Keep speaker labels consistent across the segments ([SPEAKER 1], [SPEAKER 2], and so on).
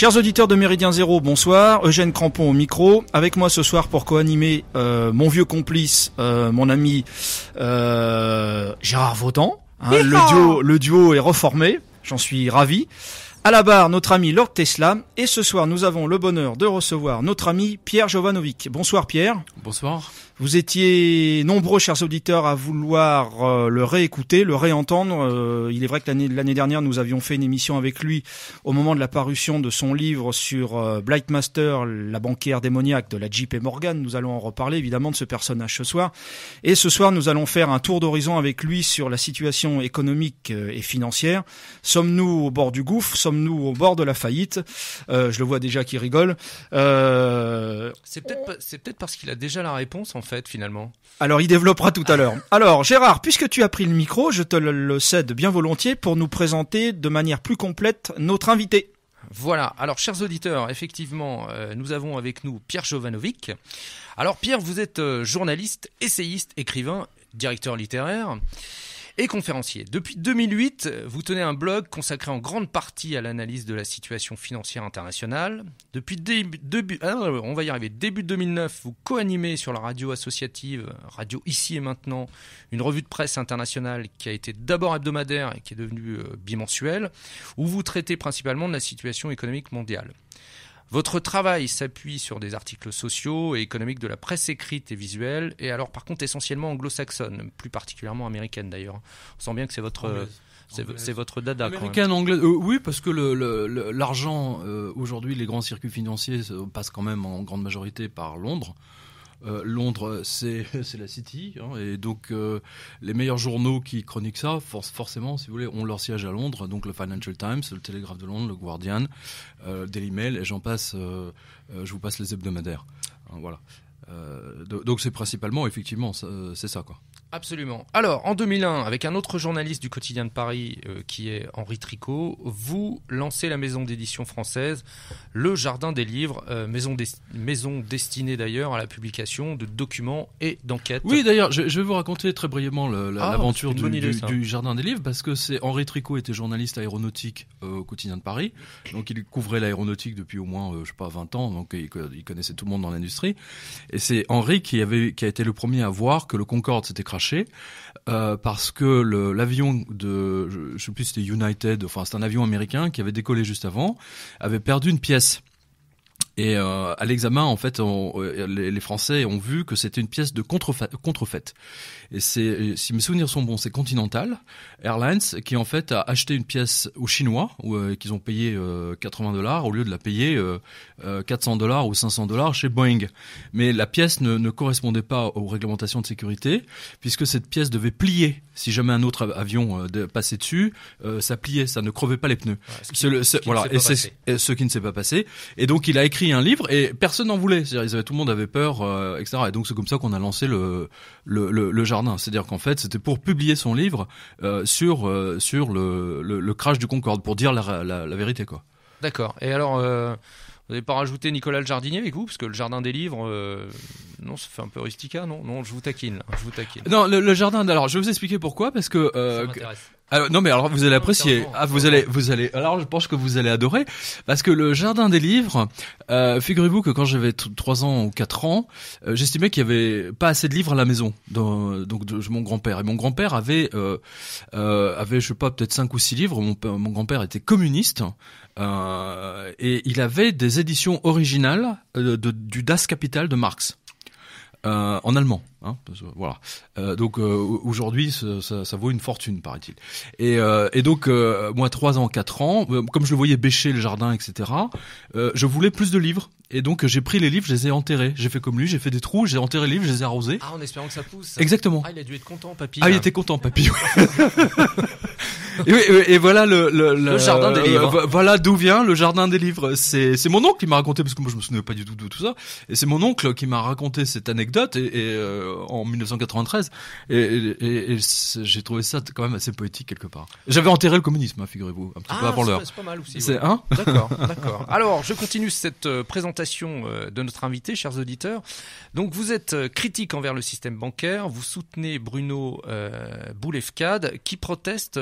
[SPEAKER 1] Chers auditeurs de Méridien Zéro, bonsoir. Eugène Crampon au micro. Avec moi ce soir pour co-animer euh, mon vieux complice, euh, mon ami euh, Gérard Vaudan. Hein, le, duo, le duo est reformé, j'en suis ravi. À la barre, notre ami Lord Tesla. Et ce soir, nous avons le bonheur de recevoir notre ami Pierre Jovanovic. Bonsoir Pierre. Bonsoir. Vous étiez nombreux, chers auditeurs, à vouloir euh, le réécouter, le réentendre. Euh, il est vrai que l'année dernière, nous avions fait une émission avec lui au moment de la parution de son livre sur euh, Blightmaster, la banquière démoniaque de la JP Morgan. Nous allons en reparler évidemment de ce personnage ce soir. Et ce soir, nous allons faire un tour d'horizon avec lui sur la situation économique et financière. Sommes-nous au bord du gouffre Sommes-nous au bord de la faillite Je le vois déjà qui rigole. C'est peut-être parce qu'il a déjà la réponse alors il développera tout à l'heure. Alors Gérard, puisque tu as pris le micro, je te le cède bien volontiers pour nous présenter de manière plus complète notre invité.
[SPEAKER 2] Voilà, alors chers auditeurs, effectivement, euh, nous avons avec nous Pierre Jovanovic. Alors Pierre, vous êtes euh, journaliste, essayiste, écrivain, directeur littéraire et conférencier. Depuis 2008, vous tenez un blog consacré en grande partie à l'analyse de la situation financière internationale. Depuis début, ah on va y arriver, début 2009, vous co-animez sur la radio associative, radio ici et maintenant, une revue de presse internationale qui a été d'abord hebdomadaire et qui est devenue euh, bimensuelle, où vous traitez principalement de la situation économique mondiale. Votre travail s'appuie sur des articles sociaux et économiques de la presse écrite et visuelle, et alors par contre essentiellement anglo-saxonne, plus particulièrement américaine d'ailleurs. On sent bien que c'est votre... Euh, c'est votre dada. Euh,
[SPEAKER 3] oui, parce que l'argent, euh, aujourd'hui, les grands circuits financiers passent quand même en grande majorité par Londres. Euh, Londres, c'est la City. Hein, et donc, euh, les meilleurs journaux qui chroniquent ça, forcément, si vous voulez, ont leur siège à Londres. Donc, le Financial Times, le Telegraph de Londres, le Guardian, euh, Daily Mail, et j'en passe. je vous passe les hebdomadaires. Hein, voilà. donc, c'est principalement, effectivement, c'est ça, quoi.
[SPEAKER 2] Absolument. Alors, en 2001, avec un autre journaliste du quotidien de Paris, euh, qui est Henri Tricot, vous lancez la maison d'édition française, Le Jardin des Livres, euh, maison, des, maison destinée d'ailleurs à la publication de documents
[SPEAKER 3] et d'enquêtes. Oui, d'ailleurs, je, vais vous raconter très brièvement ah, l'aventure du, Jardin des Livres, parce que c'est Henri Tricot était journaliste aéronautique euh, au quotidien de Paris, donc il couvrait l'aéronautique depuis au moins, je sais pas, 20 ans, donc il, connaissait tout le monde dans l'industrie. Et c'est Henri qui, avait, qui a été le premier à voir que le Concorde s'était euh, parce que l'avion de, je sais plus, c'était United, enfin c'est un avion américain qui avait décollé juste avant, avait perdu une pièce. Et euh, à l'examen, en fait, euh, les, Français ont vu que c'était une pièce de contrefa contrefaite. Et c'est, si mes souvenirs sont bons, c'est Continental Airlines qui en fait a acheté une pièce aux Chinois euh, qu'ils ont payé 80 euh, dollars au lieu de la payer 400 dollars ou 500 dollars chez Boeing. Mais la pièce ne, ne, correspondait pas aux réglementations de sécurité puisque cette pièce devait plier. Si jamais un autre avion passait dessus, ça pliait, ça ne crevait pas les pneus. voilà, et c'est ce qui ne s'est pas passé. Et donc il a écrit un livre et personne n'en voulait. C'est-à-dire, tout le monde avait peur, euh, etc. Et donc c'est comme ça qu'on a lancé le le, jardin. C'est-à-dire qu'en fait, c'était pour publier son livre euh, sur euh, sur le, le, crash du Concorde, pour dire la, la, vérité, quoi.
[SPEAKER 2] D'accord. Et alors. Vous n'avez pas rajouté Nicolas le jardinier avec vous Parce que le jardin des livres, non, ça fait un peu rustica, non Non, je vous taquine. je vous taquine. Non,
[SPEAKER 3] le, jardin, alors je vais vous expliquer pourquoi, parce que non mais alors vous allez apprécier. Ah vous allez vous allez. Alors je pense que vous allez adorer parce que le jardin des livres. Euh, figurez-vous que quand j'avais 3 ans ou 4 ans, euh, j'estimais qu'il y avait pas assez de livres à la maison. donc de, mon grand père et mon grand père avait euh, euh, avait je sais pas peut-être 5 ou 6 livres. Mon, grand père était communiste et il avait des éditions originales de, du Das Kapital de Marx en allemand. Hein, voilà. Euh, donc euh, aujourd'hui, ça, ça, vaut une fortune, paraît-il. Et, euh, et, donc euh, moi, trois ans, quatre ans, euh, comme je le voyais bêcher le jardin, etc. je voulais plus de livres, et donc j'ai pris les livres, je les ai enterrés. J'ai fait comme lui, j'ai fait des trous, j'ai enterré les livres, je les ai arrosés. Ah, en espérant que ça pousse. Exactement. Ah, il a dû être content, papy. Ah, il était content, papy. et, voilà le, le, le, le jardin des livres. voilà d'où vient le jardin des livres. C'est c'est mon oncle qui m'a raconté parce que moi je me souvenais pas du tout de tout ça. Et c'est mon oncle qui m'a raconté cette anecdote et, et euh, en 1993. Et, j'ai trouvé ça quand même assez poétique quelque part. J'avais enterré le communisme, hein, figurez-vous, un petit peu ah, avant l'heure. C'est pas mal aussi. Hein d'accord, d'accord. Alors,
[SPEAKER 2] je continue cette euh, présentation euh, de notre invité, chers auditeurs. Donc, vous êtes critique envers le système bancaire. Vous soutenez Bruno Boulevcade qui proteste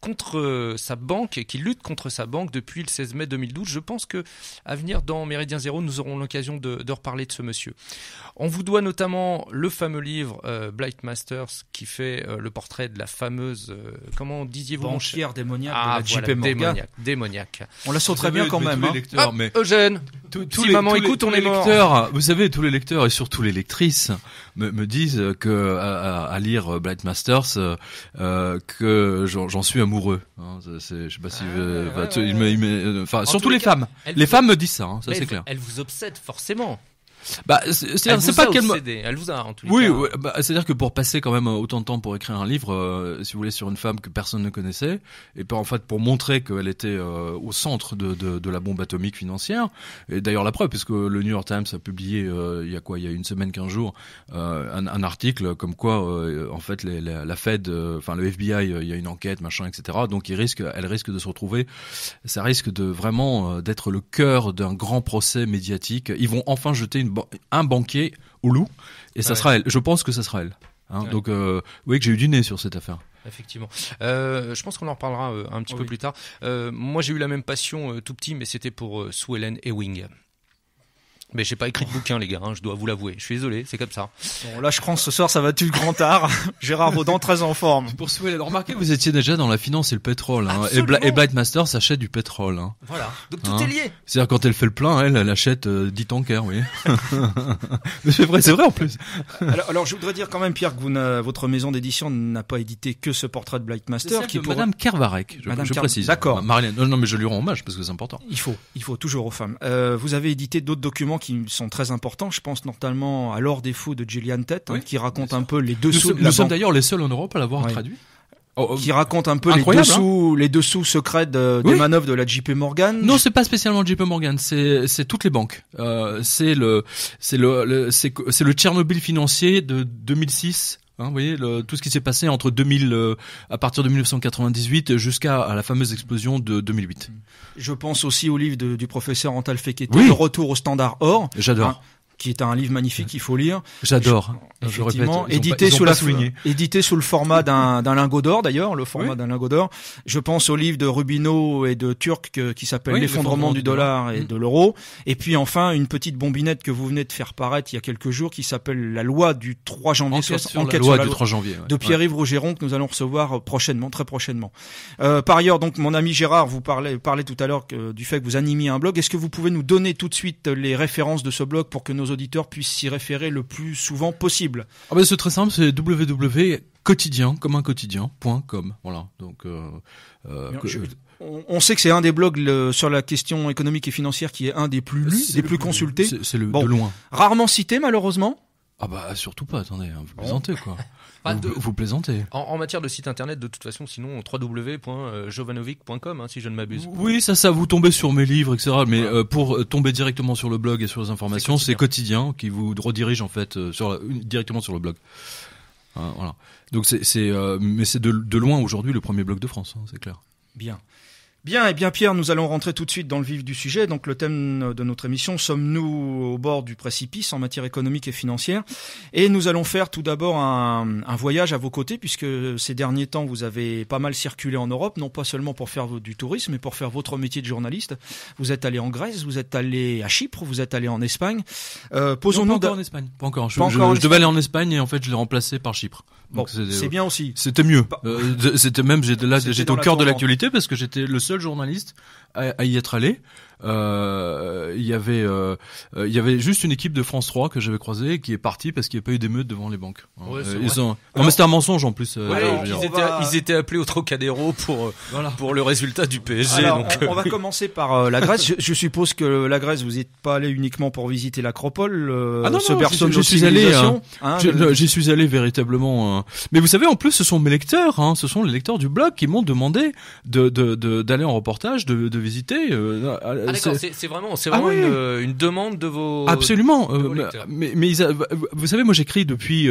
[SPEAKER 2] contre sa banque et qui lutte contre sa banque depuis le 16 mai 2012. Je pense que à venir dans Méridien Zéro, nous aurons l'occasion de reparler de ce monsieur. On vous doit notamment le le fameux livre euh, Blight Masters qui fait euh, le portrait de la fameuse euh, comment disiez-vous banquière ah, démoniaque démoniaque, On la sent très bien quand même. Hein. Ah, Eugène, tout, si les, maman écoute, on est lecteurs,
[SPEAKER 3] Vous savez, tous les lecteurs et surtout les lectrices me, disent que à, lire Blight Masters que j'en suis amoureux. Hein. je sais pas si surtout les, femmes. Les femmes me disent ça, hein, ça c'est clair.
[SPEAKER 2] Elle vous obsèdent forcément. Bah, c'est pas qu'elle elle vous a oui, Oui,
[SPEAKER 3] bah, c'est-à-dire que pour passer quand même euh, autant de temps pour écrire un livre, euh, si vous voulez, sur une femme que personne ne connaissait, et pas en fait pour montrer qu'elle était euh, au centre de, de, la bombe atomique financière. Et d'ailleurs la preuve, puisque le New York Times a publié il y a quoi, il y a une semaine, quinze jours, un, article comme quoi en fait la, Fed, enfin le FBI, il y a une enquête, machin, etc. Donc il risque, elle risque de se retrouver, ça risque de vraiment d'être le cœur d'un grand procès médiatique. Ils vont enfin jeter une un banquier au loup, et ça sera elle. Je pense que ça sera elle. Hein. Donc, euh, que j'ai eu du nez sur cette affaire.
[SPEAKER 2] Effectivement. Euh, je pense qu'on en reparlera euh, un petit oh peu plus tard. moi, j'ai eu la même passion tout petit, mais c'était pour Sue Ewing. Mais j'ai pas écrit de bouquin, les gars, hein, je dois vous l'avouer. Je suis désolé, c'est comme ça.
[SPEAKER 1] Bon, là, je pense ce soir, ça va être le grand art. Gérard Rodin,
[SPEAKER 3] très en forme. Pour souhaiter, remarquez, vous étiez déjà dans la finance et le pétrole. Hein. Et, Bla Master s'achète du pétrole. Hein. Voilà. Donc tout est lié. C'est-à-dire, quand elle fait le plein, elle, elle achète euh, 10 tankers, oui. c'est vrai, c'est vrai en plus.
[SPEAKER 1] Euh, alors, je voudrais dire quand même, Pierre, que votre maison d'édition n'a pas édité que ce portrait de Blightmaster. Master. Qui pour... Madame Kervarek, je, précise.
[SPEAKER 3] D'accord. Marlène, non, non, mais je lui rends hommage parce que c'est important. Il faut, il faut toujours
[SPEAKER 1] aux femmes. Euh, vous avez édité d'autres documents qui sont très importants. Je pense notamment à l'or des fous de Gillian Tett, hein, qui raconte un peu les dessous. Nous, sommes
[SPEAKER 3] d'ailleurs les seuls en Europe à l'avoir traduit
[SPEAKER 1] oh, oh, qui raconte un peu les hein. dessous,
[SPEAKER 3] les dessous secrets des manœuvres de la JP Morgan. Non, c'est pas spécialement JP Morgan, c'est toutes les banques. Euh, c'est le c'est le, c'est c'est le Tchernobyl financier de 2006 Hein, vous voyez tout ce qui s'est passé entre 2000, euh, à partir de 1998 jusqu'à la fameuse explosion de 2008.
[SPEAKER 1] Je pense aussi au livre du professeur Antal Fekete, Le retour au standard or. J'adore. Hein, qui est un livre magnifique, qu'il faut lire.
[SPEAKER 3] J'adore.
[SPEAKER 4] Je répète, édité sous la
[SPEAKER 1] édité sous le format d'un lingot d'or d'ailleurs, le format d'un lingot d'or. Je pense au livre de Rubino et de Turc qui s'appelle L'effondrement du dollar et mm. de l'euro. Et puis enfin une petite bombinette que vous venez de faire paraître il y a quelques jours qui s'appelle La loi du 3 janvier enquête, la loi du 3 janvier de Pierre-Yves Rougeron que nous allons recevoir euh, prochainement, très prochainement. Euh, par ailleurs, donc mon ami Gérard vous parlait, parlait tout à l'heure du fait que vous animiez un blog. Est-ce que vous pouvez nous donner tout de suite euh, les références de ce blog pour que nos auditeurs puissent s'y référer le plus souvent
[SPEAKER 3] possible ah ben C'est très simple, c'est www quotidien comme un quotidien.com voilà donc euh, euh, on, sait que c'est un des blogs sur
[SPEAKER 1] la question économique et financière qui est un des plus lus, des plus, consultés. C'est le bon, de loin. Rarement cité malheureusement. Ah bah surtout
[SPEAKER 3] pas, attendez, hein, vous plaisantez quoi. vous, plaisantez.
[SPEAKER 2] En, matière de site internet, de toute façon, sinon www.jovanovic.com, euh, hein, si je ne m'abuse.
[SPEAKER 3] Oui, ça, ça vous tombez sur mes livres, etc. Mais euh, pour euh, tomber directement sur le blog et sur les informations, c'est quotidien. qui vous redirige en fait directement sur le blog. Hein, voilà. Donc c'est, mais c'est de, loin aujourd'hui le premier blog de France, hein, c'est clair.
[SPEAKER 1] Bien. Bien, et eh bien Pierre, nous allons rentrer tout de suite dans le vif du sujet. Donc le thème de notre émission, sommes-nous au bord du précipice en matière économique et financière Et nous allons faire tout d'abord un, voyage à vos côtés, puisque ces derniers temps, vous avez pas mal circulé en Europe, non pas seulement pour faire du tourisme, mais pour faire votre métier de journaliste. Vous êtes allé en Grèce, vous êtes allé à Chypre, vous êtes allé en Espagne. Euh, Posons-nous pas encore en Espagne. Pas encore. Je, je, devais aller
[SPEAKER 3] en Espagne et en fait, je l'ai remplacé par Chypre. Donc bon, c'est bien aussi. C'était mieux. Euh, c'était même j'étais là, j'étais au cœur de l'actualité parce que j'étais le seul journaliste à, y être allé. Euh, il y avait euh, il y avait juste une équipe de France 3 que j'avais croisée qui est partie parce qu'il n'y a pas eu d'émeute devant les banques. Hein. Euh, ils ont... Non mais c'était un mensonge en plus. Euh, ouais,
[SPEAKER 2] ils, étaient, appelés au Trocadéro
[SPEAKER 1] pour euh,
[SPEAKER 2] pour le résultat du PSG. on, va commencer par la Grèce.
[SPEAKER 3] je, suppose
[SPEAKER 1] que la Grèce vous n'êtes pas allé uniquement pour visiter l'acropole. ah non, non, personne je, suis allé. Hein. Hein,
[SPEAKER 3] j'y suis allé véritablement. Mais vous savez en plus ce sont mes lecteurs, hein, ce sont les lecteurs du blog qui m'ont demandé de d'aller en reportage, de visiter. Euh, ah, ah, c'est
[SPEAKER 4] vraiment,
[SPEAKER 2] c'est ah vraiment une, demande de vos. Absolument. Euh,
[SPEAKER 3] mais, euh, vous savez, moi j'écris depuis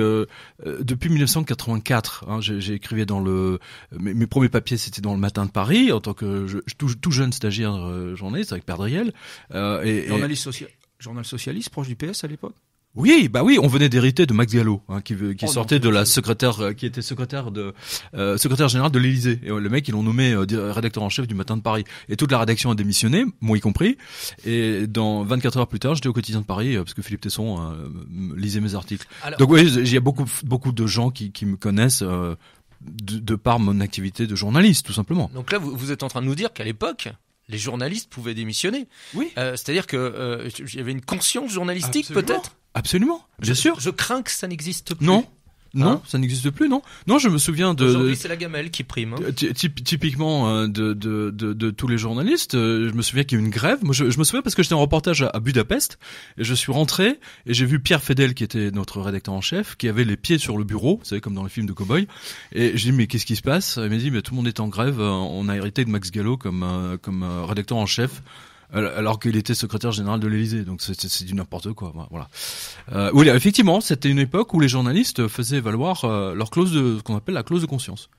[SPEAKER 3] depuis 1984. Hein, J'écrivais dans le mes, premiers papiers, c'était dans le Matin de Paris en tant que tout, jeune stagiaire journaliste avec Perdriel. et, journaliste
[SPEAKER 1] social, journal socialiste proche du PS à l'époque.
[SPEAKER 3] Oui, bah oui, on venait d'hériter de Max Gallo, hein, qui, qui oh, sortait de la secrétaire, euh, qui était secrétaire de euh, secrétaire général de l'Élysée. Et euh, le mec, ils l'ont nommé euh, rédacteur en chef du Matin de Paris. Et toute la rédaction a démissionné, moi y compris. Et dans 24 heures plus tard, j'étais au quotidien de Paris parce que Philippe Tesson lisait mes articles. Donc oui, il y a beaucoup beaucoup de gens qui, qui me connaissent. De, de, par mon activité de journaliste, tout simplement.
[SPEAKER 2] Donc là, vous, vous êtes en train de nous dire qu'à l'époque, les journalistes pouvaient démissionner. Oui. C'est-à-dire que euh, y avait une conscience journalistique peut-être.
[SPEAKER 3] Absolument, bien
[SPEAKER 2] sûr. Je crains que ça
[SPEAKER 3] n'existe plus. Non, ah. non, ça n'existe plus, non Non, je me souviens de. Aujourd'hui, c'est la gamelle qui prime. Hein. Typiquement euh, de, tous les journalistes. Euh, je me souviens qu'il y a eu une grève. je, me souviens parce que j'étais en reportage à, Budapest et je suis rentré et j'ai vu Pierre Fedel, qui était notre rédacteur en chef, qui avait les pieds sur le bureau, vous savez, comme dans les films de cowboy. Et j'ai dit mais qu'est-ce qui se passe Il m'a dit mais tout le monde est en grève. Euh, on a hérité de Max Gallo comme comme rédacteur en chef alors qu'il était secrétaire général de l'Élysée. Donc c'est du n'importe quoi. Voilà. Euh, oui, effectivement, c'était une époque où les journalistes faisaient valoir euh, leur clause de ce qu'on appelle la clause de conscience.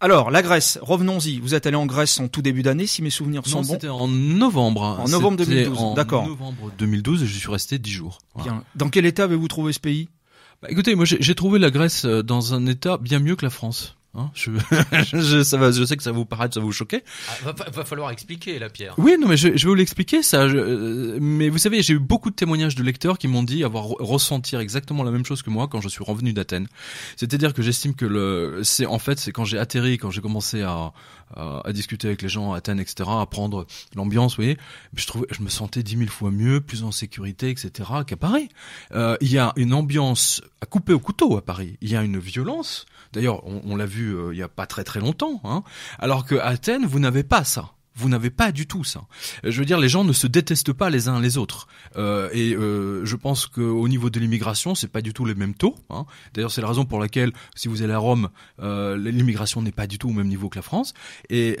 [SPEAKER 1] Alors, la Grèce, revenons-y. Vous êtes allé en Grèce en tout début d'année, si mes souvenirs sont bons. C'était en novembre. Hein. En novembre 2012, d'accord. En novembre
[SPEAKER 3] 2012, et je suis resté dix jours. Bien. Dans quel état avez-vous trouvé ce pays bah, Écoutez, moi j'ai trouvé la Grèce euh, dans un état bien mieux que la France. Hein, je, sais que ça vous paraît, ça vous choquer.
[SPEAKER 2] Ah, va, falloir expliquer la pierre. Oui, non, mais je, vais
[SPEAKER 3] vous l'expliquer ça. Euh, mais vous savez, j'ai eu beaucoup de témoignages de lecteurs qui m'ont dit avoir ressenti exactement la même chose que moi quand je suis revenu d'Athènes. C'est-à-dire que j'estime que le, c'est en fait, c'est quand j'ai atterri, quand j'ai commencé à, discuter avec les gens à Athènes, etc., à prendre l'ambiance, vous voyez, je trouvais, je me sentais dix mille fois mieux, plus en sécurité, etc., qu'à Paris. Euh, il y a une ambiance à couper au couteau à Paris. Il y a une violence D'ailleurs, on, l'a vu euh, il n'y a pas très très longtemps. Hein, alors que Athènes, vous n'avez pas ça. Vous n'avez pas du tout ça. Euh, je veux dire, les gens ne se détestent pas les uns les autres. Euh, et je pense qu'au niveau de l'immigration, c'est pas du tout les mêmes taux. Hein. D'ailleurs, c'est la raison pour laquelle, si vous allez à Rome, l'immigration n'est pas du tout au même niveau que la France. et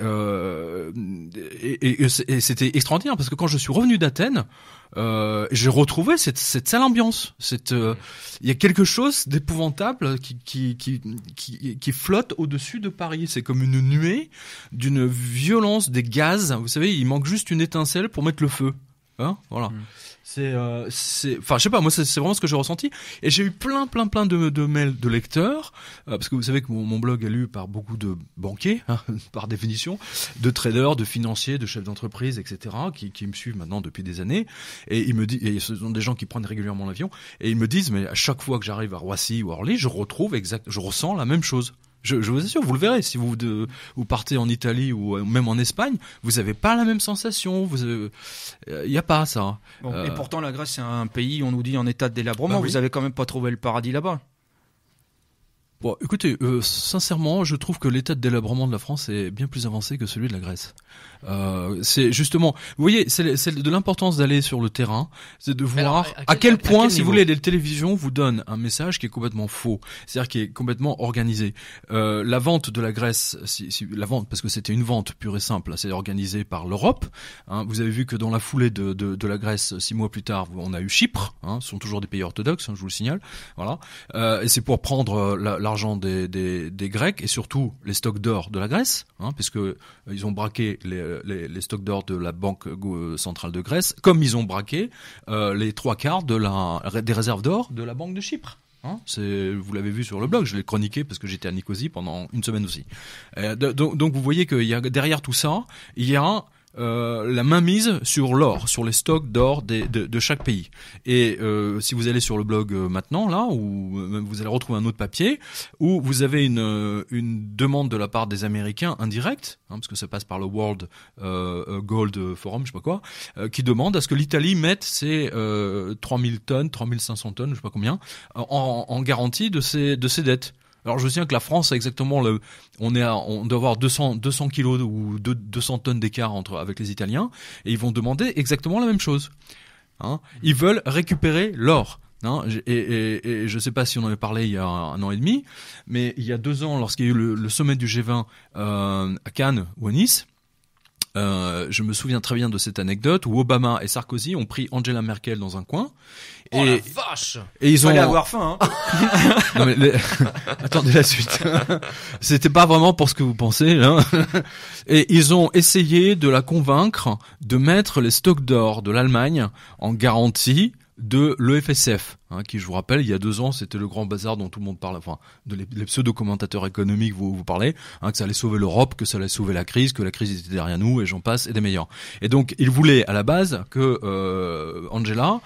[SPEAKER 3] c'était extraordinaire parce que quand je suis revenu d'Athènes, euh, j'ai retrouvé cette, cette sale ambiance. Cette, euh, il y a quelque chose d'épouvantable qui, qui, qui, qui, flotte au-dessus de Paris. C'est comme une nuée d'une violence des gaz. Vous savez, il manque juste une étincelle pour mettre le feu. Hein voilà. Mm. C'est, euh, c'est, enfin, je sais pas, moi, c'est, vraiment ce que j'ai ressenti. Et j'ai eu plein, plein, plein de, mails de lecteurs, euh, parce que vous savez que mon, blog est lu par beaucoup de banquiers, hein, par définition, de traders, de financiers, de chefs d'entreprise, etc., qui, qui me suivent maintenant depuis des années. Et ils me disent, ce sont des gens qui prennent régulièrement l'avion, et ils me disent, mais à chaque fois que j'arrive à Roissy ou Orly, je retrouve exact, je ressens la même chose. Je, vous assure, vous le verrez. Si vous, partez en Italie ou euh, même en Espagne, vous n'avez pas la même sensation. Il n'y euh, a pas ça. et euh. pourtant, la Grèce, c'est un pays, on nous dit, en état de délabrement. Bah vous n'avez quand même pas trouvé le paradis là-bas. Bon, écoutez, sincèrement, je trouve que l'état de délabrement de la France est bien plus avancé que celui de la Grèce. Euh, c'est justement, vous voyez, c'est de l'importance d'aller sur le terrain, c'est de voir à, quel, point, si vous voulez, les télévisions vous donnent un message qui est complètement faux, c'est-à-dire qui est complètement organisé. Euh, la vente de la Grèce, la vente, parce que c'était une vente pure et simple, hein, c'est organisé par l'Europe. Hein. vous avez vu que dans la foulée de, de, la Grèce, six mois plus tard, on a eu Chypre. Hein, ce sont toujours des pays orthodoxes, hein, je vous le signale. Voilà, euh, et c'est pour prendre l'argent des, des, Grecs et surtout les stocks d'or de la Grèce, hein, puisque ils ont braqué les les, stocks d'or de la Banque euh, centrale de Grèce, comme ils ont braqué euh, les trois quarts de des réserves d'or de la Banque de Chypre. Hein. vous l'avez vu sur le blog, je l'ai chroniqué parce que j'étais à Nicosie pendant une semaine aussi. Euh, donc, donc, vous voyez que y a derrière tout ça, il y a un, euh, la mainmise sur l'or, sur les stocks d'or de, de, chaque pays. Et euh, si vous allez sur le blog euh, maintenant, là, où vous allez retrouver un autre papier, où vous avez une, une demande de la part des Américains indirecte, hein, parce que ça passe par le World Gold Forum, je sais pas quoi, qui demande à ce que l'Italie mette ses 3000 tonnes, 3500 tonnes, je sais pas combien, en, en, garantie de ses, de ses dettes. Alors je tiens que la France a exactement le, on est à, on doit avoir 200 200 kilos ou 200 tonnes d'écart entre avec les Italiens et ils vont demander exactement la même chose. Hein. ils veulent récupérer l'or. Hein. et, je ne sais pas si on en avait parlé il y a un, an et demi, mais il y a deux ans, lorsqu'il y a eu le, sommet du G20 euh, à Cannes ou à Nice, euh, je me souviens très bien de cette anecdote où Obama et Sarkozy ont pris Angela Merkel dans un coin. Oh, et, oh Et ils ont. avoir faim. Hein. attendez la suite. C'était pas vraiment pour ce que vous pensez. Hein. et ils ont essayé de la convaincre de mettre les stocks d'or de l'Allemagne en garantie de l'EFSF, hein, qui je vous rappelle, il y a deux ans, c'était le grand bazar dont tout le monde parle, enfin, de les, pseudo-commentateurs économiques vous, vous parlez, hein, que ça allait sauver l'Europe, que ça allait sauver la crise, que la crise était derrière nous, et j'en passe, et des meilleurs. Et donc, il voulait à la base que euh, Angela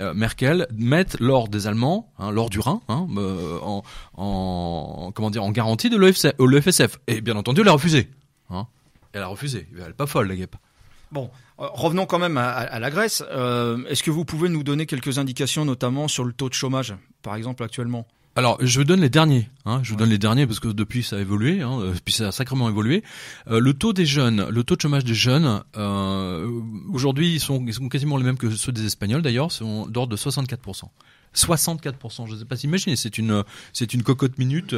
[SPEAKER 3] euh, Merkel mette l'or des Allemands, hein, l'or du Rhin, hein, euh, en, en, comment dire, en garantie de l'EFSF. Et bien entendu, elle a refusé. Hein. Elle a refusé. Elle n'est pas folle, la guêpe. Bon, euh, revenons quand même
[SPEAKER 1] à, la Grèce. Euh, est-ce que vous pouvez nous donner quelques indications, notamment sur le taux de chômage, par exemple actuellement
[SPEAKER 3] alors, je vous donne les derniers. Hein. je vous donne les derniers parce que depuis ça a évolué, hein, euh, ça a sacrément évolué. le taux des jeunes, le taux de chômage des jeunes, aujourd'hui ils sont, quasiment les mêmes que ceux des Espagnols d'ailleurs, sont d'ordre de 64 64 Je ne sais pas s'imaginer, c'est une, c'est une cocotte minute.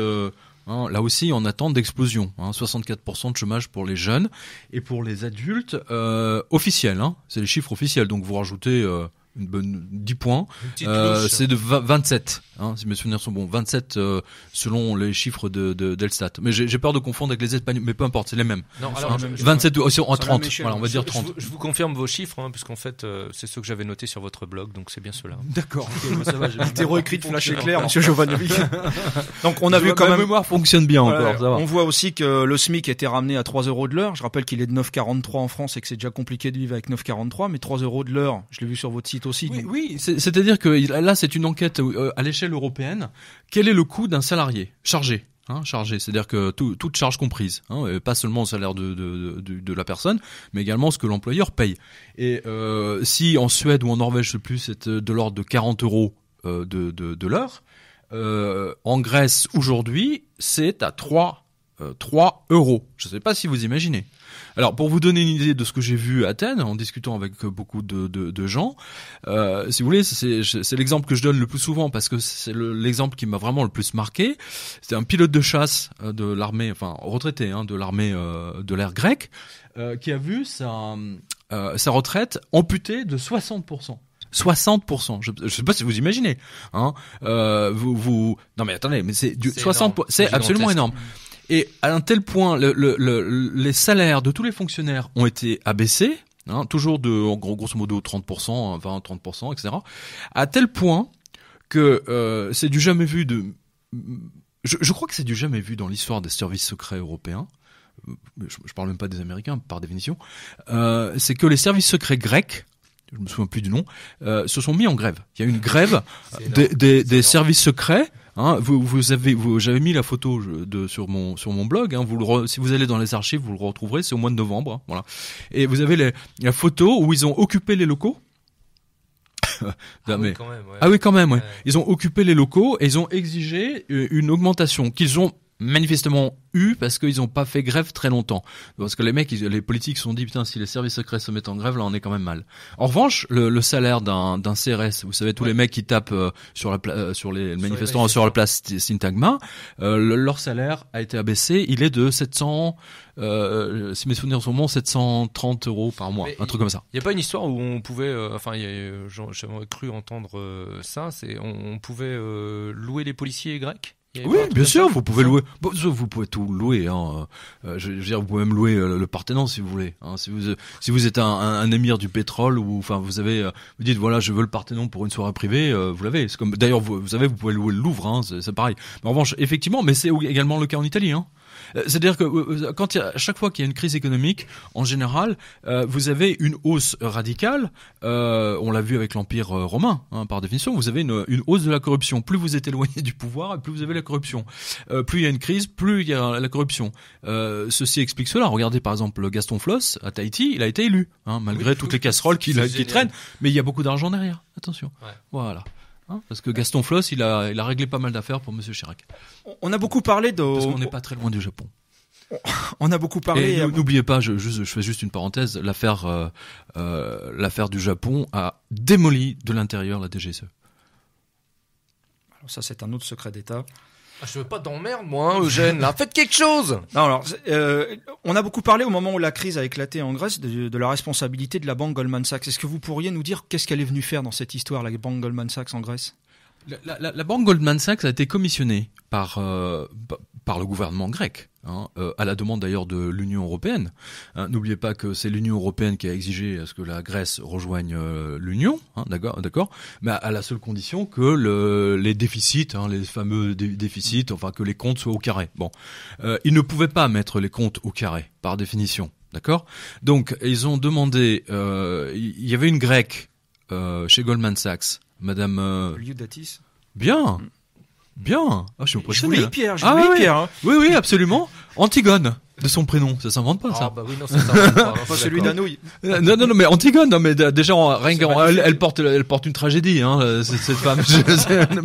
[SPEAKER 3] Hein, là aussi, on attend d'explosion. 64% hein, de chômage pour les jeunes et pour les adultes euh, officiels. Hein. c'est les chiffres officiels. Donc vous rajoutez euh, une bonne 10 points. Euh, c'est de 27. Hein, si mes souvenirs sont bons, 27 euh, selon les chiffres de, d'Elstat. Mais j'ai, peur de confondre avec les Espagnols, mais peu importe, c'est les mêmes. Non, alors, 27 ou en 30. on va dire 30.
[SPEAKER 2] Je, vous confirme vos chiffres, hein, parce puisqu'en fait, euh, c'est ceux que j'avais notés sur votre blog, donc c'est bien cela. D'accord. Hétéro écrit, flash éclair, Monsieur Jovanovic. donc on a vu quand même. La mémoire fonctionne bien encore. On
[SPEAKER 1] voit aussi que le SMIC été ramené à 3 euros de l'heure. Je rappelle qu'il est de 9,43 en France et que c'est déjà compliqué de vivre avec 9,43, mais
[SPEAKER 3] 3 euros de l'heure, je l'ai vu sur votre site aussi. Oui, c'est-à-dire que là, c'est une enquête euh, à l'échelle européenne, quel est le coût d'un salarié chargé hein, chargé, c'est-à-dire que toute charge comprise, hein, pas seulement le salaire de, la personne, mais également ce que l'employeur paye. Et euh, si en Suède ou en Norvège, je plus, c'est euh, de l'ordre de 40 euros euh, de, l'heure, en Grèce aujourd'hui, c'est à 3 3 euh, euros. Je ne sais pas si vous imaginez. Alors pour vous donner une idée de ce que j'ai vu à Athènes en discutant avec euh, beaucoup de, de, de gens, euh, si vous voulez, c'est l'exemple que je donne le plus souvent parce que c'est l'exemple qui m'a vraiment le plus marqué. c'est un pilote de chasse euh, de l'armée, enfin retraité hein, de l'armée de l'ère grecque, qui a vu sa, sa retraite amputée de 60%. 60%. Je ne sais pas si vous imaginez. Hein. Euh, vous, vous... Non mais attendez, mais c'est 60%. C'est absolument énorme. Et à un tel point, le, le, les salaires de tous les fonctionnaires ont été abaissés, hein, toujours de en gros, grosso modo 30%, 20, 30%, etc. À tel point que euh, c'est du jamais vu de... Je, je crois que c'est du jamais vu dans l'histoire des services secrets européens. Je, je, parle même pas des Américains par définition. Euh, c'est que les services secrets grecs, je me souviens plus du nom, euh, se sont mis en grève. Il y a une grève des, des, des services secrets Hein, vous, vous avez, vous, j'avais mis la photo de, sur mon sur mon blog. Hein, vous le si vous allez dans les archives, vous le retrouverez. C'est au mois de novembre. Hein, voilà. Et vous avez les, la photo où ils ont occupé les locaux. ah, oui, quand même, ouais. ah oui, quand même. Ouais. Ils ont occupé les locaux et ils ont exigé euh, une augmentation qu'ils ont manifestement eu parce qu'ils n'ont pas fait grève très longtemps. Parce que les mecs, les politiques se sont dit, putain, si les services secrets se mettent en grève, là, on est quand même mal. En revanche, le, salaire d'un CRS, vous savez, tous les mecs qui tapent euh, sur, la euh, sur les manifestants sur la place Syntagma, euh, leur salaire a été abaissé. Il est de 700, si mes souvenirs sont bons, 730 euros par mois, un truc comme ça.
[SPEAKER 2] Il y a pas une histoire où on pouvait, enfin, j'aurais cru entendre ça, c'est on, pouvait louer les policiers grecs oui, bien
[SPEAKER 3] sûr, vous pouvez louer. vous pouvez tout louer. Hein, euh, je, veux dire, vous pouvez même louer euh, le Parthénon si vous voulez. Hein. Si vous euh, si vous êtes un, émir du pétrole ou enfin vous avez vous dites voilà je veux le Parthénon pour une soirée privée, vous l'avez. C'est comme d'ailleurs vous, savez vous pouvez louer le Louvre, hein, c'est pareil. en revanche effectivement, mais c'est également le cas en Italie. Euh, c'est-à-dire que euh, euh, quand à chaque fois qu'il y a une crise économique, en général, vous avez une hausse radicale. on l'a vu avec l'empire romain, hein, par définition. Vous avez une, hausse de la corruption. Plus vous êtes éloigné du pouvoir, plus vous avez la corruption. plus il y a une crise, plus il y a la corruption. ceci explique cela. Regardez par exemple Gaston Floss à Tahiti, il a été élu, hein, malgré toutes les casseroles qui traînent. Mais il y a beaucoup d'argent derrière. Attention. Voilà. Hein, parce que Gaston Floss, il a, il a réglé pas mal d'affaires pour Monsieur Chirac. On a beaucoup parlé de. Parce qu'on n'est pas très loin du Japon. On a beaucoup parlé. Euh, n'oubliez pas, je, fais juste une parenthèse, l'affaire, euh, euh, l'affaire du Japon a démoli de l'intérieur la DGSE. Alors ça, c'est un autre secret d'État.
[SPEAKER 2] Ah, je veux pas d'emmerde, moi, hein, Eugène. Là,
[SPEAKER 1] faites quelque chose. alors, euh, on a beaucoup parlé au moment où la crise a éclaté en Grèce de la responsabilité de la banque Goldman Sachs. Est-ce que vous pourriez nous dire qu'est-ce qu'elle est venue faire dans cette histoire, la banque Goldman Sachs en Grèce
[SPEAKER 3] la, banque Goldman Sachs a été commissionnée par, euh, par le gouvernement grec. Hein, euh, à la demande d'ailleurs de l'Union européenne. Hein, n'oubliez pas que c'est l'Union européenne qui a exigé à ce que la Grèce rejoigne euh, l'Union, hein, d'accord, d'accord, mais à, la seule condition que les déficits, les fameux déficits, enfin que les comptes soient au carré. Bon, ils ne pouvaient pas mettre les comptes au carré par définition, d'accord. Donc ils ont demandé, il y avait une grecque chez Goldman Sachs Madame. Euh, Liudatis. Bien. Mm. Bien. Ah, je suis impressionné. Pierre, ah, Pierre. Hein. Oui, oui, absolument. Antigone de son prénom. Ça s'invente pas, ça. Ah, bah oui, non, ça pas. celui d'Anouille. Euh, non, non, non, mais Antigone, non, mais déjà, elle, porte, elle porte une tragédie, hein, euh, cette, femme.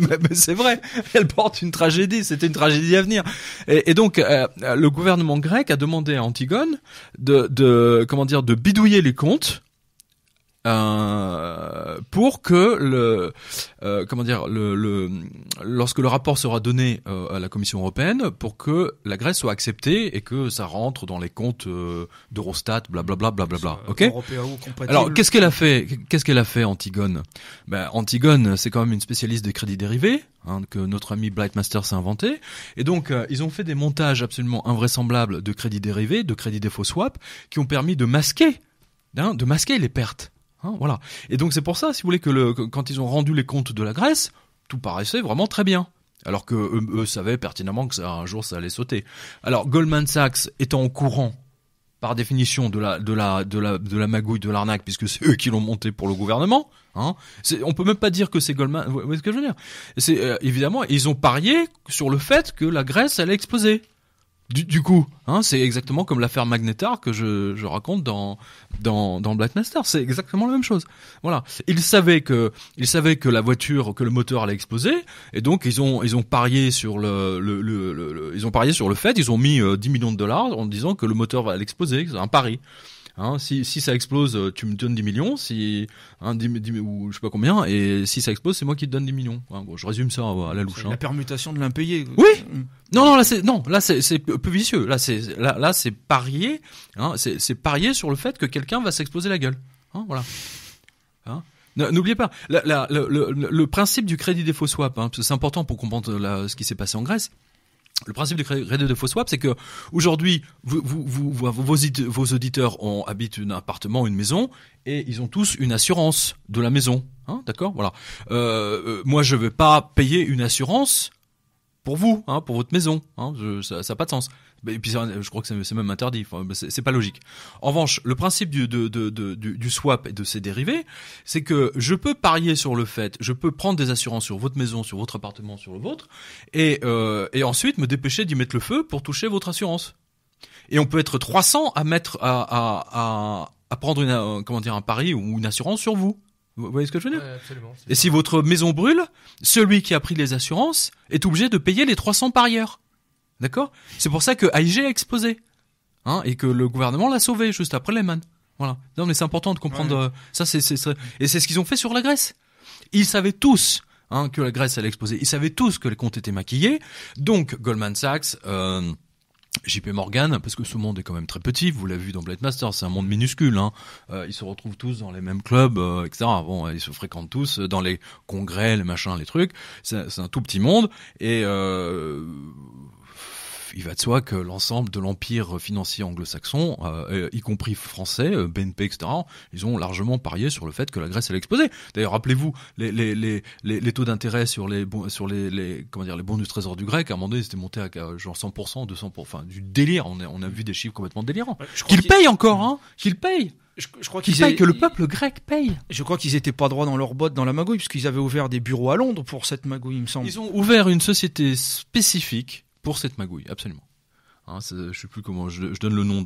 [SPEAKER 3] mais, c'est vrai. Elle porte une tragédie. C'était une tragédie à venir. Et, donc, le gouvernement grec a demandé à Antigone de, de, comment dire, de bidouiller les comptes euh, pour que le euh, comment dire le, le, lorsque le rapport sera donné euh, à la Commission européenne pour que la Grèce soit acceptée et que ça rentre dans les comptes d'Eurostat blablabla blablabla OK Alors qu'est-ce qu'elle a fait qu'est-ce qu'elle a fait Antigone ben, Antigone c'est quand même une spécialiste des crédits dérivés hein, que notre ami Blightmaster s'est inventé et donc ils ont fait des montages absolument invraisemblables de crédits dérivés de crédits défauts swap qui ont permis de masquer hein, de masquer les pertes Hein, voilà. Et donc c'est pour ça, si vous voulez, que, le, quand ils ont rendu les comptes de la Grèce, tout paraissait vraiment très bien. Alors que eux, savaient pertinemment que ça, un jour ça allait sauter. Alors Goldman Sachs étant au courant par définition de la de la de la de la magouille de l'arnaque puisque c'est eux qui l'ont monté pour le gouvernement hein on peut même pas dire que c'est Goldman vous voyez ce que je veux dire c'est euh, évidemment ils ont parié sur le fait que la Grèce allait exploser du, coup, hein, c'est exactement comme l'affaire Magnetar que je, je raconte dans, dans, dans Black Master. C'est exactement la même chose. Voilà. Ils savaient que, ils savaient que la voiture, que le moteur allait exploser, et donc ils ont, ils ont parié sur le, le, ils ont parié sur le fait. Ils ont mis 10 euh, millions de dollars en disant que le moteur va exploser. C'est un pari. Hein. si, ça explose, euh, tu me donnes 10 millions, si hein, ou je sais pas combien, et si ça explose, c'est moi qui te donne 10 millions. bon, je résume ça à la louche. La hein. permutation de l'impayé. Oui. Hum. Non, non, là c'est non, là c'est peu vicieux. Là c'est là, là c'est parier, c'est parier sur le fait que quelqu'un va s'exposer la gueule. voilà. N'oubliez pas, le, principe du crédit défaut swap, c'est important pour comprendre euh, ce qui s'est passé en Grèce, le principe de Crédit de Faux Swap, c'est que aujourd'hui, vous, vous, vous, vos, auditeurs ont, habitent un appartement, une maison, et ils ont tous une assurance de la maison. Hein, d'accord Voilà. Euh, euh, moi, je ne vais pas payer une assurance pour vous, hein, pour votre maison. Hein, ça n'a pas de sens. Bah, et puis je crois que c'est même interdit. Bah, c'est pas logique. En revanche, le principe du, swap et de ses dérivés, c'est que je peux parier sur le fait, je peux prendre des assurances sur votre maison, sur votre appartement, sur le vôtre, et, euh, ensuite me dépêcher d'y mettre le feu pour toucher votre assurance. Et on peut être 300 à mettre à, prendre une, euh, comment dire un pari ou une assurance sur vous. Vous voyez ce que je veux dire Et si votre maison brûle, celui qui a pris les assurances est obligé de payer les 300 parieurs. D'accord C'est pour ça que AIG a explosé. Hein, et que le gouvernement l'a sauvé juste après Lehman. Voilà. Non, mais c'est important de comprendre. Euh, ça, c'est, et c'est ce qu'ils ont fait sur la Grèce. Ils savaient tous hein, que la Grèce allait exploser. Ils savaient tous que les comptes étaient maquillés. Donc Goldman Sachs. Euh, JP Morgan, parce que ce monde est quand même très petit, vous l'avez vu dans Blade Master, c'est un monde minuscule. Hein. Euh, ils se retrouvent tous dans les mêmes clubs, euh, etc. Bon, ils se fréquentent tous dans les congrès, les machins, les trucs. C'est un tout petit monde. Et il va de soi que l'ensemble de l'empire financier anglo-saxon, euh, y compris français, euh, BNP, etc., ils ont largement parié sur le fait que la Grèce allait exploser. D'ailleurs, rappelez-vous, les, les, les, les taux d'intérêt sur, les, sur les, les, comment dire, les bons du trésor du grec, à un moment donné, ils étaient montés à, genre 100%, 200%, enfin, du délire. On a, on a vu des chiffres complètement délirants. qu'ils payent encore, hein Qu'ils payent je, crois qu'ils payent, que le peuple grec paye.
[SPEAKER 1] Je crois qu'ils étaient pas droits dans leur botte dans la magouille puisqu'ils avaient ouvert des bureaux à Londres pour cette magouille, il me semble. Ils ont ouvert
[SPEAKER 3] une société spécifique pour cette magouille, absolument. Hein, je sais plus comment, je, donne le nom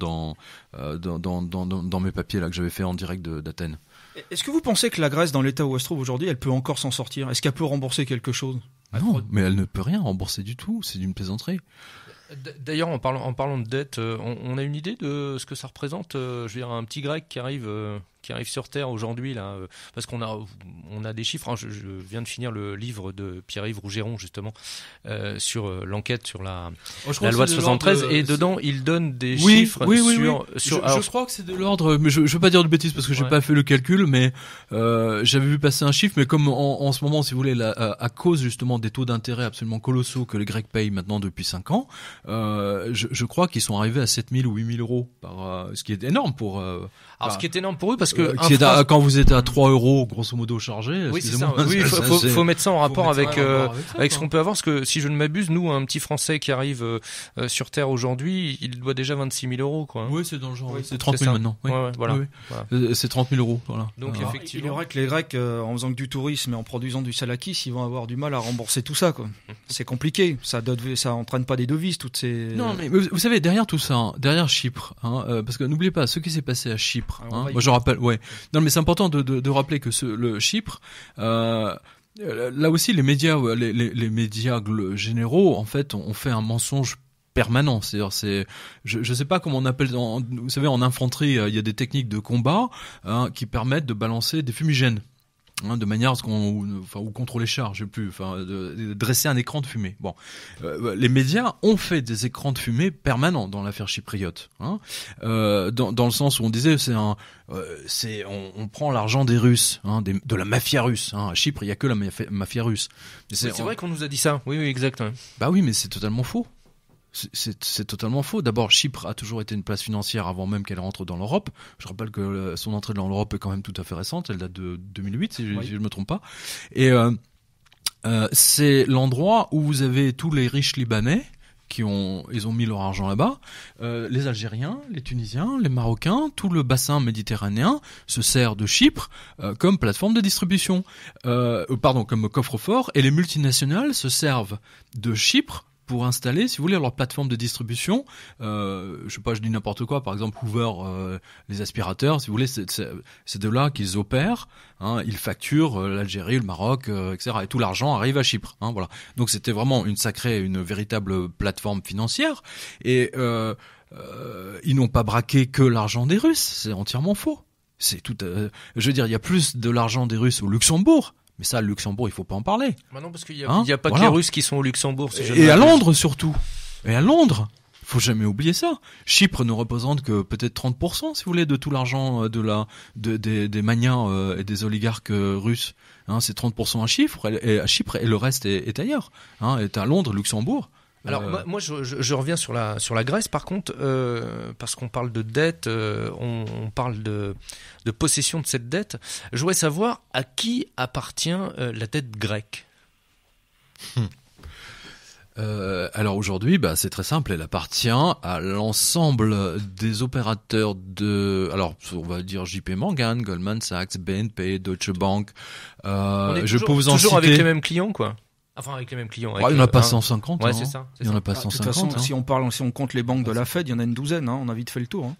[SPEAKER 3] euh, dans, dans, mes papiers là que j'avais fait en direct d'Athènes.
[SPEAKER 1] Est-ce que vous pensez que la Grèce, dans l'état où elle se trouve aujourd'hui, elle peut encore s'en sortir Est-ce qu'elle peut rembourser quelque chose
[SPEAKER 3] ah Non, mais elle ne peut rien rembourser du tout, c'est d'une plaisanterie. D'ailleurs, en parlant,
[SPEAKER 1] en parlant de dette, euh, on,
[SPEAKER 3] on,
[SPEAKER 2] a une idée de ce que ça représente, euh, je veux dire, un petit grec qui arrive, qui arrivent sur Terre aujourd'hui, là, euh, parce qu'on a, on a des chiffres. Hein. je, viens de finir le livre de Pierre-Yves Rougeron, justement, euh, sur euh, l'enquête sur la, oh, loi de 73. Et dedans, il donne des chiffres oui, oui, sur. je,
[SPEAKER 3] crois que c'est de l'ordre, mais je ne veux pas dire de bêtises parce que j'ai n'ai pas fait le calcul, mais j'avais vu passer un chiffre. Mais comme en, ce moment, si vous voulez, à cause justement des taux d'intérêt absolument colossaux que les Grecs payent maintenant depuis 5 ans, je, crois qu'ils sont arrivés à 7000 ou 8000 euros, par, ce qui est énorme pour. alors,
[SPEAKER 2] ce qui est énorme pour eux, parce euh, quand
[SPEAKER 3] vous êtes à 3 euros grosso modo chargé, oui, ça, oui faut, faut, mettre ça en
[SPEAKER 2] rapport euh, avec ce qu'on peut avoir, parce que si je ne m'abuse, nous un petit Français qui arrive euh, sur Terre aujourd'hui, il doit déjà 26 000
[SPEAKER 1] euros quoi. Hein. Oui, c'est dans le genre.
[SPEAKER 2] c'est 30 000 maintenant. voilà.
[SPEAKER 3] C'est 30 000 euros. Voilà. Donc effectivement,
[SPEAKER 1] il y que les Grecs, en faisant que du tourisme et en produisant du salakis, ils vont avoir du mal à rembourser tout ça quoi. C'est compliqué. Ça ça entraîne pas des devises toutes ces.
[SPEAKER 3] Non mais vous, savez derrière tout ça, hein, derrière Chypre, hein, parce que n'oubliez pas ce qui s'est passé à Chypre. Ah, moi je rappelle ouais. Non, mais c'est important de, de, rappeler que le Chypre, euh, là aussi, les médias, les, les, médias généraux, en fait, ont fait un mensonge permanent. cest c'est, je, ne sais pas comment on appelle. vous savez, en infanterie, euh, il y a des techniques de combat hein, qui permettent de balancer des fumigènes. Hein, de manière à ce qu'on enfin ou contre les charges, je plus, enfin de, dresser un écran de fumée. Bon, euh, les médias ont fait des écrans de fumée permanents dans l'affaire chypriote, hein. euh, dans, le sens où on disait c'est un, euh, on, prend l'argent des Russes, hein, de la mafia russe. À Chypre, il y a que la mafia, russe. C'est vrai qu'on nous a dit ça. Oui, oui, exact. Bah oui, mais c'est totalement faux c'est totalement faux. D'abord, Chypre a toujours été une place financière avant même qu'elle rentre dans l'Europe. Je rappelle que son entrée dans l'Europe est quand même tout à fait récente. Elle date de 2008, si je ne me trompe pas. Et euh, euh, c'est l'endroit où vous avez tous les riches libanais qui ont, ils ont mis leur argent là-bas. Euh, les Algériens, les Tunisiens, les Marocains, tout le bassin méditerranéen se sert de Chypre comme plateforme de distribution, pardon, comme coffre-fort, et les multinationales se servent de Chypre pour installer, si vous voulez, leur plateforme de distribution. Euh, je sais pas, je dis n'importe quoi. Par exemple, Hoover, euh, les aspirateurs, si vous voulez, c'est de là qu'ils opèrent. Hein, ils facturent euh, l'Algérie, le Maroc, euh, etc. Et tout l'argent arrive à Chypre. Hein, voilà. Donc c'était vraiment une sacrée, une véritable plateforme financière. Et ils n'ont pas braqué que l'argent des Russes. C'est entièrement faux. C'est tout. je veux dire, il y a plus de l'argent des Russes au Luxembourg mais ça, le Luxembourg, il faut pas en parler.
[SPEAKER 2] Bah non, parce qu'il n'y hein a, pas que les Russes qui
[SPEAKER 3] sont au Luxembourg. et, à Londres surtout. Et à Londres. Faut jamais oublier ça. Chypre ne représente que peut-être 30%, si vous voulez, de tout l'argent euh, de la, des, des euh, et des oligarques euh, russes. Hein, c'est 30% à Chypre, et, à Chypre, et le reste est, ailleurs. Hein, est à Londres, Luxembourg.
[SPEAKER 2] Alors euh. moi, je, reviens sur la sur la Grèce par contre euh, parce qu'on parle de dette, euh, on, parle de, de possession de cette dette. Je voudrais savoir à qui appartient la dette
[SPEAKER 3] grecque. Hum. alors aujourd'hui, bah, c'est très simple, elle appartient à l'ensemble des opérateurs de, alors on va dire JP Morgan, Goldman Sachs, BNP, Deutsche Bank. on est toujours, je peux avec les mêmes clients, quoi.
[SPEAKER 1] Enfin, avec les mêmes
[SPEAKER 2] clients. il
[SPEAKER 3] n'y en a pas 150. Ouais, hein. c'est ça. Ah, de toute façon, hein. si
[SPEAKER 1] on parle, si on compte les banques de ah, la Fed, il y en a une douzaine. Hein, on a vite fait le tour. Hein.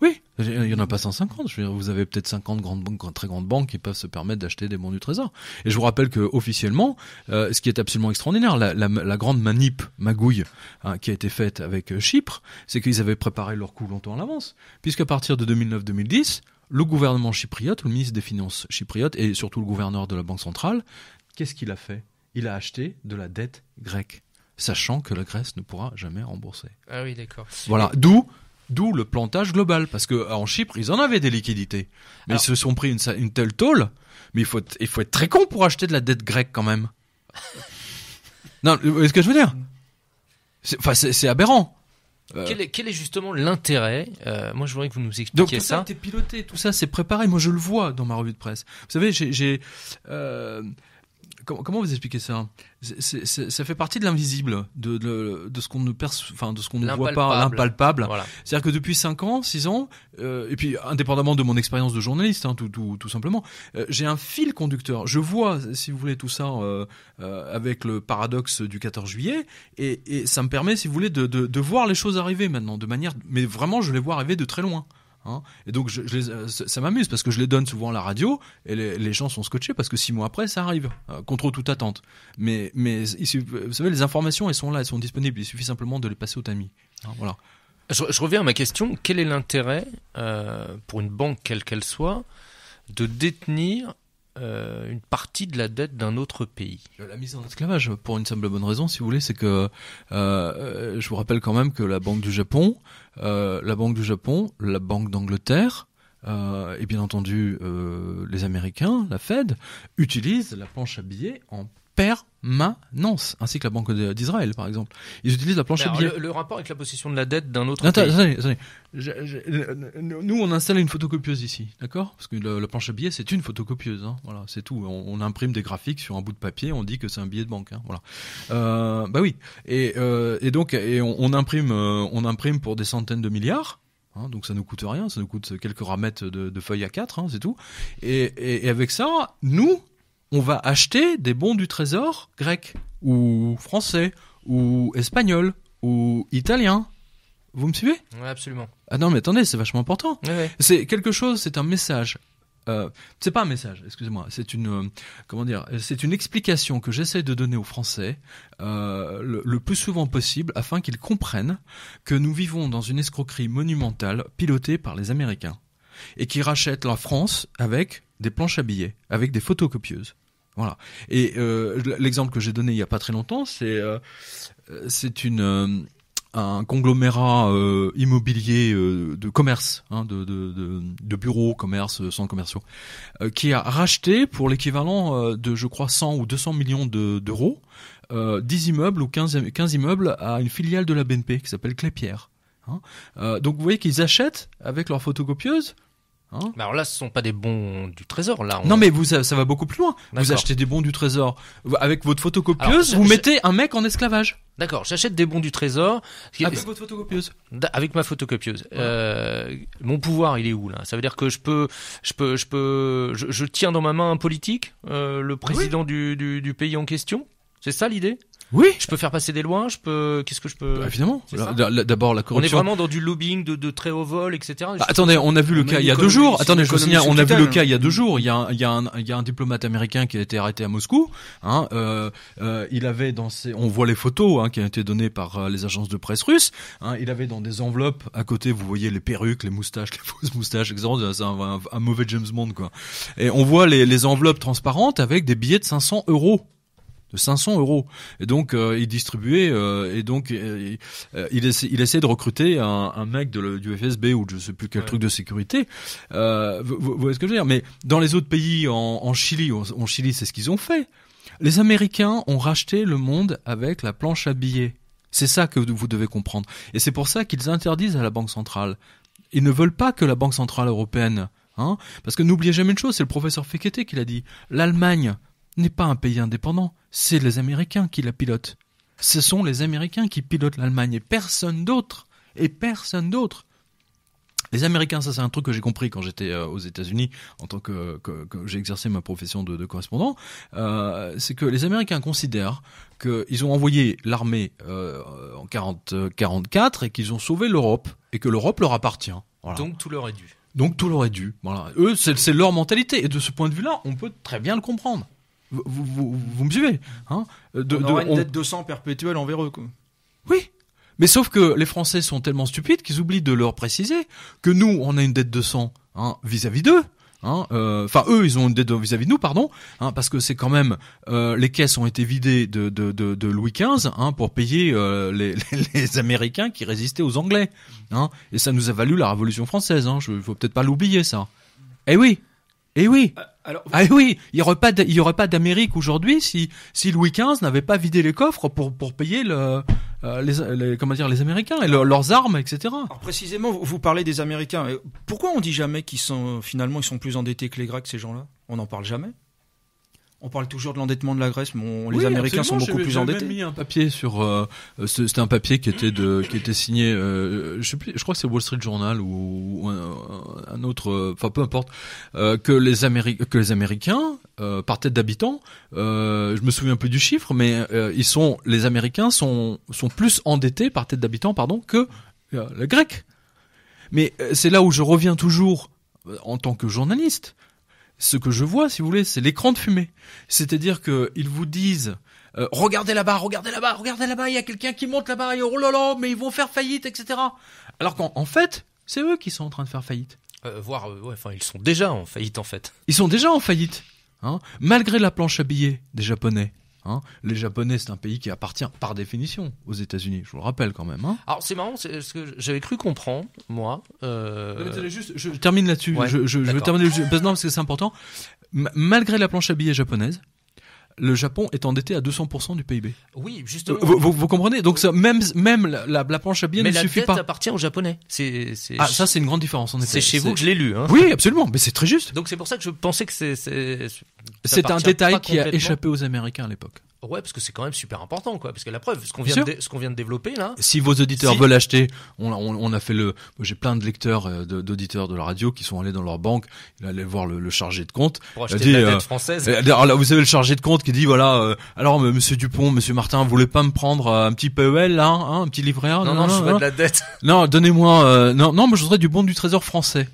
[SPEAKER 3] Oui, il n'y en a pas 150. Je veux dire, vous avez peut-être 50 grandes banques, très grandes banques qui peuvent se permettre d'acheter des bons du Trésor. Et je vous rappelle que officiellement, euh, ce qui est absolument extraordinaire, la, la, la grande manip magouille hein, qui a été faite avec euh, Chypre, c'est qu'ils avaient préparé leur coup longtemps en l'avance, puisqu'à partir de 2009-2010, le gouvernement chypriote, le ministre des Finances chypriote et surtout le gouverneur de la Banque centrale, qu'est-ce qu'il a fait il a acheté de la dette grecque, sachant que la Grèce ne pourra jamais rembourser. Ah oui, d'accord. Voilà, d'où d'où le plantage global, parce que euh, en Chypre, ils en avaient des liquidités, mais ils se sont pris une, telle tôle. Mais il faut, il faut être très con pour acheter de la dette grecque quand même. non, est ce que je veux dire c'est aberrant. Euh.
[SPEAKER 2] Quel, est, justement l'intérêt euh, Moi, je voudrais que vous nous expliquiez Donc, tout ça.
[SPEAKER 3] piloté, tout ça, c'est préparé. Moi, je le vois dans ma revue de presse. Vous savez, j'ai comment, vous expliquez ça Ça fait partie de l'invisible, de, ce qu'on ne de ce qu'on ne voit pas, l'impalpable. C'est-à-dire que depuis 5 ans, 6 ans, euh, et puis indépendamment de mon expérience de journaliste, hein, tout, simplement, euh, j'ai un fil conducteur. Je vois, si vous voulez, tout ça euh, avec le paradoxe du 14 juillet, et, ça me permet, si vous voulez, de, voir les choses arriver maintenant, de manière, mais vraiment, je les vois arriver de très loin. Hein. et donc je, euh, ça m'amuse parce que je les donne souvent à la radio et les, gens sont scotchés parce que six mois après ça arrive euh, contre toute attente. Mais mais euh, vous savez les informations elles sont là, elles sont disponibles. Il suffit simplement de les passer au tamis. Hein, voilà.
[SPEAKER 2] Je, reviens à ma question. Quel est l'intérêt pour une banque quelle qu'elle soit de détenir
[SPEAKER 3] euh, une partie de la dette d'un autre pays. La mise en esclavage, pour une simple bonne raison, si vous voulez, c'est que euh, euh, je vous rappelle quand même que la Banque du Japon, la Banque du Japon, la Banque d'Angleterre, et bien entendu les Américains, la Fed, utilisent la planche à billets en maintenant ainsi que la Banque d'Israël, par exemple. Ils utilisent la planche à billets.
[SPEAKER 2] Le, rapport avec la possession de la dette d'un autre pays. Attendez,
[SPEAKER 3] euh, nous, on installe une photocopieuse ici, d'accord Parce que le, la planche à billets, c'est une photocopieuse. Hein. voilà, c'est tout. On, imprime des graphiques sur un bout de papier, on dit que c'est un billet de banque. Hein, voilà. Euh, bah oui. Et, euh, donc, on, imprime, euh, on imprime pour des centaines de milliards. Hein. donc ça nous coûte rien, ça nous coûte quelques ramettes de, feuilles à quatre, hein, c'est tout. et, avec ça, nous, on va acheter des bons du trésor grec, ou français ou espagnol, ou italien. Vous me suivez Oui, absolument. Ah non, mais attendez, c'est vachement important. C'est quelque chose, c'est un message. Euh, c'est pas un message, excusez-moi. C'est une euh, comment dire C'est une explication que j'essaie de donner aux Français euh, le, plus souvent possible afin qu'ils comprennent que nous vivons dans une escroquerie monumentale pilotée par les Américains et qui rachètent la France avec des planches à billets, avec des photocopieuses. Voilà. Et euh, l'exemple que j'ai donné il n'y a pas très longtemps, c'est euh, c'est euh, un conglomérat euh, immobilier de commerce, hein, de, de, de, bureaux, commerce, centres commerciaux, qui a racheté pour l'équivalent de, je crois, 100 ou 200 millions d'euros, 10 immeubles ou 15, immeubles à une filiale de la BNP qui s'appelle Clépierre. Hein. donc vous voyez qu'ils achètent avec leur photocopieuse Hein bah, alors là, ce sont pas des bons du trésor, là. Non, mais vous, ça, va beaucoup plus loin. Vous achetez des bons du trésor. Avec votre photocopieuse, vous mettez un mec
[SPEAKER 2] en esclavage. D'accord, j'achète des bons du trésor. Avec votre photocopieuse. Avec ma photocopieuse. Euh, mon pouvoir, il est où là Ça veut dire que je peux, je peux, je peux, je, je tiens dans ma main un politique, euh, le président du, du, du pays en question. C'est ça l'idée oui. Je peux faire passer des lois. Je peux. Qu'est-ce que je peux bah, Évidemment. D'abord la corruption. On est vraiment dans du lobbying de, très haut vol, etc. Bah, attendez, on a vu le cas il y a
[SPEAKER 3] deux jours. Attendez, je on a vu le cas il y a deux jours. Il y a un, diplomate américain qui a été arrêté à Moscou. Hein, euh, euh, il avait dans ses, on voit les photos hein, qui ont été données par euh, les agences de presse russes. Hein, il avait dans des enveloppes à côté, vous voyez les perruques, les moustaches, les fausses moustaches, etc. C'est un, mauvais James Bond quoi. Et on voit les, les enveloppes transparentes avec des billets de 500 euros de 500 euros. Et donc, euh, il distribuait, euh, et donc, euh, euh, il, essaie, de recruter un, un mec de du FSB ou je sais plus quel truc de sécurité. vous, voyez ce que je veux dire Mais dans les autres pays, en, Chili, en, Chili, c'est ce qu'ils ont fait. Les Américains ont racheté le monde avec la planche à billets. C'est ça que vous devez comprendre. Et c'est pour ça qu'ils interdisent à la Banque centrale. Ils ne veulent pas que la Banque centrale européenne Hein Parce que n'oubliez jamais une chose, c'est le professeur Fekete qui l'a dit. L'Allemagne, n'est pas un pays indépendant, c'est les Américains qui la pilotent. Ce sont les Américains qui pilotent l'Allemagne et personne d'autre. Et personne d'autre. Les Américains, ça c'est un truc que j'ai compris quand j'étais euh, aux États-Unis, en tant que, que, j'ai exercé ma profession de, correspondant, euh, c'est que les Américains considèrent qu'ils ont envoyé l'armée euh, en 40, 44 et qu'ils ont sauvé l'Europe et que l'Europe leur appartient. Donc tout leur est dû. Donc tout leur est dû. Voilà. Eux, c'est leur mentalité et de ce point de vue-là, on peut très bien le comprendre vous, me suivez hein, On une dette
[SPEAKER 1] de sang perpétuelle envers eux.
[SPEAKER 3] Oui, mais sauf que les Français sont tellement stupides qu'ils oublient de leur préciser que nous, on a une dette de sang hein, vis-à-vis d'eux. Hein, euh, enfin, eux, ils ont une dette vis-à-vis de nous, pardon, parce que c'est quand même euh, les caisses ont été vidées de, Louis XV pour payer euh, les, Américains qui résistaient aux Anglais, et ça nous a valu la Révolution française. Il ne faut peut-être pas l'oublier ça. Eh oui, eh oui. Euh, alors, ah oui, il n'y aurait pas, il y aurait pas d'Amérique aujourd'hui si, si Louis XV n'avait pas vidé les coffres pour, pour payer le, euh, les, dire, les Américains et leurs armes, etc. Alors précisément, vous
[SPEAKER 1] parlez des Américains. Pourquoi on dit jamais qu'ils sont finalement ils sont plus endettés que les Grecs, ces gens-là On n'en parle jamais. On parle toujours de l'endettement de la Grèce, mais les Américains sont beaucoup plus endettés. J'ai mis
[SPEAKER 3] un papier sur, euh, c'était un papier qui était de, qui était signé, euh, je, je crois que c'est Wall Street Journal ou, un, autre, euh, enfin peu importe, que les Américains, que les Américains par tête d'habitant, je me souviens plus du chiffre, mais ils sont, les Américains sont sont plus endettés par tête d'habitant, pardon, que les Grecs. Mais c'est là où je reviens toujours en tant que journaliste ce que je vois, si vous voulez, c'est l'écran de fumée. C'est-à-dire qu'ils vous disent euh, regardez là-bas, regardez là-bas, regardez là-bas, il y a quelqu'un qui monte là-bas, oh là là, mais ils vont faire faillite, etc. Alors qu'en fait, c'est eux qui sont en train de faire faillite.
[SPEAKER 2] Euh, voire, euh, enfin, ils sont déjà en
[SPEAKER 3] faillite en fait. Ils sont déjà en faillite, hein, malgré la planche à billets des Japonais. Hein. les Japonais, c'est un pays qui appartient par définition aux États-Unis, je vous le rappelle quand même. Hein
[SPEAKER 2] Alors c'est marrant, c'est ce que j'avais cru comprendre,
[SPEAKER 3] moi. Euh, je termine là-dessus. je, terminer parce, non, parce que c'est important. malgré la planche à billets japonaise, le Japon est endetté à 200% du PIB. Oui, justement. Vous, comprenez Donc même la, planche à billets mais ne la suffit dette pas. appartient aux Japonais. C'est, ah, ça c'est une grande différence. C'est chez vous que je l'ai lu. Hein. Oui, absolument. Mais c'est très juste. Donc c'est pour ça que je pensais que c'est c'est un détail qui a échappé aux Américains à l'époque.
[SPEAKER 2] Ouais, parce que c'est quand même super important, quoi. Parce que la preuve, ce qu'on vient, de, ce qu'on vient de développer là. Si vos auditeurs veulent
[SPEAKER 3] acheter, on, a fait le. J'ai plein de lecteurs, euh, d'auditeurs de, la radio qui sont allés dans leur banque, Ils allaient voir le, chargé de compte. Pour acheter dit, la dette euh, française. alors là, vous avez le chargé de compte qui dit voilà, euh, alors Monsieur Dupont, Monsieur Martin, vous voulez pas me prendre un petit PEL là, hein, un petit livret Non, non, je de la dette. Non, donnez-moi. non, non, mais je voudrais du bon du Trésor français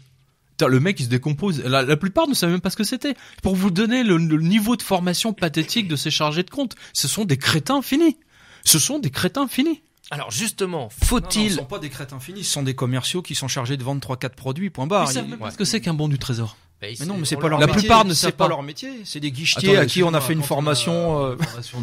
[SPEAKER 3] le mec, il se décompose. La, plupart ne savent même pas ce que c'était. Pour vous donner le, niveau de formation pathétique de ces chargés de compte, ce sont des crétins finis. Ce sont des crétins finis. Alors justement, faut-il... Ce ne sont pas
[SPEAKER 1] des crétins finis, ce sont des commerciaux qui sont
[SPEAKER 3] chargés de vendre 3-4 produits, point barre. Ils ce que c'est qu'un bon du trésor.
[SPEAKER 4] Bah, mais non, mais c'est pas leur, métier, La plupart ne pas. leur métier. C'est des guichetiers à qui on a fait une euh, formation. de...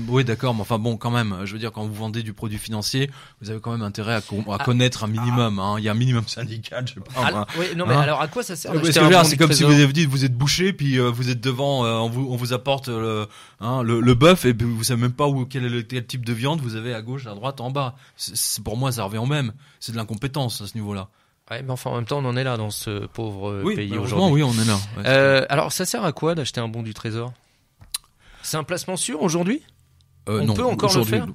[SPEAKER 3] Oui, d'accord, mais enfin bon, quand même. Je veux dire, quand vous vendez du produit financier, vous avez quand même intérêt à, à ah. connaître un minimum. Ah. Hein. Il y a un minimum syndical,
[SPEAKER 4] je sais pas. Ah, oui, non, mais hein alors à quoi ça sert ah, C'est comme si vous avez
[SPEAKER 3] dit vous êtes bouché, puis euh, vous êtes devant, euh, on, vous, on vous apporte le, hein, le, bœuf, et puis vous savez même pas où quel, est le, quel type de viande vous avez à gauche, à droite, en bas. c'est pour moi, ça revient au même. C'est de l'incompétence à ce niveau-là. Ouais, mais enfin, en même temps, on en est là dans ce pauvre euh, pays aujourd'hui. Oui, on est là. euh, alors, ça sert à quoi d'acheter un bon du Trésor
[SPEAKER 2] C'est un placement sûr aujourd'hui euh, On non, peut encore le faire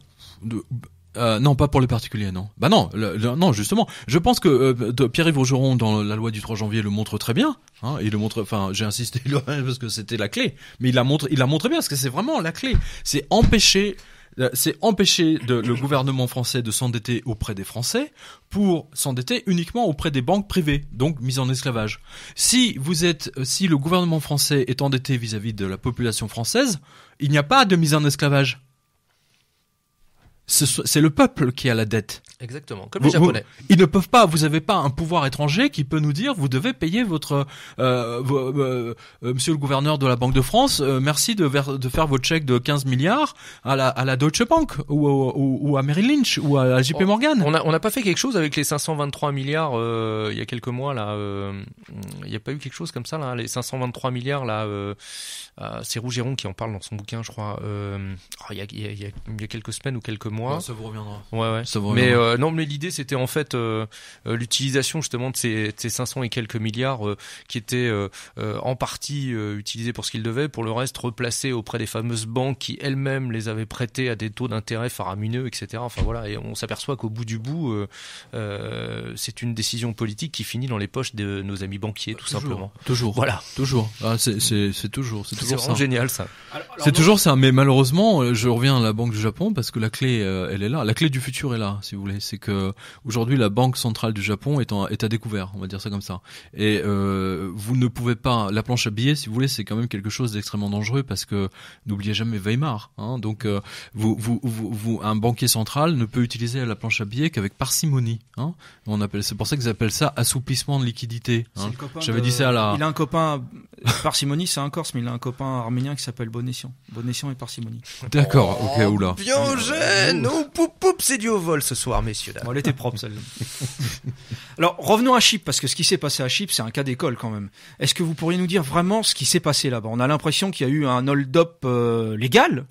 [SPEAKER 3] euh, Non, pas pour les particuliers, non. Bah non, non, justement. Je pense que euh, Pierre-Yves Augeron, dans la loi du 3 janvier, le montre très bien. Hein, il le montre. Enfin, j'ai insisté parce que c'était la clé, mais il la montre, il la montre bien parce que c'est vraiment la clé. C'est empêcher euh, c'est empêcher de, le gouvernement français de s'endetter auprès des Français pour s'endetter uniquement auprès des banques privées, donc mise en esclavage. Si vous êtes, euh, si le gouvernement français est endetté vis à -vis de la population française, il n'y a pas de mise en esclavage c'est le peuple qui a la dette.
[SPEAKER 2] Exactement, comme les Japonais.
[SPEAKER 3] Vous, ils ne peuvent pas, vous n'avez pas un pouvoir étranger qui peut nous dire vous devez payer votre euh, euh, euh, monsieur le gouverneur de la Banque de France, merci de, faire votre chèque de 15 milliards à la, à la Deutsche Bank ou, à Merrill Lynch ou à JP Morgan. On n'a pas fait quelque chose avec les 523 milliards il
[SPEAKER 2] y a quelques mois là, il n'y a pas eu quelque chose comme ça là, les 523 milliards là, c'est Rougeron qui en parle dans son bouquin je crois, il y a quelques semaines ou quelques mois ça vous reviendra. Ouais, ouais. Mais euh, non, mais l'idée c'était en fait euh, euh, l'utilisation justement de ces, 500 et quelques milliards qui étaient en partie utilisés pour ce qu'ils devaient, pour le reste replacés auprès des fameuses banques qui elles-mêmes les avaient prêtés à des taux d'intérêt faramineux, etc. Enfin voilà, et on s'aperçoit qu'au bout du bout, c'est une décision politique qui
[SPEAKER 3] finit dans les poches de nos amis banquiers, tout simplement. Toujours. Voilà. Toujours. Ah, c'est toujours. C'est toujours génial ça. C'est toujours ça, mais malheureusement, je reviens à la Banque du Japon parce que la clé euh, elle est là. La clé du futur est là, si vous voulez. C'est que aujourd'hui, la banque centrale du Japon est, à découvert, on va dire ça comme ça. Et euh, vous ne pouvez pas. La planche à billets, si vous voulez, c'est quand même quelque chose d'extrêmement dangereux parce que n'oubliez jamais Weimar. Hein. donc, euh, un banquier central ne peut utiliser la planche à billets qu'avec parcimonie. Hein. On appelle. C'est pour ça qu'ils appellent ça assouplissement de liquidité. Hein. J'avais dit ça à la. Il a un copain Parcimonie, c'est un Corse, mais il a un copain
[SPEAKER 1] arménien qui s'appelle Bonessian. Bonessian et Parcimonie. D'accord, oh, ok, oula. là? oh, c'est du au vol ce soir, messieurs. Dames. elle était propre, celle-là. Alors, revenons à Chypre, parce que ce qui s'est passé à Chypre, c'est un cas d'école quand même. Est-ce que vous pourriez nous dire vraiment ce qui s'est passé là-bas On a l'impression qu'il y a eu un hold-up euh, légal,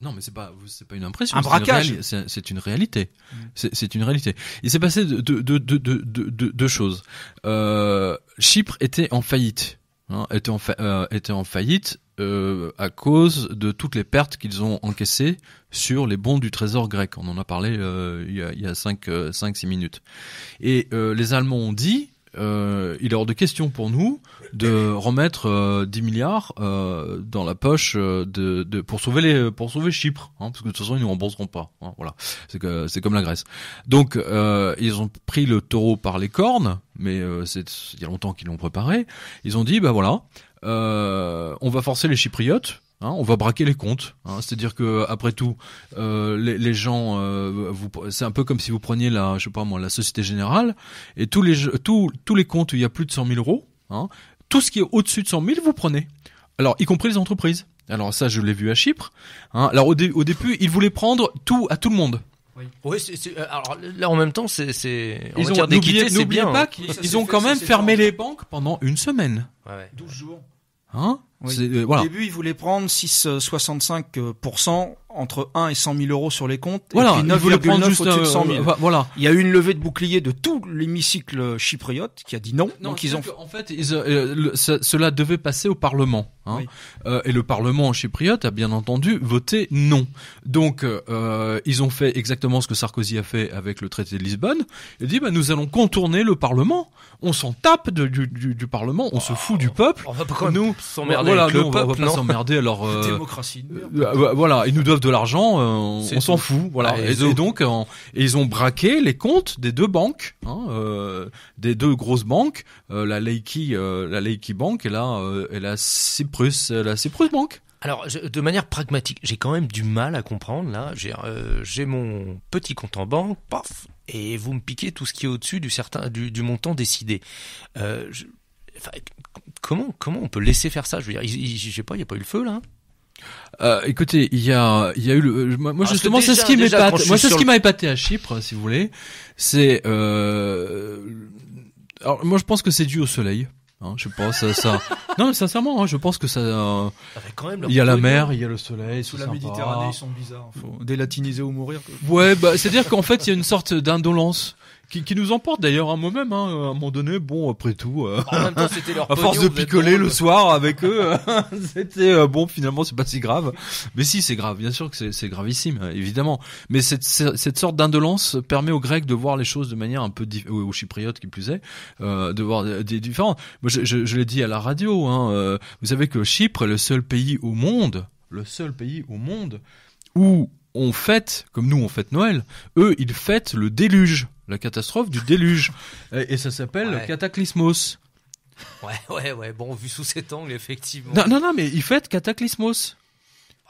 [SPEAKER 3] non, mais c'est pas, pas une impression. Un braquage. C'est une, réalité. Mm. C'est une réalité. Il s'est passé deux choses. Euh, Chypre était en faillite. Hein, euh, étaient, en faillite euh, à cause de toutes les pertes qu'ils ont encaissées sur les bons du trésor grec. On en a parlé euh, il y a, cinq, 5-6 minutes. Et les Allemands ont dit, euh, il est hors de question pour nous de remettre 10 euh, milliards euh, dans la poche euh, de, de, pour sauver les pour sauver Chypre hein, parce que de toute façon ils nous rembourseront pas hein, voilà c'est que c'est comme la Grèce donc euh, ils ont pris le taureau par les cornes mais c'est il y a longtemps qu'ils l'ont préparé ils ont dit bah voilà on va forcer les Chypriotes Hein, on va braquer les comptes. Hein, c'est-à-dire que après tout, euh, les, gens, euh, c'est un peu comme si vous preniez la, je sais pas moi, la Société Générale et tous les tous tous les comptes, où il y a plus de 100 000 euros. Hein. tout ce qui est au-dessus de 100 000, vous prenez. Alors, y compris les entreprises. Alors ça, je l'ai vu à Chypre. Alors au, début, ils voulaient prendre tout à tout le monde.
[SPEAKER 2] Oui, euh, alors là en même temps, c'est ils ont n'oubliez pas qu'ils ont quand même fermé
[SPEAKER 3] les banques pendant une semaine. 12 jours. Hein euh, voilà. Au début,
[SPEAKER 1] il voulait prendre 6,65% entre 1 et 100 000 euros sur les comptes. Voilà, et puis 9,9 au-dessus 100 000. Euh, voilà. Il y a eu une levée de bouclier de tout l'hémicycle chypriote
[SPEAKER 3] qui a dit non. donc En fait, euh, euh, cela devait passer au Parlement. Hein. et le Parlement chypriote a bien entendu voté non. Donc ils ont fait exactement ce que Sarkozy a fait avec le traité de Lisbonne. Il dit bah, nous allons contourner le Parlement. On s'en tape du, Parlement. On se fout du peuple. Ah, on va pas nous s'emmerder le peuple. va pas s'emmerder. Alors démocratie. voilà. Ils nous doivent de l'argent, euh, on s'en fout. Voilà. Ah, et, donc, ils ont braqué les comptes des deux banques, hein, euh, des deux grosses banques, euh, la Leiki, la Bank et la, et la Cyprus, la Cyprus
[SPEAKER 4] Bank.
[SPEAKER 2] Alors, de manière pragmatique, j'ai quand même du mal à comprendre. Là, j'ai mon petit compte en banque, paf, et vous me piquez tout ce qui est au-dessus du, certain, du, montant décidé. comment, comment on peut laisser faire ça Je veux dire, pas, il n'y a pas eu le
[SPEAKER 3] feu là euh, écoutez, il y a, il y a eu le, euh, moi justement, c'est ce qui m'épate. Moi, c'est ce qui m'a épaté à Chypre, si vous voulez. C'est, euh... Alors, moi, je pense que c'est dû au soleil. Hein, je pense à ça. non, mais sincèrement, hein, je pense que ça. il y a la mer, il y a le soleil. Sous la Méditerranée, ils sont
[SPEAKER 1] bizarres. Faut
[SPEAKER 3] délatinisés ou mourir. Ouais, bah, c'est-à-dire qu'en fait, il y a une sorte d'indolence qui, qui nous emporte d'ailleurs à hein, moi-même hein, à un moment donné. Bon, après tout, euh, à force de picoler le soir avec eux, c'était euh, bon. Finalement, c'est pas si grave. Mais si, c'est grave. Bien sûr que c'est gravissime, euh, évidemment. Mais cette, cette sorte d'indolence permet aux Grecs de voir les choses de manière un peu aux Chypriotes qui plus est, de voir des différences. Moi, je, je, je l'ai dit à la radio. Hein, vous savez que Chypre est le seul pays au monde, le seul pays au monde où on fête, comme nous on fête Noël, eux ils fêtent le déluge la catastrophe du déluge. et, ça s'appelle Cataclysmos.
[SPEAKER 2] Ouais, ouais, ouais. Bon, vu sous cet angle, effectivement. Non, non, non,
[SPEAKER 3] mais ils fêtent Cataclysmos.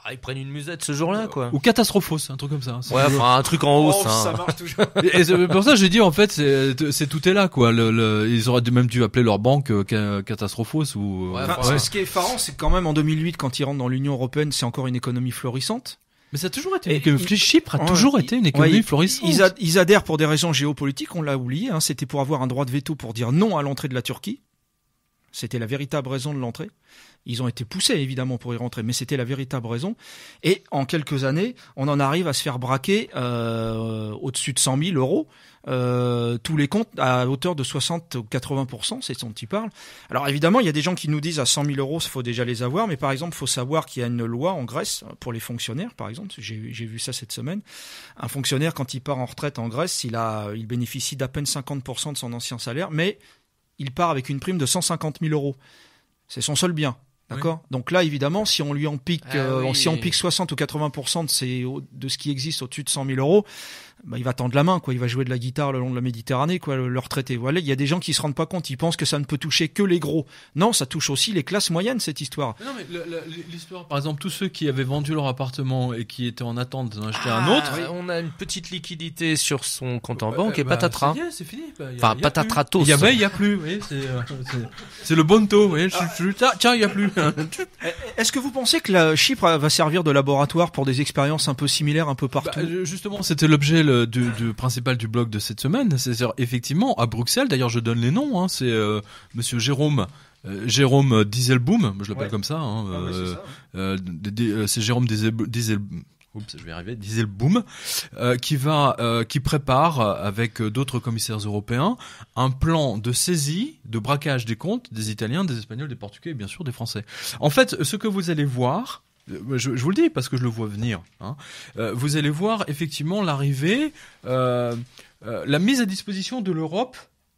[SPEAKER 2] Ah, ils prennent une musette ce jour-là, euh, quoi. Ou
[SPEAKER 3] Catastrophos, un truc comme ça. Hein. Ouais, enfin, un truc en hausse. Oh, hein. Ça marche toujours. et pour ça, j'ai dit, en fait, c'est tout est là, quoi. ils auraient même dû appeler leur banque euh, Catastrophos ou. Euh, ce
[SPEAKER 1] qui est effarant, c'est quand même en 2008, quand ils rentrent dans l'Union européenne, c'est encore une économie florissante.
[SPEAKER 3] Mais ça a toujours été. Chypre a toujours été une économie
[SPEAKER 1] florissante. Ils, adhèrent pour des raisons géopolitiques, on l'a oublié. Hein. C'était pour avoir un droit de veto pour dire non à l'entrée de la Turquie. C'était la véritable raison de l'entrée. Ils ont été poussés évidemment pour y rentrer, mais c'était la véritable raison. Et en quelques années, on en arrive à se faire braquer euh, au-dessus de 100 000 euros euh, tous les comptes à hauteur de 60 ou 80 c'est ce dont ils parlent. Alors évidemment, il y a des gens qui nous disent à 100 000 euros, il faut déjà les avoir, mais par exemple, il faut savoir qu'il y a une loi en Grèce euh, pour les fonctionnaires, par exemple. J'ai vu ça cette semaine. Un fonctionnaire, quand il part en retraite en Grèce, il, a, il bénéficie d'à peine 50 de son ancien salaire, mais il part avec une prime de 150 000 euros. C'est son seul bien. D'accord. Donc là, évidemment, si on lui en pique, ah euh, si on pique 60 ou 80 de, de ce qui existe au-dessus de 100 000 euros, bah, il va tendre la main, quoi. Il va jouer de la guitare le long de la Méditerranée, quoi, le, retraité. Voilà, il y a des gens qui se rendent pas compte. Ils pensent que ça ne peut toucher que les gros. Non, ça touche aussi les classes moyennes, cette histoire.
[SPEAKER 2] non, mais
[SPEAKER 3] l'histoire, par exemple, tous ceux qui avaient vendu leur appartement et qui étaient en attente d'en acheter un ah, autre. On a une petite liquidité sur son compte en bah, banque et bah, patatras. C'est fini. Y a, enfin, patatratos. Il y avait, il y a plus. Euh, c'est le bon taux. tiens, il y a plus. Eh, est-ce que vous pensez que la Chypre va
[SPEAKER 1] servir de laboratoire pour des expériences un peu similaires un peu partout
[SPEAKER 3] euh, Justement, c'était l'objet principal euh, du, principal du blog de cette semaine. C'est effectivement à Bruxelles. D'ailleurs, je donne les noms. Hein, c'est M. Euh, Monsieur Jérôme. Euh, Jérôme Dieselboom, je l'appelle comme ça. c'est Jérôme Dieselboom. Diesel, je vais qui va, qui prépare avec d'autres commissaires européens un plan de saisie, de braquage des comptes des Italiens, des Espagnols, des Portugais et bien sûr des Français. En fait, ce que vous allez voir, euh, je, vous le dis parce que je le vois venir. Hein. Euh, vous allez voir effectivement l'arrivée, euh, la mise à disposition de l'Europe,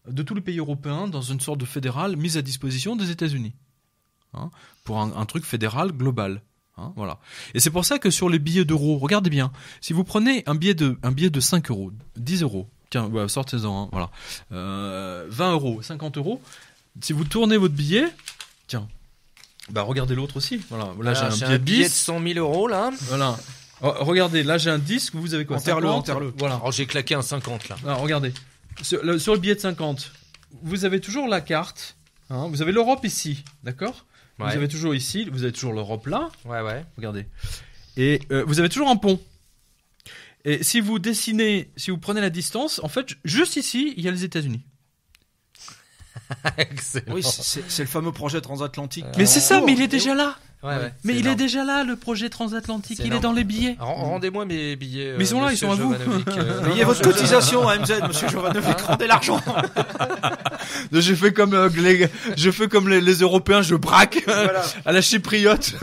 [SPEAKER 3] de tous les pays européens, dans une sorte de fédérale mise à disposition des États-Unis, hein, pour un, truc fédéral global. Hein, voilà. Et c'est pour ça que sur les billets d'euros, regardez bien, si vous prenez un billet de, un billet de 5 euros, 10 euros, tiens, sortez-en, voilà, 20 euros, 50 euros, si vous tournez votre billet, tiens, bah regardez l'autre aussi. Voilà, là j'ai un, billet, de 100 000 euros là. Voilà. Oh, regardez, là j'ai un disque, vous avez quoi Enterre-le, Voilà. Oh, j'ai claqué un 50 là. regardez. Sur le, billet de 50, vous avez toujours la carte. Hein. vous avez l'Europe ici, d'accord Vous avez toujours ici, vous avez toujours l'Europe là. Ouais, ouais. Regardez. Et euh, vous avez toujours un pont. Et si vous dessinez, si vous prenez la distance, en fait, juste ici, il y a les États-Unis.
[SPEAKER 1] oui, c'est le fameux projet transatlantique. Mais c'est ça, mais il est déjà là
[SPEAKER 3] mais il est déjà là, le projet transatlantique. il est dans les billets. Mm. Rendez-moi mes
[SPEAKER 1] billets.
[SPEAKER 2] Euh,
[SPEAKER 3] mais ils sont là, ils sont à vous.
[SPEAKER 2] Payez
[SPEAKER 3] euh. votre cotisation à MZ, monsieur Jovanovic. Hein rendez l'argent. je fais comme euh, je fais comme les, Européens, je braque à la chypriote.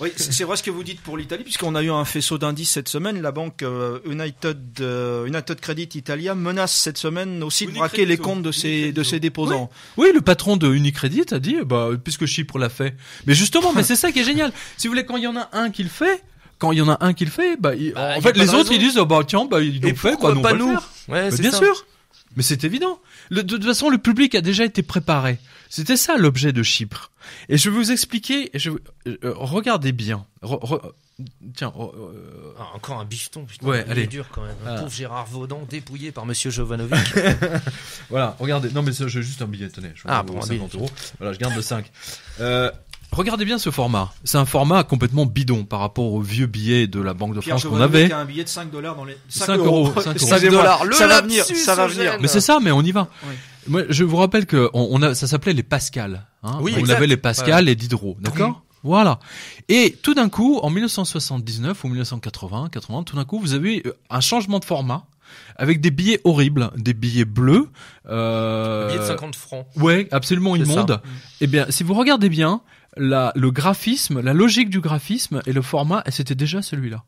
[SPEAKER 4] oui, c'est
[SPEAKER 1] vrai ce que vous dites pour l'Italie, puisqu'on a eu un faisceau d'indices cette semaine. La banque United, United Credit Italia menace cette semaine aussi
[SPEAKER 3] de braquer les comptes de ses, de ses déposants. Oui. oui, le patron de Unicredit a dit, bah euh, puisque Chypre l'a fait. Mais justement, mais c'est ça qui est génial. Si vous voulez, quand il y en a un qui le fait, quand il y en a un qui le fait, bah, bah, en fait, les autres, ils disent, oh, bah, tiens, bah, ils l'ont fait, quoi, pas nous. bien sûr. Mais c'est évident. de toute façon, le public a déjà été préparé. C'était ça l'objet de Chypre. Et je vais vous expliquer, je, euh, euh, regardez bien. tiens, euh,
[SPEAKER 2] ah, encore un bifton, putain, ouais, est dur quand même. Ah. Gérard Vaudan dépouillé par Monsieur Jovanovic.
[SPEAKER 3] voilà, regardez. Non mais j'ai juste un billet, tenez. Je ah, 50 euros. Voilà, je garde le 5. Regardez bien ce format. C'est un format complètement bidon par rapport au vieux billet de la Banque de France qu'on avait. A un
[SPEAKER 1] billet de 5 dollars dans les 5, euros. 5 ça va venir, ça va venir. Mais c'est ça, mais on
[SPEAKER 3] y va. Moi, je vous rappelle que on, a, ça s'appelait les Pascal. Hein oui, on avait les Pascal et Diderot, d'accord Voilà. Et tout d'un coup, en 1979 ou 1980, 80, tout d'un coup, vous avez un changement de format avec des billets horribles, des billets bleus. Euh... Billets de 50 francs. Ouais, absolument immonde. Mm. Eh bien, si vous regardez bien, la, le graphisme, la logique du graphisme et le format, eh, c'était déjà celui-là.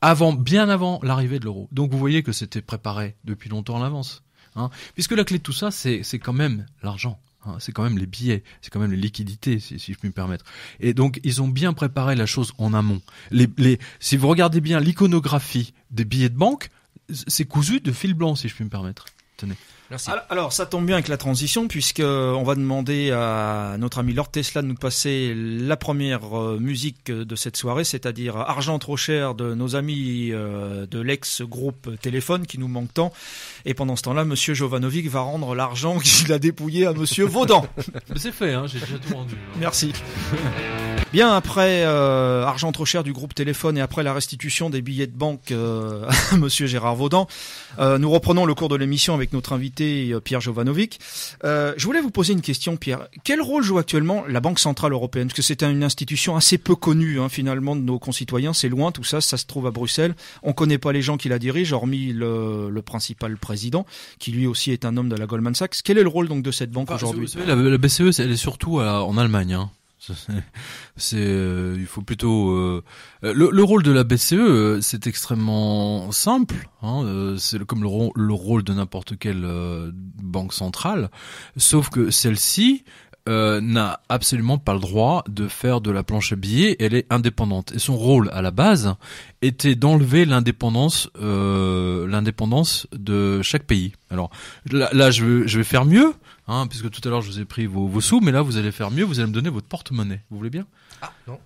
[SPEAKER 3] Avant, bien avant l'arrivée de l'euro. Donc vous voyez que c'était préparé depuis longtemps en avance. Hein. puisque la clé de tout ça, c'est quand même l'argent. Hein. c'est quand même les billets, c'est quand même les liquidités, si, je puis me permettre. Et donc, ils ont bien préparé la chose en amont. Les, les, si vous regardez bien l'iconographie des billets de banque, c'est cousu de fil blanc, si je puis me permettre. Tenez.
[SPEAKER 1] Alors, ça tombe bien avec la transition puisque euh, on va demander à notre ami Lord Tesla de nous passer la première euh, musique de cette soirée, c'est-à-dire Argent trop cher de nos amis euh, de l'ex-groupe Téléphone qui nous manque tant. Et pendant ce temps-là, Monsieur Jovanovic va rendre l'argent qu'il a dépouillé à Monsieur Vaudan.
[SPEAKER 3] C'est fait, hein, j'ai déjà tout rendu. Hein. Merci.
[SPEAKER 1] Bien après argent trop cher du groupe Téléphone et après la restitution des billets de banque à Monsieur Gérard Vaudan, nous reprenons le cours de l'émission avec notre invité euh, Pierre Jovanovic. Euh, je voulais vous poser une question, Pierre. Quel rôle joue actuellement la Banque Centrale Européenne Parce que c'est une institution assez peu connue, hein, finalement, de nos concitoyens. C'est loin, tout ça, ça se trouve à Bruxelles. On ne connaît pas les gens qui la dirigent, hormis le, principal président, qui lui aussi est un homme de la Goldman Sachs. Quel est le rôle donc de cette banque aujourd'hui
[SPEAKER 3] la, BCE, elle est surtout en Allemagne. Hein. C'est, euh, il faut plutôt euh, euh, le, rôle de la BCE, c'est extrêmement simple. Hein, c'est comme le, rôle de n'importe quelle banque centrale, sauf que celle-ci n'a absolument pas le droit de faire de la planche à billets. Elle est indépendante et son rôle à la base était d'enlever l'indépendance, l'indépendance de chaque pays. Alors là, je vais faire mieux. Hein, puisque tout à l'heure je vous ai pris vos, sous, mais là vous allez faire mieux, vous allez me donner votre porte-monnaie. Vous voulez bien
[SPEAKER 4] Ah non.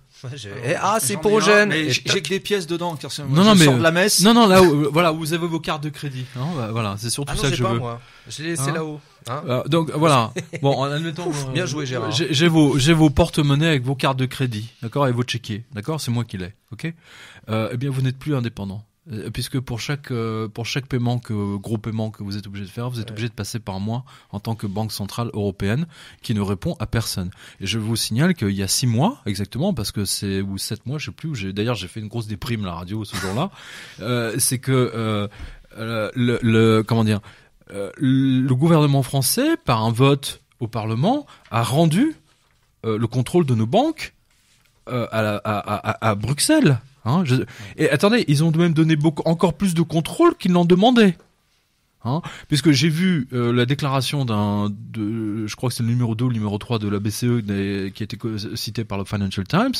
[SPEAKER 1] ah, c'est pour jeunes. J'ai que des pièces dedans, car non,
[SPEAKER 3] non, mais... de euh, la messe. Non, non, là, où, euh, voilà, vous avez vos cartes de crédit. Hein, bah, voilà, c'est surtout ah ça que je veux. Moi. Je l'ai moi, hein là-haut. Euh, donc voilà. bon, en bien joué, Gérard. J'ai vos, j'ai vos porte monnaie avec vos cartes de crédit, d'accord, et vos chéquiers, d'accord. C'est moi qui l'ai, ok. eh bien, vous n'êtes plus indépendant. Euh, puisque pour chaque, euh, pour chaque paiement, que, gros paiement que vous êtes obligé de faire, vous êtes obligé de passer par moi en tant que Banque Centrale Européenne qui ne répond à personne. Et je vous signale qu'il y a six mois exactement, parce que c'est, ou sept mois, je sais plus, d'ailleurs j'ai fait une grosse déprime la radio ce jour-là, euh, c'est que, le, comment dire, le gouvernement français, par un vote au Parlement, a rendu le contrôle de nos banques à, à Bruxelles. Hein, Et attendez, ils ont même donné beaucoup, encore plus de contrôle qu'ils n'en demandaient. Hein, puisque j'ai vu euh, la déclaration d'un, de, je crois que c'est le numéro 2 ou le numéro 3 de la BCE qui a été cité par le Financial Times,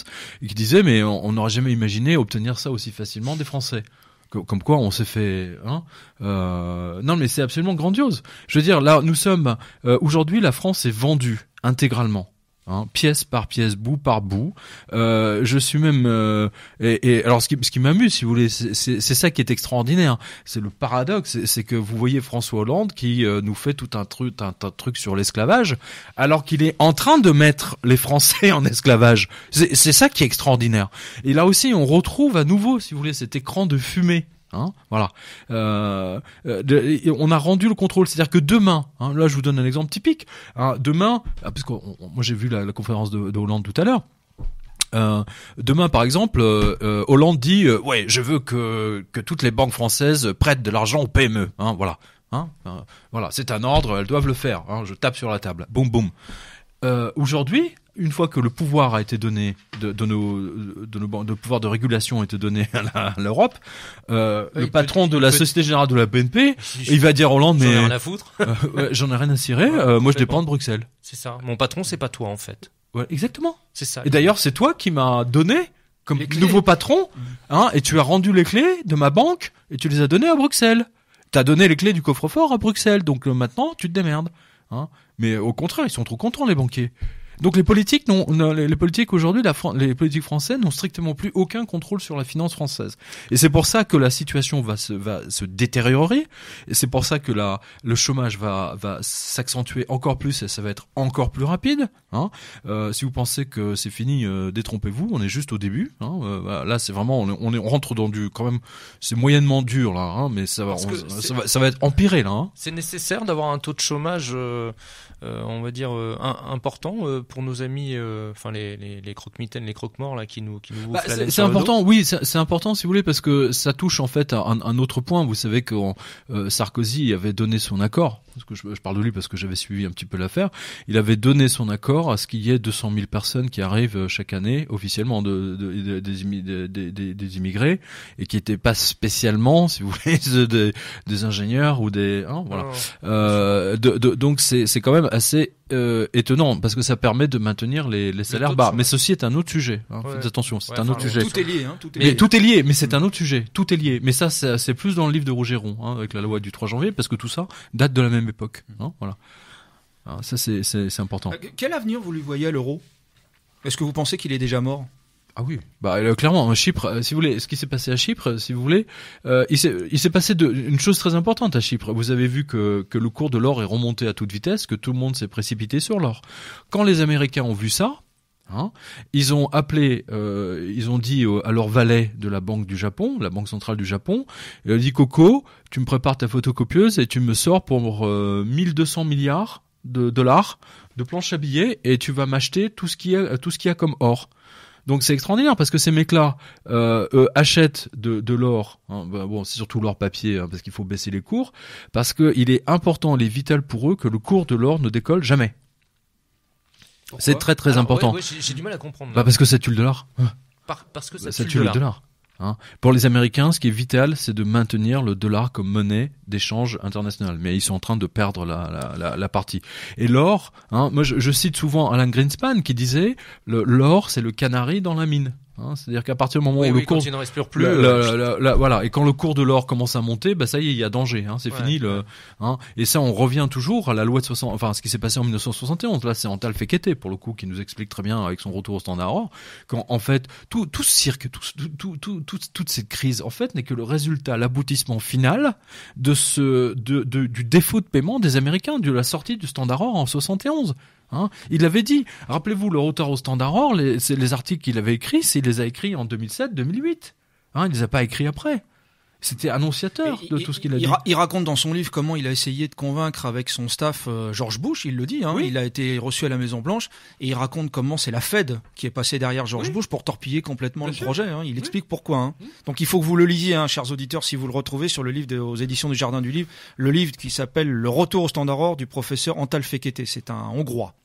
[SPEAKER 3] et qui disait mais on n'aurait jamais imaginé obtenir ça aussi facilement des Français. comme quoi on s'est fait. Hein, euh, non mais c'est absolument grandiose. Je veux dire là nous sommes euh, aujourd'hui la France est vendue intégralement. Hein, pièce par pièce, bout par bout. Euh, je suis même euh, et, et, alors ce qui, ce qui m'amuse, si vous voulez, c'est ça qui est extraordinaire. C'est le paradoxe, c'est que vous voyez François Hollande qui euh, nous fait tout un truc, un, un truc sur l'esclavage, alors qu'il est en train de mettre les Français en esclavage. C'est ça qui est extraordinaire. Et là aussi, on retrouve à nouveau, si vous voulez, cet écran de fumée Hein, voilà. Euh, euh, on a rendu le contrôle, c'est-à-dire que demain, hein, là je vous donne un exemple typique. Hein, demain, ah, parce que moi j'ai vu la, conférence de, Hollande tout à l'heure. Euh, demain, par exemple, Hollande dit ouais, je veux que toutes les banques françaises prêtent de l'argent aux PME. voilà. voilà, c'est un ordre, elles doivent le faire. je tape sur la table. Boum boum. Aujourd'hui, une fois que le pouvoir a été donné de, de nos de nos de pouvoir de régulation a été donné à l'Europe, euh, euh le patron de la Société Générale de la BNP, il va dire Hollande mais j'en ai rien à foutre, euh, j'en ai rien à cirer, euh, moi je dépends de Bruxelles.
[SPEAKER 2] C'est ça. Mon patron c'est pas toi en fait. Ouais, exactement. C'est ça. Et
[SPEAKER 3] d'ailleurs c'est toi qui m'as donné comme nouveau patron, hein, et tu as rendu les clés de ma banque et tu les as données à Bruxelles. T'as donné les clés du coffre-fort à Bruxelles, donc maintenant tu te démerdes. Hein. Mais au contraire, ils sont trop contents les banquiers. Donc les politiques, non, les politiques aujourd'hui, les politiques françaises n'ont strictement plus aucun contrôle sur la finance française. Et c'est pour ça que la situation va se, va se détériorer. Et c'est pour ça que la, le chômage va, va s'accentuer encore plus et ça va être encore plus rapide. Hein. Euh, si vous pensez que c'est fini, euh, détrompez-vous. On est juste au début. Hein. Euh, là, c'est vraiment, on, est, on, rentre dans du, quand même, c'est moyennement dur là, hein, mais ça va, ça va, ça va être empiré là. Hein.
[SPEAKER 2] C'est nécessaire d'avoir un taux de chômage euh, euh, on va dire, euh, important euh, pour nos amis, enfin les, les, les croque-mitaines, les croque-morts là qui nous qui nous bah, C'est important,
[SPEAKER 3] oui, c'est important si vous voulez parce que ça touche en fait à un, autre point. Vous savez que Sarkozy avait donné son accord. Parce que je, parle de lui parce que j'avais suivi un petit peu l'affaire. Il avait donné son accord à ce qu'il y ait 200 000 personnes qui arrivent chaque année officiellement de, des, des, des, immigrés et qui n'étaient pas spécialement, si vous voulez, des, des ingénieurs ou des hein, voilà. Oh. donc c'est quand même assez euh, étonnant parce que ça permet de maintenir les, salaires bas. Mais ceci est un autre sujet. Hein. Faites attention, c'est un autre sujet. Tout est lié. Hein, tout est mais lié. mais c'est un autre sujet. Tout est lié. Mais ça, c'est plus dans le livre de Rougeron hein, avec la loi du 3 janvier parce que tout ça date de la même époque. Mm. voilà. Ah, ça, c'est important. Euh,
[SPEAKER 1] quel avenir vous lui voyez à l'euro
[SPEAKER 3] Est-ce que vous pensez qu'il est déjà mort ah oui, bah euh, clairement, Chypre, euh, si vous voulez, ce qui s'est passé à Chypre, euh, si vous voulez, il s'est passé de, une chose très importante à Chypre. Vous avez vu que, que le cours de l'or est remonté à toute vitesse, que tout le monde s'est précipité sur l'or. Quand les Américains ont vu ça, Hein ils ont appelé, ils ont dit à leur valet de la banque du Japon, la banque centrale du Japon, il a dit Coco, tu me prépares ta photocopieuse et tu me sors pour euh, 1200 milliards de dollars de planches à billets et tu vas m'acheter tout ce qui a tout ce qu'il y a comme or. Donc c'est extraordinaire parce que ces mecs-là euh, achètent de, l'or. Hein. Bah, bon, c'est surtout l'or papier hein, parce qu'il faut baisser les cours. Parce qu'il est important, il est vital pour eux que le cours de l'or ne décolle jamais. C'est très très important. j'ai, du mal à comprendre. Bah, parce que ça tue le dollar.
[SPEAKER 2] parce que ça, tue, Le dollar.
[SPEAKER 3] Hein. Pour les Américains, ce qui est vital, c'est de maintenir le dollar comme monnaie d'échange international. Mais ils sont en train de perdre la, partie. Et l'or, hein, moi je, je, cite souvent Alan Greenspan qui disait l'or c'est le canari dans la mine. Hein, c'est-à-dire qu'à partir du moment où le cours, plus, euh, voilà, et quand le cours de l'or commence à monter, bah ça y est, il y a danger, hein, c'est fini. Le, hein, et ça, on revient toujours à la loi de 60, enfin ce qui s'est passé en 1971. Là, c'est Antal Fekete pour le coup qui nous explique très bien avec son retour au standard or, quand en fait tout, tout ce cirque, tout, tout, toute, cette crise, en fait, n'est que le résultat, l'aboutissement final de ce, de, du défaut de paiement des Américains, de la sortie du standard or en 71. Hein il avait dit, rappelez-vous, le auteur au Standard les, articles qu'il avait écrits, il les a écrits en 2007-2008. Hein, il les a pas écrits après. C'était annonciateur de tout ce qu'il a dit. il raconte dans son livre comment il a essayé de convaincre avec son
[SPEAKER 1] staff euh, George Bush, il le dit, hein. il a été reçu à la Maison Blanche, et il raconte comment c'est la Fed qui est passée derrière George Bush pour torpiller complètement le projet. Hein. il explique pourquoi. Hein. Donc il faut que vous le lisiez, chers auditeurs, si vous le retrouvez sur le livre aux éditions du Jardin du Livre, le livre qui s'appelle Le Retour au Standard Or du professeur Antal Fekete, c'est un Hongrois.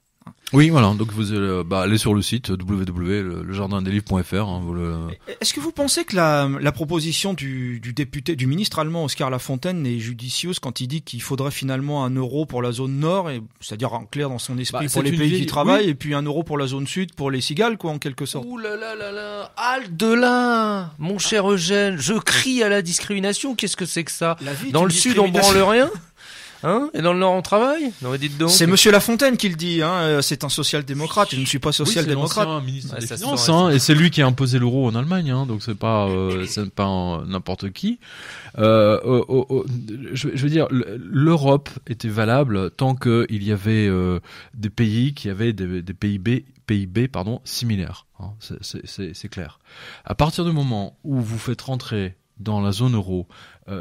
[SPEAKER 3] Oui, voilà. Donc vous euh, bah, allez sur le site euh, www.lejardindelivre.fr. Hein,
[SPEAKER 1] Est-ce que vous pensez que la, proposition du, député, du ministre allemand Oscar Lafontaine est judicieuse quand il dit qu'il faudrait finalement un euro pour la zone nord, et c'est-à-dire en clair dans son bah, esprit pour les pays qui travaillent, et puis un euro pour la zone sud pour les cigales, quoi, en quelque sorte. Ouh là
[SPEAKER 2] là là, mon cher Eugène, je crie à la discrimination. Qu'est-ce que c'est que ça Dans le sud, on branle rien.
[SPEAKER 1] Hein et dans le Nord, on travaille donc. C'est Monsieur Lafontaine qui le dit, hein. euh, C'est un social-démocrate. Je ne suis pas social-démocrate. Oui, ministre
[SPEAKER 2] des Finances, hein, Et
[SPEAKER 3] c'est lui qui a imposé l'euro en Allemagne, Donc c'est pas, euh, pas n'importe qui. Euh, oh, oh, oh, je, veux dire, l'Europe était valable tant qu'il y avait des pays qui avaient des, PIB PIB pardon, similaire. c'est clair. À partir du moment où vous faites rentrer dans la zone euro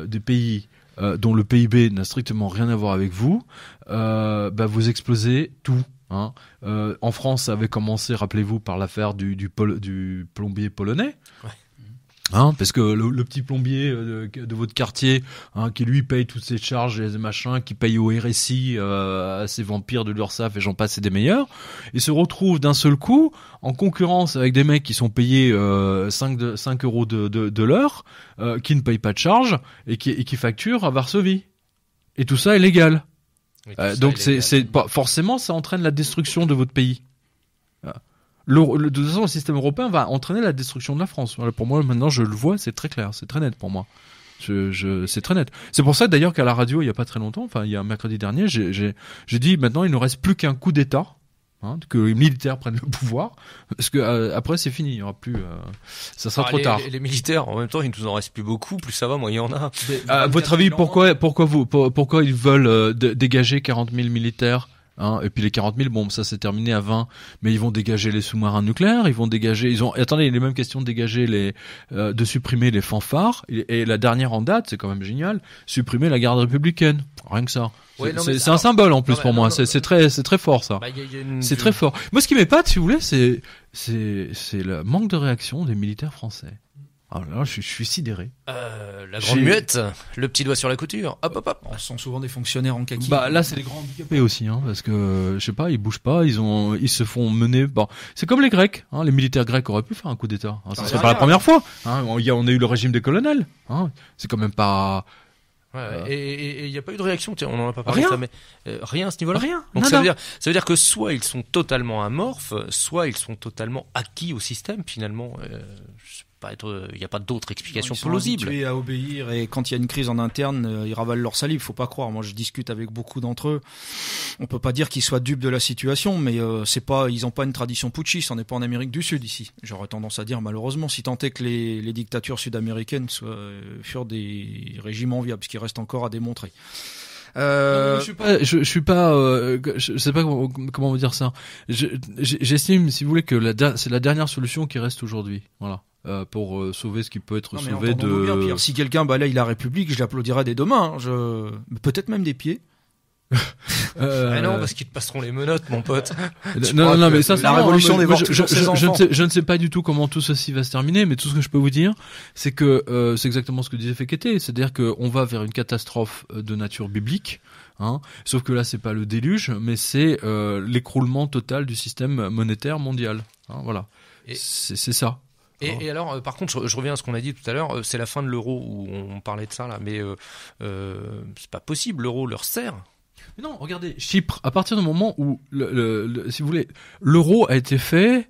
[SPEAKER 3] des pays euh, dont le PIB n'a strictement rien à voir avec vous, euh, bah, vous explosez tout. Hein. Euh, en France, ça avait commencé, rappelez-vous, par l'affaire du, du, du plombier polonais. Hein, parce que le, petit plombier euh, de, votre quartier, hein, qui lui paye toutes ses charges et machins, qui paye au RSI, euh, à ses vampires de l'URSSAF et j'en passe, des meilleurs, il se retrouve d'un seul coup en concurrence avec des mecs qui sont payés 5, euh, 5 euros de, de, de l'heure, euh, qui ne payent pas de charges et qui, et qui facturent à Varsovie. Et tout ça est légal. donc c'est forcément ça entraîne la destruction de votre pays. Ah le, de toute façon, le système européen va entraîner la destruction de la France. pour moi, maintenant, je le vois, c'est très clair, c'est très net pour moi. Je, je, c'est très net. C'est pour ça d'ailleurs qu'à la radio, il n'y a pas très longtemps, enfin il y a mercredi dernier, j'ai dit maintenant il ne reste plus qu'un coup d'État, hein, que les militaires prennent le pouvoir, parce que euh, après c'est fini, il y aura plus, euh, ça sera trop tard. Les,
[SPEAKER 2] les, militaires, en même temps, il ne nous en reste plus beaucoup, plus ça va, moi il y en a. Euh, à votre avis,
[SPEAKER 3] pourquoi, pourquoi vous, pourquoi ils veulent dégager 40 000 militaires Hein. et puis les 40 000, bon, ça s'est terminé à 20, mais ils vont dégager les sous-marins nucléaires, ils vont dégager, ils ont, attendez, il est même question de dégager les, euh, de supprimer les fanfares, et, la dernière en date, c'est quand même génial, supprimer la garde républicaine, rien que ça. c'est un symbole en plus pour moi, c'est très, c'est très fort ça. Bah, c'est très fort. Moi, ce qui m'épate, si vous voulez, c'est, c'est, c'est le manque de réaction des militaires français ah, là, je, suis sidéré. Euh, la grande muette,
[SPEAKER 1] le petit doigt sur la couture, hop hop hop. Ce sont souvent des fonctionnaires en kaki.
[SPEAKER 2] Bah là, c'est les
[SPEAKER 3] grands handicapés aussi, hein, parce que je sais pas, ils bougent pas, ils se font mener. c'est comme les Grecs. Hein, les militaires grecs auraient pu faire un coup d'État. Ce ne serait pas la première fois. Hein. on, a, eu le régime des colonels. c'est quand même pas
[SPEAKER 2] euh. Et- il n'y a pas eu de réaction, on n'en a pas parlé Rien. mais euh, rien à ce niveau-là. rien. Donc ça veut, dire, dire que soit ils sont totalement amorphes, soit ils sont totalement acquis au système finalement il n'y a pas d'autre explication plausible. ils Sont à
[SPEAKER 1] obéir et quand il y a une crise en interne, euh, ils ravalent leur salive. Faut pas croire. Moi, je discute avec beaucoup d'entre eux. On ne peut pas dire qu'ils soient dupes de la situation, mais euh, c'est pas, ils n'ont pas une tradition putschiste. On n'est pas en Amérique du Sud ici. J'aurais tendance à dire malheureusement, si tant est que les, dictatures sud-américaines euh,
[SPEAKER 3] furent des régimes enviables, ce qui reste encore à démontrer. je suis pas, je, suis pas, je, sais pas comment, comment dire ça. J'estime, si vous voulez, que c'est la dernière solution qui reste aujourd'hui. Voilà. Euh, pour euh, sauver ce qui peut être sauvé de. Bien, si
[SPEAKER 1] quelqu'un balaye la République, je l'applaudirai dès demain. Hein. je... Peut-être même des pieds.
[SPEAKER 3] Euh, ah non, parce
[SPEAKER 2] qu'ils te passeront les menottes, mon pote. non, non, mais ça, c'est la révolution des je, je,
[SPEAKER 3] ne sais, pas du tout comment tout ceci va se terminer, mais tout ce que je peux vous dire, c'est que c'est exactement ce que disait Fekete, c'est-à-dire qu'on va vers une catastrophe de nature biblique. Hein. sauf que là, c'est pas le déluge, mais c'est l'écroulement total du système monétaire mondial. Hein, voilà, c'est ça.
[SPEAKER 2] Et, et, alors, euh, par contre, je, reviens à ce qu'on a dit tout à l'heure, euh, c'est la fin de l'euro où on parlait de ça là, mais euh, c'est pas possible, l'euro leur sert.
[SPEAKER 3] non, regardez, Chypre, à partir du moment où, le, si vous voulez, l'euro a été fait,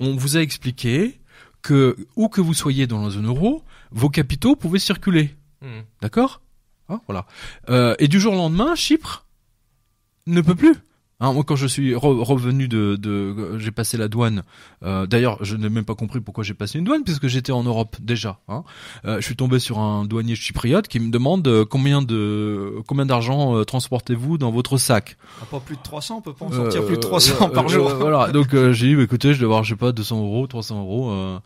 [SPEAKER 3] on vous a expliqué que où que vous soyez dans la zone euro, vos capitaux pouvaient circuler, hmm. d'accord hein, Voilà. et du jour au lendemain, Chypre ne peut plus. Hein, moi, quand je suis revenu de, de j'ai passé la douane. Euh, D'ailleurs, je n'ai même pas compris pourquoi j'ai passé une douane, puisque j'étais en Europe déjà. Hein. Euh, je suis tombé sur un douanier chypriote qui me demande euh, combien de combien d'argent euh, transportez-vous dans votre sac.
[SPEAKER 1] Ah, pas plus de 300, on peut pas en sortir euh, plus de 300 par jour. voilà. Donc
[SPEAKER 3] j'ai dit, bah, écoutez, je dois avoir, je sais pas, 200 euros, 300 euros.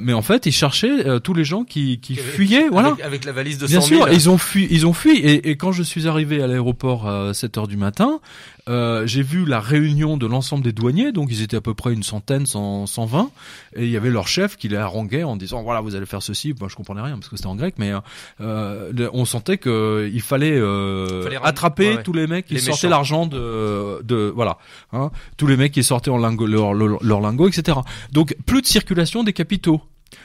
[SPEAKER 3] mais en fait, ils cherchaient tous les gens qui, qui fuyaient, voilà. Avec, la valise de Bien sûr, ils ont fui, ils ont fui. Et, quand je suis arrivé à l'aéroport à 7 heures du matin, euh, j'ai vu la réunion de l'ensemble des douaniers, donc ils étaient à peu près une centaine, cent 120, et il y avait leur chef qui les haranguait en disant voilà vous allez faire ceci. Moi je comprenais rien parce que c'était en grec, mais euh, on sentait que euh, il fallait, euh, attraper tous les mecs qui sortaient l'argent de, de voilà, hein, tous les mecs qui sortaient en lingot, leur, lingot, etc. Donc plus de circulation des capitaux.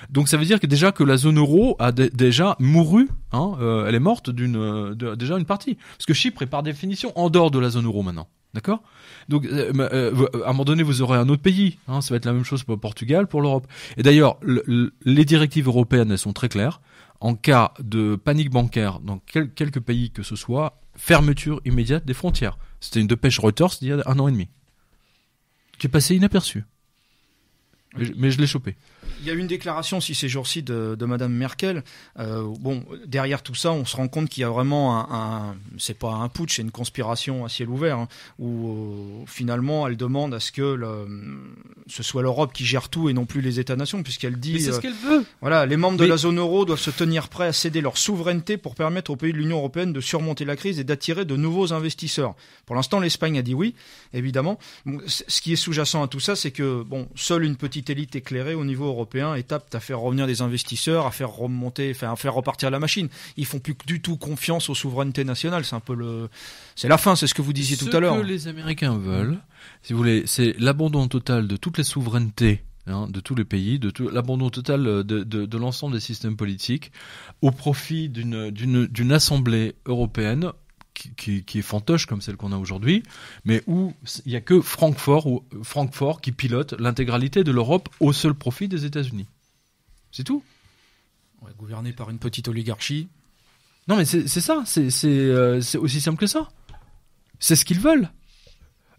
[SPEAKER 3] Donc ça veut dire que déjà que la zone euro a déjà mouru, hein, euh, elle est morte d'une euh, déjà une partie, parce que Chypre est par définition en dehors de la zone euro maintenant. D'accord Donc, euh, à un moment donné, vous aurez un autre pays. Hein, ça va être la même chose pour Portugal, pour l'Europe. Et d'ailleurs, les directives européennes, elles sont très claires. En cas de panique bancaire dans quelques pays que ce soit, fermeture immédiate des frontières. C'était une dépêche Reuters il y a un an et demi. Tu est passé inaperçu. Mais, mais je l'ai chopé.
[SPEAKER 1] Il y a une déclaration, si ces jours-ci, de, de Madame Merkel. Euh, bon, derrière tout ça, on se rend compte qu'il y a vraiment un, c'est pas un putsch, c'est une conspiration à ciel ouvert, hein, où euh, finalement elle demande à ce que ce soit l'Europe qui gère tout et non plus les États-nations, puisqu'elle dit. c'est ce euh, qu'elle veut. Voilà, les membres de la zone euro doivent se tenir prêts à céder leur souveraineté pour permettre aux pays de l'Union européenne de surmonter la crise et d'attirer de nouveaux investisseurs. Pour l'instant, l'Espagne a dit oui, évidemment. ce qui est sous-jacent à tout ça, c'est que bon, seule une petite élite éclairée au niveau européen Européens est apte à faire revenir des investisseurs, à faire remonter, enfin, à faire repartir la machine. Ils font plus du tout confiance aux souverainetés nationales. C'est un peu le, c'est la fin. C'est ce que vous disiez tout à l'heure. Ce que les
[SPEAKER 3] Américains veulent, si vous voulez, c'est l'abandon total de toutes les souverainetés hein, de tous les pays, de tout, l'abandon total de, de l'ensemble des systèmes politiques, au profit d'une assemblée européenne qui, est fantoche comme celle qu'on a aujourd'hui, mais où il n'y a que Francfort, qui pilote l'intégralité de l'Europe au seul profit des États-Unis. C'est tout. gouverné par une petite oligarchie. Non, mais c'est ça, euh, c'est aussi simple que ça. C'est ce qu'ils veulent.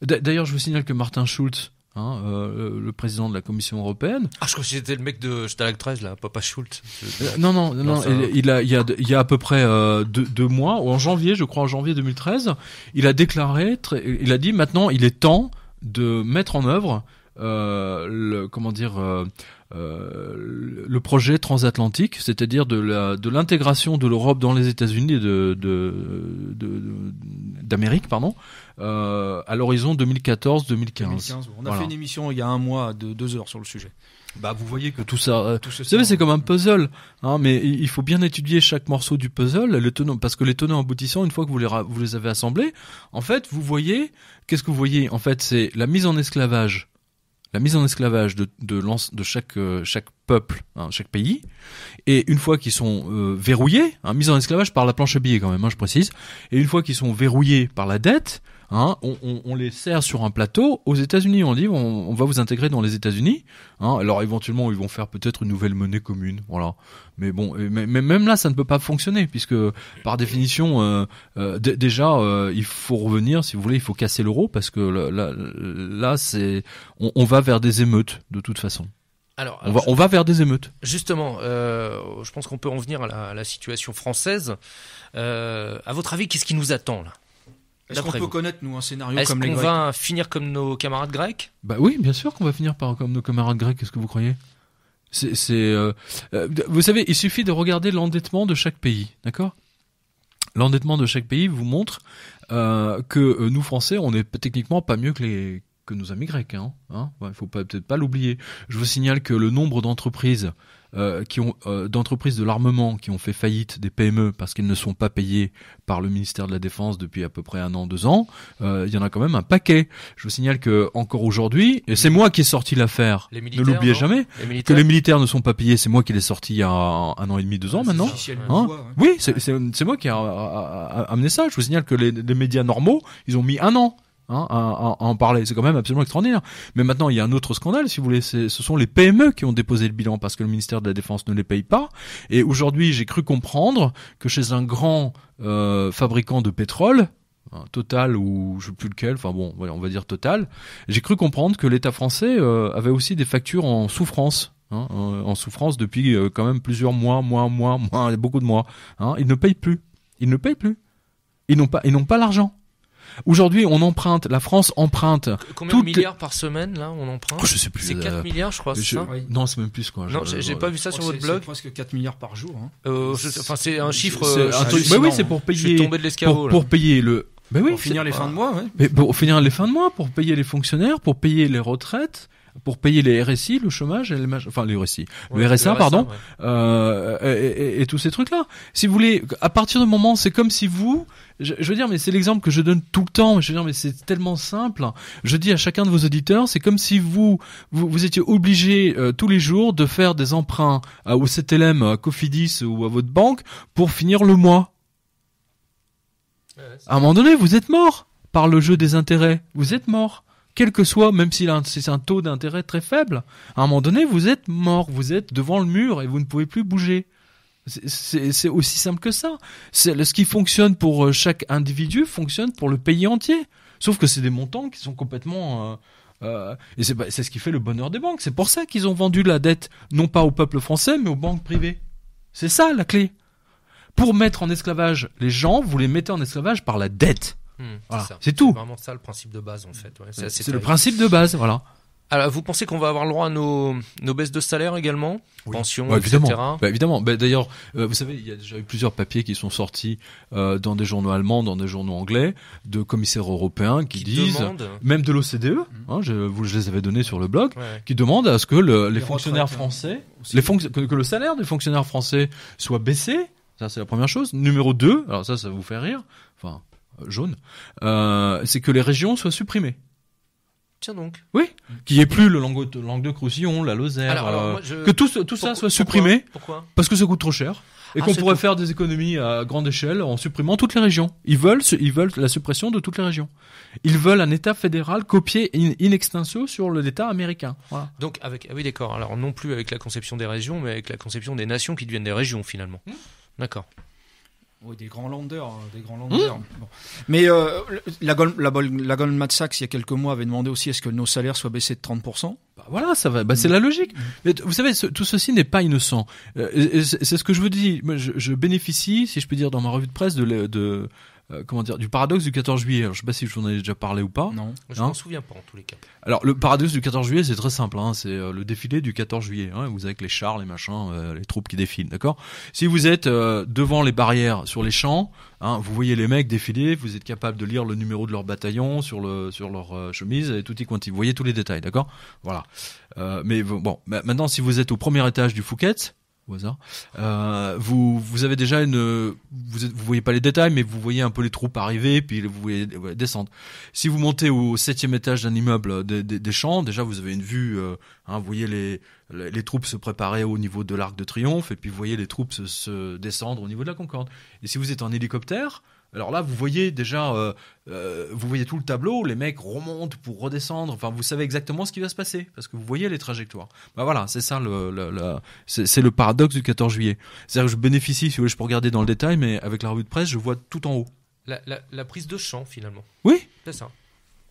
[SPEAKER 3] D'ailleurs, je vous signale que Martin Schulz, Hein, euh, le président de la Commission européenne.
[SPEAKER 2] Ah, je crois que c'était le mec de Stalag 13, là, Papa Schultz. Euh, non, non,
[SPEAKER 3] non, il, a, il, y a, il y a à peu près euh, deux, mois, ou en janvier, je crois, en janvier 2013, il a déclaré, il a dit maintenant, il est temps de mettre en œuvre euh, le, comment dire, euh, euh, le projet transatlantique, c'est-à-dire de l'intégration de l'Europe dans les États-Unis et de, d'Amérique, pardon, euh, à l'horizon 2014-2015. on a fait une
[SPEAKER 1] émission il y a un mois de deux heures sur le
[SPEAKER 3] sujet. Bah, vous voyez que tout ça, euh, vous savez, c'est comme un puzzle, hein, mais il faut bien étudier chaque morceau du puzzle, le parce que les tenants aboutissants, une fois que vous vous les avez assemblés, en fait, vous voyez, qu'est-ce que vous voyez En fait, c'est la mise en esclavage la mise en esclavage de, de, de chaque, euh, chaque peuple, hein, chaque pays, et une fois qu'ils sont euh, verrouillés, hein, mise mis en esclavage par la planche à billets quand même, hein, je précise, et une fois qu'ils sont verrouillés par la dette, Hein, on, les sert sur un plateau aux États-Unis. On dit on, va vous intégrer dans les États-Unis. Hein. alors éventuellement ils vont faire peut-être une nouvelle monnaie commune, voilà. Mais bon, mais, même là ça ne peut pas fonctionner puisque par définition euh, euh, déjà euh, il faut revenir, si vous voulez, il faut casser l'euro parce que là, c'est on va vers des émeutes de toute façon. Alors, on, va, vers des émeutes.
[SPEAKER 2] Justement, je pense qu'on peut en venir à la, situation française. à votre avis, qu'est-ce qui nous attend là est-ce qu'on peut connaître, nous, un scénario comme les Grecs Est-ce qu'on va finir comme nos camarades grecs
[SPEAKER 3] Bah oui, bien sûr qu'on va finir par comme nos camarades grecs, qu'est-ce que vous croyez c'est, euh, euh, Vous savez, il suffit de regarder l'endettement de chaque pays, d'accord L'endettement de chaque pays vous montre euh, que nous, Français, on n'est techniquement pas mieux que les que nos amis grecs. Il hein, ne hein. faut peut-être pas l'oublier. Je vous signale que le nombre d'entreprises euh, qui ont euh, d'entreprises de l'armement qui ont fait faillite des PME parce qu'elles ne sont pas payées par le ministère de la Défense depuis à peu près un an, deux ans. Euh, il y en a quand même un paquet. Je vous signale que encore aujourd'hui, et c'est moi qui ai sorti l'affaire. Ne l'oubliez jamais. que les militaires ne sont pas payés, c'est moi qui l'ai sorti il y a un, an et demi, deux ans ah, maintenant. Hein oui, c'est moi qui ai amené ça. Je vous signale que les, les médias normaux, ils ont mis un an Hein, à, en parler. C'est quand même absolument extraordinaire. Mais maintenant, il y a un autre scandale, si vous voulez. Ce sont les PME qui ont déposé le bilan parce que le ministère de la Défense ne les paye pas. Et aujourd'hui, j'ai cru comprendre que chez un grand euh, fabricant de pétrole, hein, Total ou je sais plus lequel, enfin bon, on va dire Total, j'ai cru comprendre que l'État français euh, avait aussi des factures en souffrance. Hein, euh, en souffrance depuis quand même plusieurs mois, mois, mois, mois, beaucoup de mois. Ils ne payent plus. Ils ne payent plus. Ils n'ont pas, ils n'ont pas l'argent. Aujourd'hui, on emprunte, la France emprunte.
[SPEAKER 2] Combien de milliards par semaine, là, on emprunte oh, Je sais plus. C'est 4 euh, milliards, je crois, Non, c'est même plus,
[SPEAKER 3] quoi. Non, j'ai pas vu ça sur votre blog.
[SPEAKER 1] C'est presque 4 milliards par jour. Hein. Euh,
[SPEAKER 2] enfin, c'est un chiffre. Un euh, oui, c'est pour payer. tombé de Pour,
[SPEAKER 3] payer le. oui, pour finir les fins de ah. mois, Mais pour finir les fins de mois, pour payer les fonctionnaires, pour payer les retraites, pour payer les RSI, le chômage, enfin les RSI, le RSA, pardon, euh, et, tous ces trucs-là. Si vous voulez, à partir du moment, c'est comme si vous, je, veux dire, mais c'est l'exemple que je donne tout le temps. Je veux dire, mais c'est tellement simple. Je dis à chacun de vos auditeurs, c'est comme si vous, vous, étiez obligé euh, tous les jours de faire des emprunts au CTLM, à Cofidis ou à votre banque pour finir le mois. à un moment donné, vous êtes mort par le jeu des intérêts. Vous êtes mort quel que soit, même si c'est un taux d'intérêt très faible, à un moment donné, vous êtes mort, vous êtes devant le mur et vous ne pouvez plus bouger. C'est aussi simple que ça. Ce qui fonctionne pour euh, chaque individu fonctionne pour le pays entier. Sauf que c'est des montants qui sont complètement... Euh, euh, et c'est ce qui fait le bonheur des banques. C'est pour ça qu'ils ont vendu la dette, non pas au peuple français, mais aux banques privées. C'est ça la clé. Pour mettre en esclavage les gens, vous les mettez en esclavage par la dette. Hmm, c'est tout. C'est
[SPEAKER 2] vraiment ça le principe de base en fait. c'est le principe de base, voilà. Alors, vous pensez qu'on va avoir le droit à nos, nos baisses de salaire également oui. Pensions, évidemment. etc.
[SPEAKER 3] Bah, bah, d'ailleurs, euh, vous savez, il y a déjà eu plusieurs papiers qui sont sortis euh, dans des journaux allemands, dans des journaux anglais, de commissaires européens qui, disent, même de l'OCDE, hmm. hein, je, vous, les avais donnés sur le blog, qui demandent à ce que le, les, fonctionnaires hein. français, les que le salaire des fonctionnaires français soit baissé. Ça, c'est la première chose. Numéro 2, alors ça, ça vous fait rire. Enfin, jaune, euh, c'est que les régions soient supprimées. Tiens donc. Oui, qu'il n'y ait plus le langue de, langue Croussillon, la Lozère, euh, que tout, tout ça soit supprimé. Pourquoi, Parce que ça coûte trop cher et ah, qu'on pourrait faire des économies à grande échelle en supprimant toutes les régions. Ils veulent, ils veulent la suppression de toutes les régions. Ils veulent un État fédéral copié in, extenso sur l'État américain.
[SPEAKER 2] Donc avec, ah oui d'accord. Alors non plus avec la conception des régions, mais avec la conception des nations qui deviennent des régions finalement. Hmm. D'accord
[SPEAKER 1] des grands landers, hein, des mmh. Mais euh, la, la, la, Goldman Sachs, il y a quelques mois, avait demandé aussi est-ce que nos salaires soient baissés de 30% bah Voilà, ça va. Bah, c'est la logique.
[SPEAKER 3] Mmh. vous savez, tout ceci n'est pas innocent. Euh, c'est ce que je vous dis. je, je, bénéficie, si je peux dire, dans ma revue de presse, de, de euh, comment dire, du paradoxe du 14 juillet. Alors, je sais pas si je vous en ai déjà parlé ou pas. Non, je hein m'en souviens pas en tous les cas. Alors le paradoxe du 14 juillet, c'est très simple. Hein. c'est euh, le défilé du 14 juillet. Hein. vous avez les chars, les machins, euh, les troupes qui défilent, d'accord. Si vous êtes devant les barrières sur les champs, vous voyez les mecs défiler, vous êtes capable de lire le numéro de leur bataillon sur le sur leur chemise et tout y quanti. Vous voyez tous les détails, d'accord Voilà. mais bon, maintenant si vous êtes au premier étage du Fouquet's, au hasard. Euh, vous, vous avez déjà une, vous, voyez pas les détails, mais vous voyez un peu les troupes arriver, puis vous voyez descendre. Si vous montez au septième étage d'un immeuble euh, des, champs, déjà vous avez une vue, euh, hein, vous voyez les, les, troupes se préparer au niveau de l'Arc de Triomphe, et puis vous voyez les troupes se, descendre au niveau de la Concorde. Et si vous êtes en hélicoptère, alors là, vous voyez déjà, euh, euh, vous voyez tout le tableau, les mecs remontent pour redescendre. Enfin, vous savez exactement ce qui va se passer parce que vous voyez les trajectoires. Bah voilà, c'est ça le, c'est le paradoxe du 14 juillet. C'est-à-dire que je bénéficie, si vous voulez, je peux regarder dans le détail, mais avec la revue de presse, je vois tout en haut.
[SPEAKER 2] La, la prise de champ finalement. Oui. C'est ça.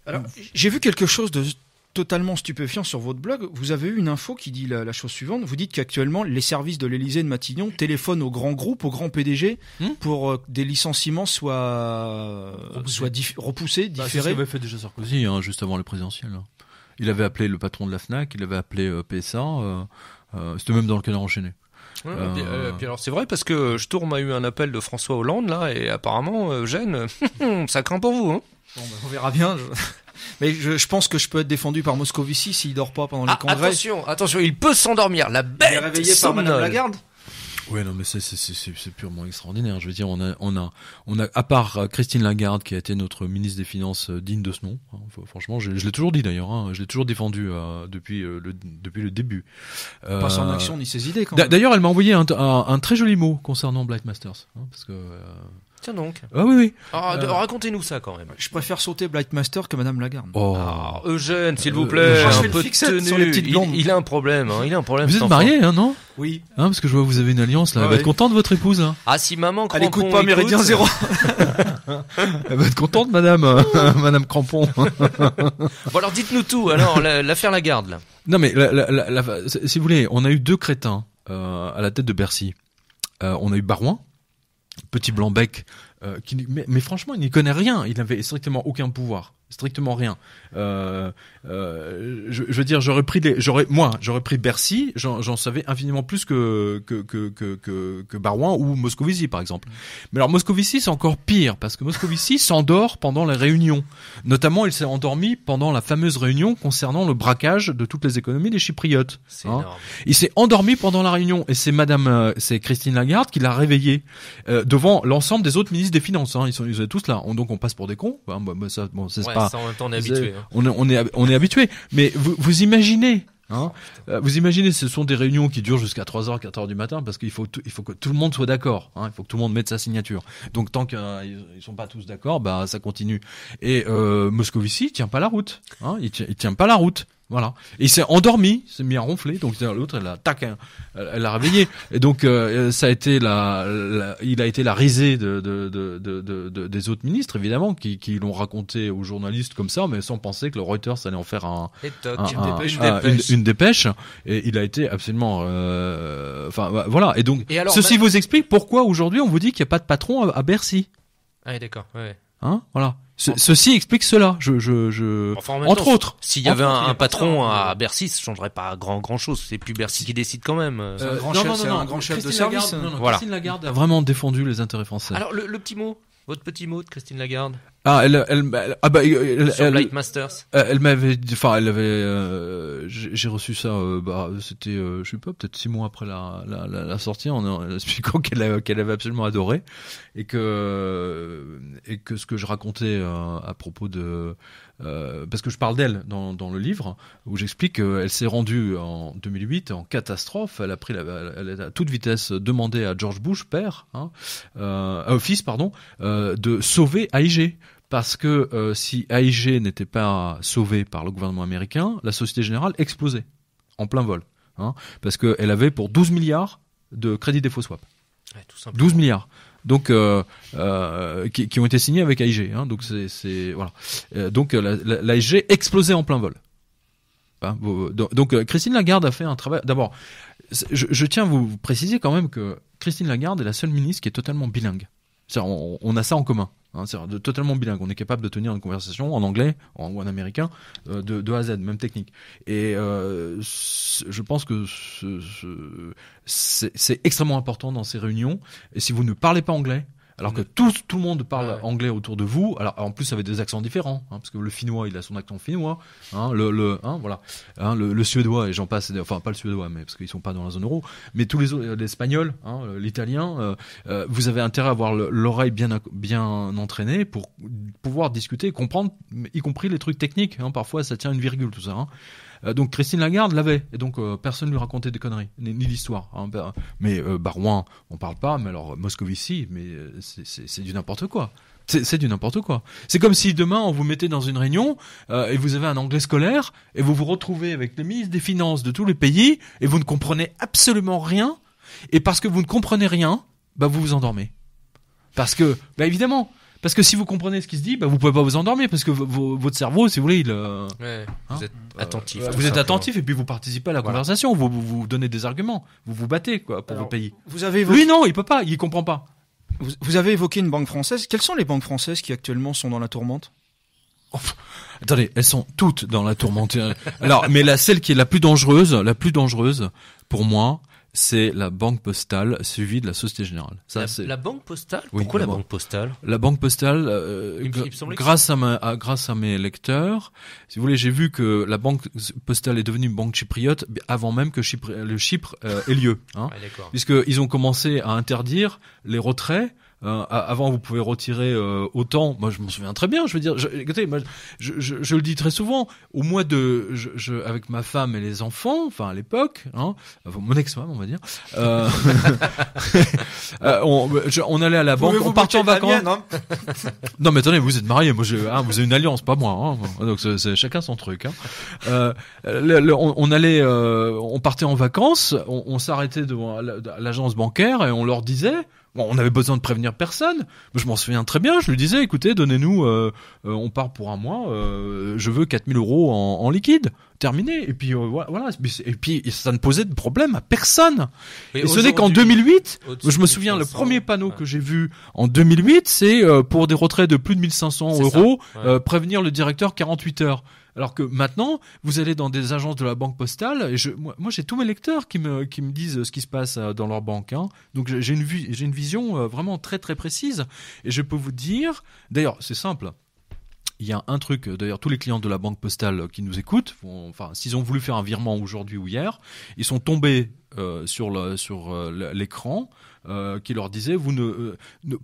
[SPEAKER 1] Alors, j'ai vu quelque chose de totalement stupéfiant sur votre blog, vous avez eu une info qui dit la, chose suivante. Vous dites qu'actuellement, les services de l'Elysée de Matignon téléphonent aux grands groupes, aux grands PDG, hmm pour euh, des licenciements soient, euh, repoussés, soient repoussés différés. Bah, c'est ce fait déjà
[SPEAKER 3] Sarkozy, hein, juste avant le présidentiel. Il avait appelé le patron de la FNAC, il avait appelé euh, PSA, euh, c'était même dans le canard enchaîné. alors
[SPEAKER 2] c'est vrai parce que je tourne a eu un appel de François Hollande là et apparemment Eugène, ça craint pour vous. Hein bon, ben, on verra
[SPEAKER 1] bien. Mais je, pense que je peux être défendu par Moscovici s'il dort pas pendant
[SPEAKER 2] les ah, congrès. Attention,
[SPEAKER 3] attention, il peut
[SPEAKER 1] s'endormir. La
[SPEAKER 3] bête il est réveillé
[SPEAKER 2] par Madame Lagarde.
[SPEAKER 3] Oui, non, mais c'est, c'est, purement extraordinaire. Je veux dire, on a, on a, on a, à part euh, Christine Lagarde, qui a été notre ministre des Finances euh, digne de ce nom, hein, franchement, je, l'ai toujours dit d'ailleurs, hein, je l'ai toujours défendu euh, depuis, le, depuis le début. pas son action ni ses idées, D'ailleurs, elle m'a envoyé un, un, très joli mot concernant Blight Masters, hein, parce que Tiens donc. Ah oui, oui. Ah, euh,
[SPEAKER 1] racontez-nous ça quand même. Je préfère sauter
[SPEAKER 3] Blightmaster que Madame Lagarde. Oh. Ah,
[SPEAKER 2] Eugène, s'il euh, vous euh, plaît, peu Il, a un problème, hein, il a un problème. Vous êtes marié hein, non
[SPEAKER 3] Oui. Hein, parce que je vois que vous avez une alliance là. Elle va être contente votre épouse. Hein. Ah,
[SPEAKER 2] si maman Elle écoute pas Méridien Zéro. Elle va être
[SPEAKER 3] contente, madame, madame Crampon. Bon alors dites-nous tout. Alors l'affaire Lagarde là. non mais si vous voulez, on a eu deux crétins à la tête de Bercy. on a eu Barouin petit blanc bec, euh, mais, mais, franchement, il n'y connaît rien. Il n'avait strictement aucun pouvoir strictement rien. Euh, euh, je, veux dire, j'aurais pris des, j'aurais, moi, j'aurais pris Bercy, j'en savais infiniment plus que que que que, Barouin ou Moscovici par exemple. Mm. Mais alors Moscovici c'est encore pire parce que Moscovici s'endort pendant les réunions. Notamment, il s'est endormi pendant la fameuse réunion concernant le braquage de toutes les économies des Chypriotes. Hein. Il s'est endormi pendant la réunion et c'est Madame, euh, c'est Christine Lagarde qui l'a réveillé devant l'ensemble des autres ministres des Finances. Hein. Ils sont, ils tous là. donc on passe pour des cons. Bah, bah, ça, bon, c'est pas on est habitué. Mais vous imaginez. Hein, oh, euh, vous imaginez, ce sont des réunions qui durent jusqu'à 3h, 4h du matin parce qu'il faut, il que tout le monde soit d'accord. Hein. il faut que tout le monde mette sa signature. Donc tant qu'ils ne sont pas tous d'accord, bah, ça continue. Et euh, Moscovici, hein. il tient pas la route. il, ne tient pas la route. Voilà. il s'est endormi, s'est mis à ronfler, donc l'autre, elle l'a tac, elle l'a réveillé. Et donc euh, ça a été la, il a été la risée de, de, des autres ministres évidemment, qui, qui l'ont raconté aux journalistes comme ça, mais sans penser que le Reuters allait en faire un, Une, dépêche. Et il a été absolument, euh, enfin bah, voilà. Et donc ceci vous explique pourquoi aujourd'hui on vous dit qu'il n'y a pas de patron à, Bercy. Ah d'accord. oui. Hein, voilà. ceci explique cela. Je, je, je... entre autres. S'il y avait un,
[SPEAKER 2] patron à Bercy, ça changerait pas grand grand chose. C'est plus Bercy qui décide quand même. C'est un euh, grand chef, de service. Lagarde, voilà. a vraiment
[SPEAKER 3] défendu les intérêts français. Alors
[SPEAKER 2] le, le petit mot votre petit mot de Christine Lagarde
[SPEAKER 3] ah, elle, elle, ah bah, Sur Masters. Euh, elle m'avait, enfin, elle avait, euh, j'ai reçu ça, euh, bah, c'était, je sais pas, peut-être six mois après la, sortie, en, expliquant qu'elle, avait absolument adoré et que, et que ce que je racontais à propos de, euh, parce que je parle d'elle dans, le livre, où j'explique qu'elle s'est rendue en 2008 en catastrophe. Elle a pris, à toute vitesse demandé à George Bush, père, hein, euh, euh, fils, pardon, de sauver AIG parce que si AIG n'était pas sauvée par le gouvernement américain, la Société Générale explosait en plein vol. Hein, parce qu'elle avait pour 12 milliards de crédits défauts swap. 12 milliards donc euh, euh, qui, qui, ont été signés avec AIG. Hein, donc c'est voilà. Euh, donc euh, l'AIG explosait en plein vol. Hein, donc Christine Lagarde a fait un travail. D'abord, je, je, tiens à vous préciser quand même que Christine Lagarde est la seule ministre qui est totalement bilingue. on a ça en commun. Hein, c'est de, totalement bilingue. On est capable de tenir une conversation en anglais en, ou en américain euh, de, de, A à Z, même technique. Et euh, je pense que c'est extrêmement important dans ces réunions. Et si vous ne parlez pas anglais, alors mm. que tout, tout le monde parle ah anglais autour de vous. Alors en plus avec des accents différents, hein, parce que le finnois il a son accent finnois, hein, le, le hein, voilà, le, suédois et j'en passe. Enfin pas le suédois, mais parce qu'ils sont pas dans la zone euro. Mais tous les autres, euh, l'espagnol, euh, l'italien, euh, vous avez intérêt à avoir l'oreille bien bien entraînée pour pouvoir discuter, comprendre, y compris les trucs techniques. parfois ça tient une virgule tout ça. Euh, donc Christine Lagarde l'avait, et donc euh, personne ne lui racontait des conneries, ni, l'histoire. Hein. Ben, mais euh, Barouin, on parle pas, mais alors Moscovici, mais c'est du n'importe quoi. C'est du n'importe quoi. C'est comme si demain on vous mettait dans une réunion et vous avez un anglais scolaire et vous vous retrouvez avec le ministre des Finances de tous les pays et vous ne comprenez absolument rien. Et parce que vous ne comprenez rien, bah vous vous endormez. Parce que, bah évidemment, parce que si vous comprenez ce qui se dit, bah, vous pouvez pas vous endormir parce que votre cerveau, si vous voulez, il. Euh, hein vous êtes euh, attentif. vous êtes attentif et puis vous participez à la conversation. Vous, vous, donnez des arguments. Vous vous battez quoi pour vos pays. Vous avez évoqué... Lui non, il peut pas. Il comprend pas.
[SPEAKER 1] Vous, vous avez évoqué une banque française. Quelles sont les banques françaises qui actuellement sont dans la tourmente
[SPEAKER 3] oh, Attendez, elles sont toutes dans la tourmente. Alors, mais la celle qui est la plus dangereuse, la plus dangereuse pour moi, c'est la banque postale suivie de la Société Générale. la, banque postale Pourquoi la banque postale La banque postale, grâce, à mes lecteurs, si vous voulez, j'ai vu que la banque postale est devenue une banque chypriote avant même que le Chypre euh, ait lieu. Hein, ah, Puisqu'ils ont commencé à interdire les retraits Hein, avant, vous pouvez retirer euh, autant. Moi, je m'en souviens très bien. Je veux dire, écoutez, je, le dis très souvent. Au mois de, je, avec ma femme et les enfants, enfin à l'époque, hein, mon ex-femme, on va dire. Euh, euh, on, on, allait à la banque, on partait en vacances. Hein non, mais attendez, vous êtes mariés, moi, ah, vous avez une alliance, pas moi. Hein. donc, c'est chacun son truc. on, allait, on partait en vacances, on s'arrêtait devant l'agence bancaire et on leur disait on avait besoin de prévenir personne. Je m'en souviens très bien. Je lui disais, écoutez, donnez-nous, euh, euh, on part pour un mois. Euh, je veux 4000 euros en, liquide. Terminé. Et puis voilà. Et puis ça ne posait de problème à personne. et ce n'est qu'en 2008. Je me souviens, le premier panneau que j'ai vu en 2008, c'est pour des retraits de plus de 1500 euros, prévenir le directeur 48 heures. Alors que maintenant, vous allez dans des agences de la banque postale, et moi, j'ai tous mes lecteurs qui me, disent ce qui se passe euh, dans leur banque. Hein. Donc j'ai une, vision euh, vraiment très très précise, et je peux vous dire, d'ailleurs c'est simple, il y a un truc, euh, d'ailleurs, tous les clients de la banque postale qui nous écoutent, enfin, s'ils ont voulu faire un virement aujourd'hui ou hier, ils sont tombés sur l'écran qui leur disait vous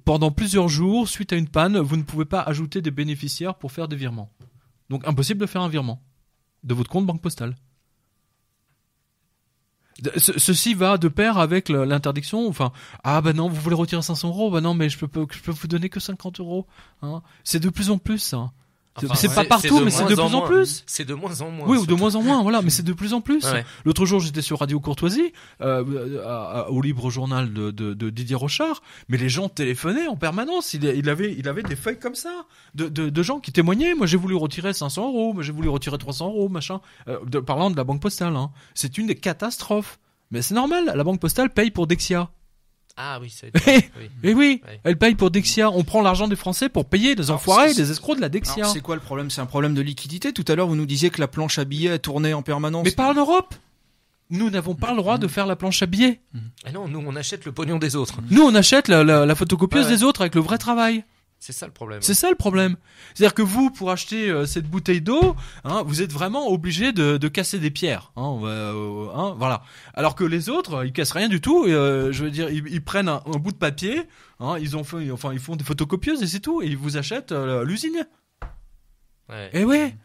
[SPEAKER 3] pendant plusieurs jours, suite à une panne, vous ne pouvez pas ajouter des bénéficiaires pour faire des virements. Donc impossible de faire un virement de votre compte banque postale. ceci va de pair avec l'interdiction. Enfin, ah ben non, vous voulez retirer 500 euros, ben non, mais je peux, je peux vous donner que 50 euros. Hein. C'est de plus en plus. Hein c'est pas partout, mais c'est de plus en, plus.
[SPEAKER 2] C'est de moins en moins. Oui, ou de
[SPEAKER 3] moins en moins, voilà, mais c'est de plus en plus. L'autre jour, j'étais sur Radio Courtoisie, euh, euh, au libre journal de, Didier Rochard, mais les gens téléphonaient en permanence. Il, il avait, il avait des feuilles comme ça, de, gens qui témoignaient. Moi, j'ai voulu retirer 500 euros, moi, j'ai voulu retirer 300 euros, machin, euh, parlant de la banque postale. Hein. C'est une des catastrophes. Mais c'est normal, la banque postale paye pour Dexia.
[SPEAKER 1] Ah oui, c'est.
[SPEAKER 3] Eh oui, elle paye pour Dexia. On prend l'argent des Français pour payer des enfoirés, des escrocs de la Dexia. C'est quoi le problème C'est un
[SPEAKER 1] problème de liquidité. Tout à l'heure, vous nous disiez que la planche à billets tournait en permanence. Mais par l'Europe nous
[SPEAKER 3] n'avons pas le droit de mm. faire la planche à billets.
[SPEAKER 2] Ah non, nous on achète le pognon des autres.
[SPEAKER 3] Nous on achète la, photocopieuse des autres avec le vrai travail. C'est ça le problème. C'est ça le problème. C'est-à-dire que vous, pour acheter euh, cette bouteille d'eau, hein, vous êtes vraiment obligé de, casser des pierres. Hein, euh, hein, voilà. Alors que les autres, ils cassent rien du tout. Euh, je veux dire, ils, prennent un, bout de papier, ils ont fait, enfin, ils font des photocopieuses et c'est tout, et ils vous achètent l'usine. Ouais. Et eh ouais.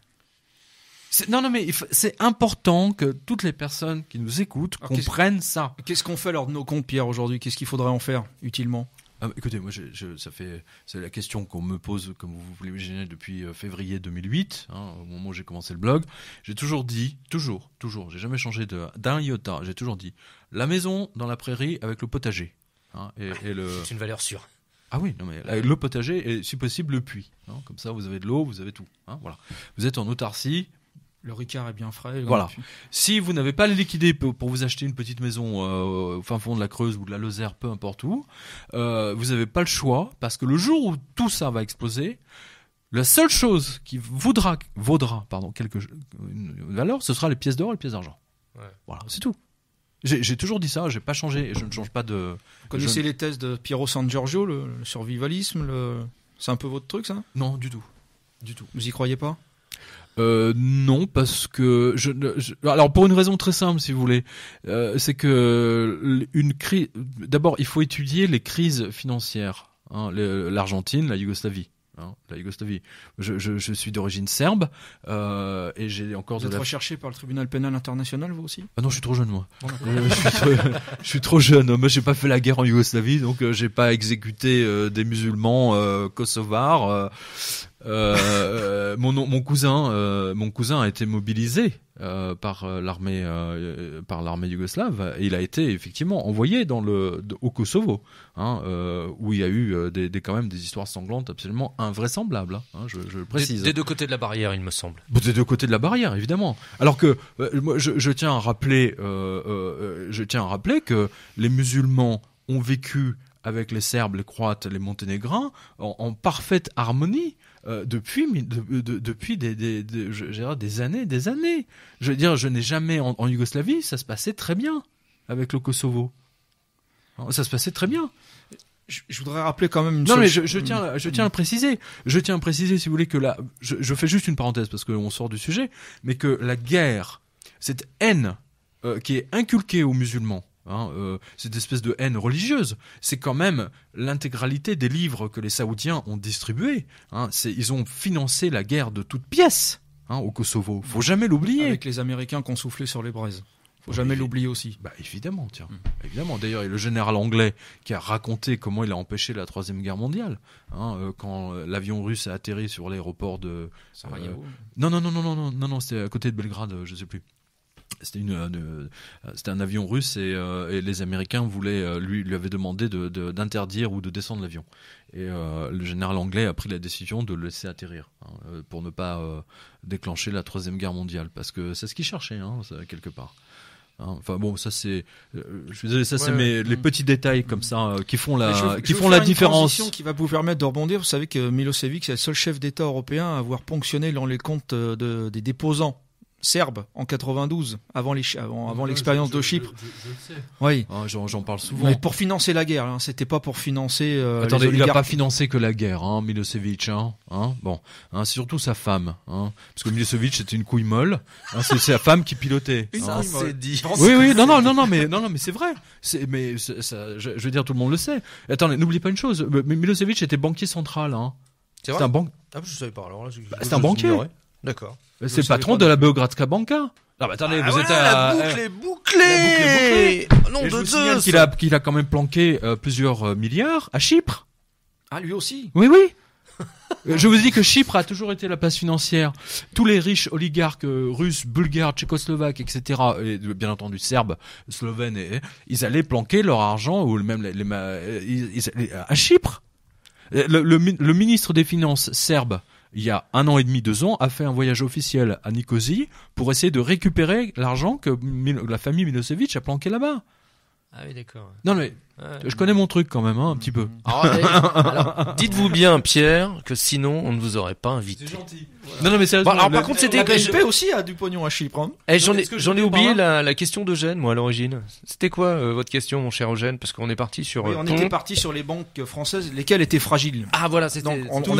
[SPEAKER 3] Non, non, mais c'est important que toutes les personnes qui nous
[SPEAKER 1] écoutent comprennent ça. Qu'est-ce qu'on fait lors de nos comptes, Pierre, aujourd'hui Qu'est-ce qu'il faudrait en faire utilement
[SPEAKER 3] ah, écoutez, moi, ça fait, c'est la question qu'on me pose, comme vous pouvez l'imaginer, depuis euh, février 2008, hein, au moment où j'ai commencé le blog. J'ai toujours dit, toujours, toujours, j'ai jamais changé d'un iota. J'ai toujours dit la maison dans la prairie avec le potager. Hein, et, le... C'est une valeur sûre. Ah oui, non mais euh, le potager et si possible le puits. Hein, comme ça, vous avez de l'eau, vous avez tout. voilà. Vous êtes en autarcie,
[SPEAKER 1] le Ricard est bien frais. Voilà.
[SPEAKER 3] Si vous n'avez pas les liquidés pour, vous acheter une petite maison euh, au fin fond de la Creuse ou de la Lozère, peu importe où, euh, vous n'avez pas le choix parce que le jour où tout ça va exploser, la seule chose qui voudra, vaudra pardon, quelque, une valeur, ce sera les pièces d'or et les pièces d'argent. Voilà, c'est tout. J'ai toujours dit ça, j'ai pas changé, et je ne change pas de. Vous connaissez les thèses de Piero San Giorgio,
[SPEAKER 1] le, survivalisme, c'est un peu votre truc ça Non, du tout. Du tout. Vous y croyez pas
[SPEAKER 3] euh, non, parce que je, alors pour une raison très simple, si vous voulez, euh, c'est que une crise. D'abord, il faut étudier les crises financières. Hein, L'Argentine, la Yougoslavie. Hein, la Yougoslavie. Je, je, je suis d'origine serbe euh, et j'ai encore. Vous êtes
[SPEAKER 1] recherché par le tribunal pénal international, vous aussi
[SPEAKER 3] Ah non, je suis trop jeune moi. Euh, je, suis trop, jeune. Moi, j'ai pas fait la guerre en Yougoslavie, donc j'ai pas exécuté des musulmans kosovars. Euh, mon, cousin, euh, mon cousin a été mobilisé euh, par l'armée, par l'armée yougoslave. Et il a été effectivement envoyé dans le au Kosovo, hein, où il y a eu des, quand même des histoires sanglantes absolument invraisemblables. Hein, je, précise. Des, deux côtés de la barrière, il me semble. Des deux côtés de la barrière, évidemment. Alors que moi, je, tiens à rappeler, je tiens à rappeler que les musulmans ont vécu avec les Serbes, les Croates, les Monténégrins, en parfaite harmonie euh, depuis, de, depuis des, des, des, je, des années, des années. Je veux dire, je n'ai jamais en, en, Yougoslavie, ça se passait très bien avec le Kosovo. Hein, ça se passait très bien. Je, voudrais rappeler quand même. Une non, mais je, je, tiens, je tiens à préciser. Je tiens à préciser, si vous voulez, que là Je, je fais juste une parenthèse parce que qu'on sort du sujet, mais que la guerre, cette haine euh, qui est inculquée aux musulmans, Hein, euh, cette espèce de haine religieuse. C'est quand même l'intégralité des livres que les Saoudiens ont distribués. Hein. ils ont financé la guerre de toutes pièces hein, au Kosovo. Faut jamais l'oublier. Avec les Américains qui ont soufflé sur les braises. Faut jamais l'oublier aussi. Bah évidemment, tiens. Mm. Évidemment. D'ailleurs, le général anglais qui a raconté comment il a empêché la troisième guerre mondiale, euh, quand l'avion russe a atterri sur l'aéroport de. Euh, non, non, non, non, non, non, non, c'était à côté de Belgrade, je sais plus. C'était une, euh, euh, un avion russe et, euh, les Américains voulaient lui lui avaient demandé de, d'interdire ou de descendre l'avion et le général anglais a pris la décision de le laisser atterrir hein, pour ne pas déclencher la troisième guerre mondiale parce que c'est ce qu'il cherchait hein, quelque part. Hein, enfin bon, ça c'est, je suis désolé, ça c'est les petits détails comme ça qui font la, qui font la une différence. Qui
[SPEAKER 1] va vous permettre de rebondir. Vous savez que Milosevic c'est le seul chef d'État européen à avoir ponctionné dans les comptes des déposants serbe en 92, avant l'expérience avant, avant de Chypre.
[SPEAKER 3] oui, ah, j'en, parle souvent.
[SPEAKER 1] Mais pour financer la guerre, hein, c'était pas pour financer. Euh, Attendez, il n'a pas
[SPEAKER 3] financé que la guerre, hein, Milosevic. Hein, hein, bon, c'est surtout sa femme, parce que Milosevic c'était une couille molle. c'est, sa femme qui pilotait. c'est dit. Oui, oui, non, non, non, non, mais non, non, mais c'est vrai. mais je, veux dire, tout le monde le sait. Attendez, n'oubliez pas une chose. Milosevic était banquier central. Hein. C'est, vrai un banque. Ah, je savais pas. Alors
[SPEAKER 2] c'est un banquier. D'accord. C'est le patron de
[SPEAKER 3] la Beogradska Banka. Non, mais attendez,
[SPEAKER 2] ah vous êtes à. La boucle
[SPEAKER 3] de Qu'il a, qu'il a quand même planqué euh, plusieurs euh, milliards à Chypre. Ah, lui aussi. Oui, oui. Euh, je vous dis que Chypre a toujours été la place financière. Tous les riches oligarques russes, bulgares, tchécoslovaques, etc., et bien entendu serbes, slovènes, et, ils allaient planquer leur argent ou même les, à Chypre. le ministre des Finances serbe il y a un an et demi, deux ans, a fait un voyage officiel à Nicosie pour essayer de récupérer l'argent que la famille Milosevic a planqué là-bas. Ah oui, d'accord. Non, mais je connais mon truc quand même, hein, un petit peu. Ah alors, dites-vous bien, Pierre, que sinon, on ne vous aurait pas invité. C'est gentil. Non, non, mais c'est... par contre, c'était. La BNP
[SPEAKER 1] aussi a hein, du pognon à Chypre. Hein. Eh, j'en ai, j'en ai oublié
[SPEAKER 2] la, question d'Eugène, moi, à l'origine. C'était quoi euh, votre question, mon cher Eugène Parce qu'on est parti sur. Oui, euh, on
[SPEAKER 1] était parti sur les banques françaises, lesquelles étaient fragiles. Ah, voilà, c'était. Donc, on,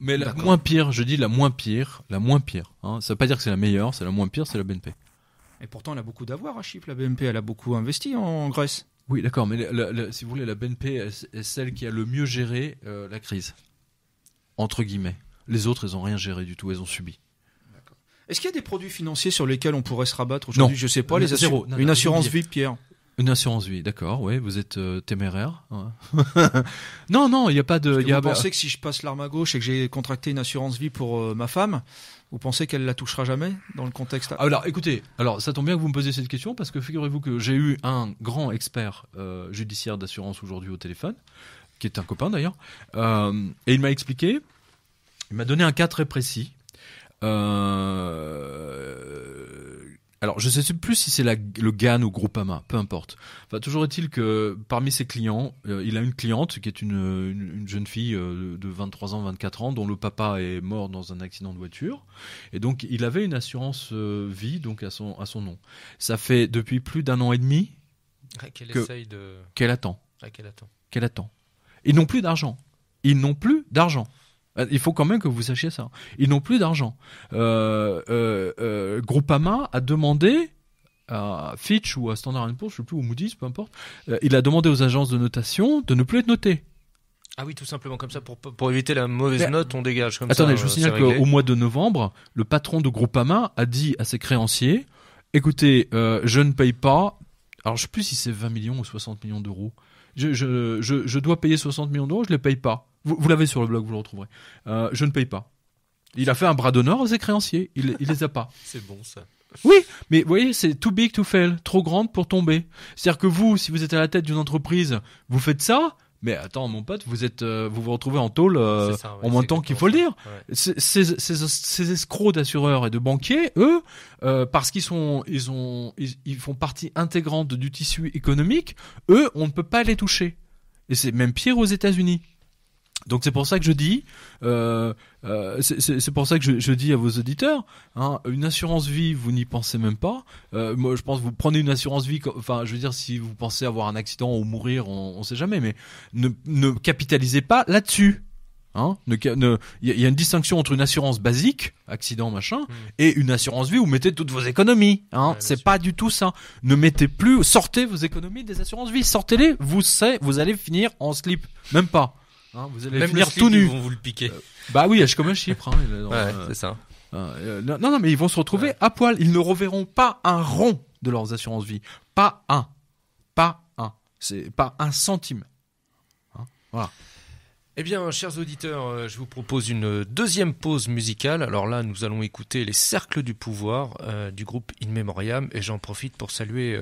[SPEAKER 1] Mais la
[SPEAKER 3] moins pire, je dis la moins pire, la moins pire. Ça ne veut pas dire que c'est la meilleure, c'est la moins pire, c'est la BNP.
[SPEAKER 1] Et pourtant, elle a beaucoup d'avoir à Chypre, la BNP. Elle
[SPEAKER 3] a beaucoup investi en Grèce. Oui, d'accord, mais si vous voulez, la BNP est celle qui a le mieux géré euh, la crise. Entre guillemets. Les autres, elles n'ont rien géré du tout, elles ont subi.
[SPEAKER 1] Est-ce qu'il y a des produits financiers sur lesquels on pourrait se rabattre aujourd'hui Je ne sais pas. Euh, les une assurance vie, Pierre.
[SPEAKER 3] Une assurance vie, d'accord, oui, vous êtes euh, téméraire. Hein. non, non, il n'y a pas de. vous pensez que
[SPEAKER 1] si je passe l'arme à gauche et que j'ai contracté une assurance vie pour ma femme,
[SPEAKER 3] vous pensez qu'elle la touchera jamais dans le contexte ah, Alors écoutez, alors ça tombe bien que vous me posiez cette question parce que figurez-vous que j'ai eu un grand expert euh, judiciaire d'assurance aujourd'hui au téléphone, qui est un copain d'ailleurs, euh, et il m'a expliqué, il m'a donné un cas très précis. Euh, alors, je ne sais plus si c'est le GAN ou Groupama, peu importe. toujours est-il que parmi ses clients, euh, il a une cliente qui est une, jeune fille euh, de 23 ans, 24 ans, dont le papa est mort dans un accident de voiture. Et donc, il avait une assurance euh, vie donc à son, à son nom. Ça fait depuis plus d'un an et demi attend. Qu'elle attend. Qu'elle attend. Ils n'ont plus d'argent. Ils n'ont plus d'argent. Euh, il faut quand même que vous sachiez ça. Ils n'ont plus d'argent. Euh, euh, Groupama a demandé à Fitch ou à Standard Poor's, je sais plus, ou Moody's, peu importe, il a demandé aux agences de notation de ne plus être notées.
[SPEAKER 2] Ah oui, tout simplement comme ça, pour, éviter la mauvaise note, on dégage comme attendez, ça. je vous signale qu'au
[SPEAKER 3] mois de novembre, le patron de Groupama a dit à ses créanciers, écoutez, je ne paye pas, alors je ne sais plus si c'est 20 millions ou 60 millions d'euros, je, je dois payer 60 millions d'euros, je ne les paye pas. Vous, l'avez sur le blog, vous le retrouverez. Euh, je ne paye pas. Il a fait un bras d'honneur aux créanciers. Il, il les a pas. C'est bon ça. Oui, mais vous voyez, c'est too big to fail, trop grande pour tomber. C'est-à-dire que vous, si vous êtes à la tête d'une entreprise, vous faites ça. Mais attends, mon pote, vous êtes, euh, vous vous retrouvez en tôle euh, en moins de temps qu'il faut le dire. Ces, escrocs d'assureurs et de banquiers, eux, parce qu'ils sont, ils ont, font partie intégrante du tissu économique, eux, on ne peut pas les toucher. Et c'est même pire aux États-Unis. Donc c'est pour ça que je dis, euh, euh c'est pour ça que je, je, dis à vos auditeurs, hein, une assurance vie, vous n'y pensez même pas. Euh, moi, je pense vous prenez une assurance vie, enfin, je veux dire, si vous pensez avoir un accident ou mourir, on ne sait jamais, mais ne, ne capitalisez pas là-dessus. Hein il ne, ne, y, y a une distinction entre une assurance basique, accident machin, hmm. et une assurance vie où vous mettez toutes vos économies. Hein, c'est pas du tout ça. Ne mettez plus, sortez vos économies des assurances vie, sortez-les. Vous vous allez finir en slip, même pas. Hein, vous allez Même tout nu. Ils vont vous le piquer. Euh, bah oui, je comme un Chypre. Hein, ouais, euh, c'est ça. Euh, non, non, mais ils vont se retrouver à poil. Ils ne reverront pas un rond de leurs assurances vie. Pas un. Pas un. C'est pas un centime. Hein, voilà.
[SPEAKER 2] Eh bien, chers auditeurs, je vous propose une deuxième pause musicale. Alors là, nous allons écouter les Cercles du Pouvoir du groupe In Memoriam. Et j'en profite pour saluer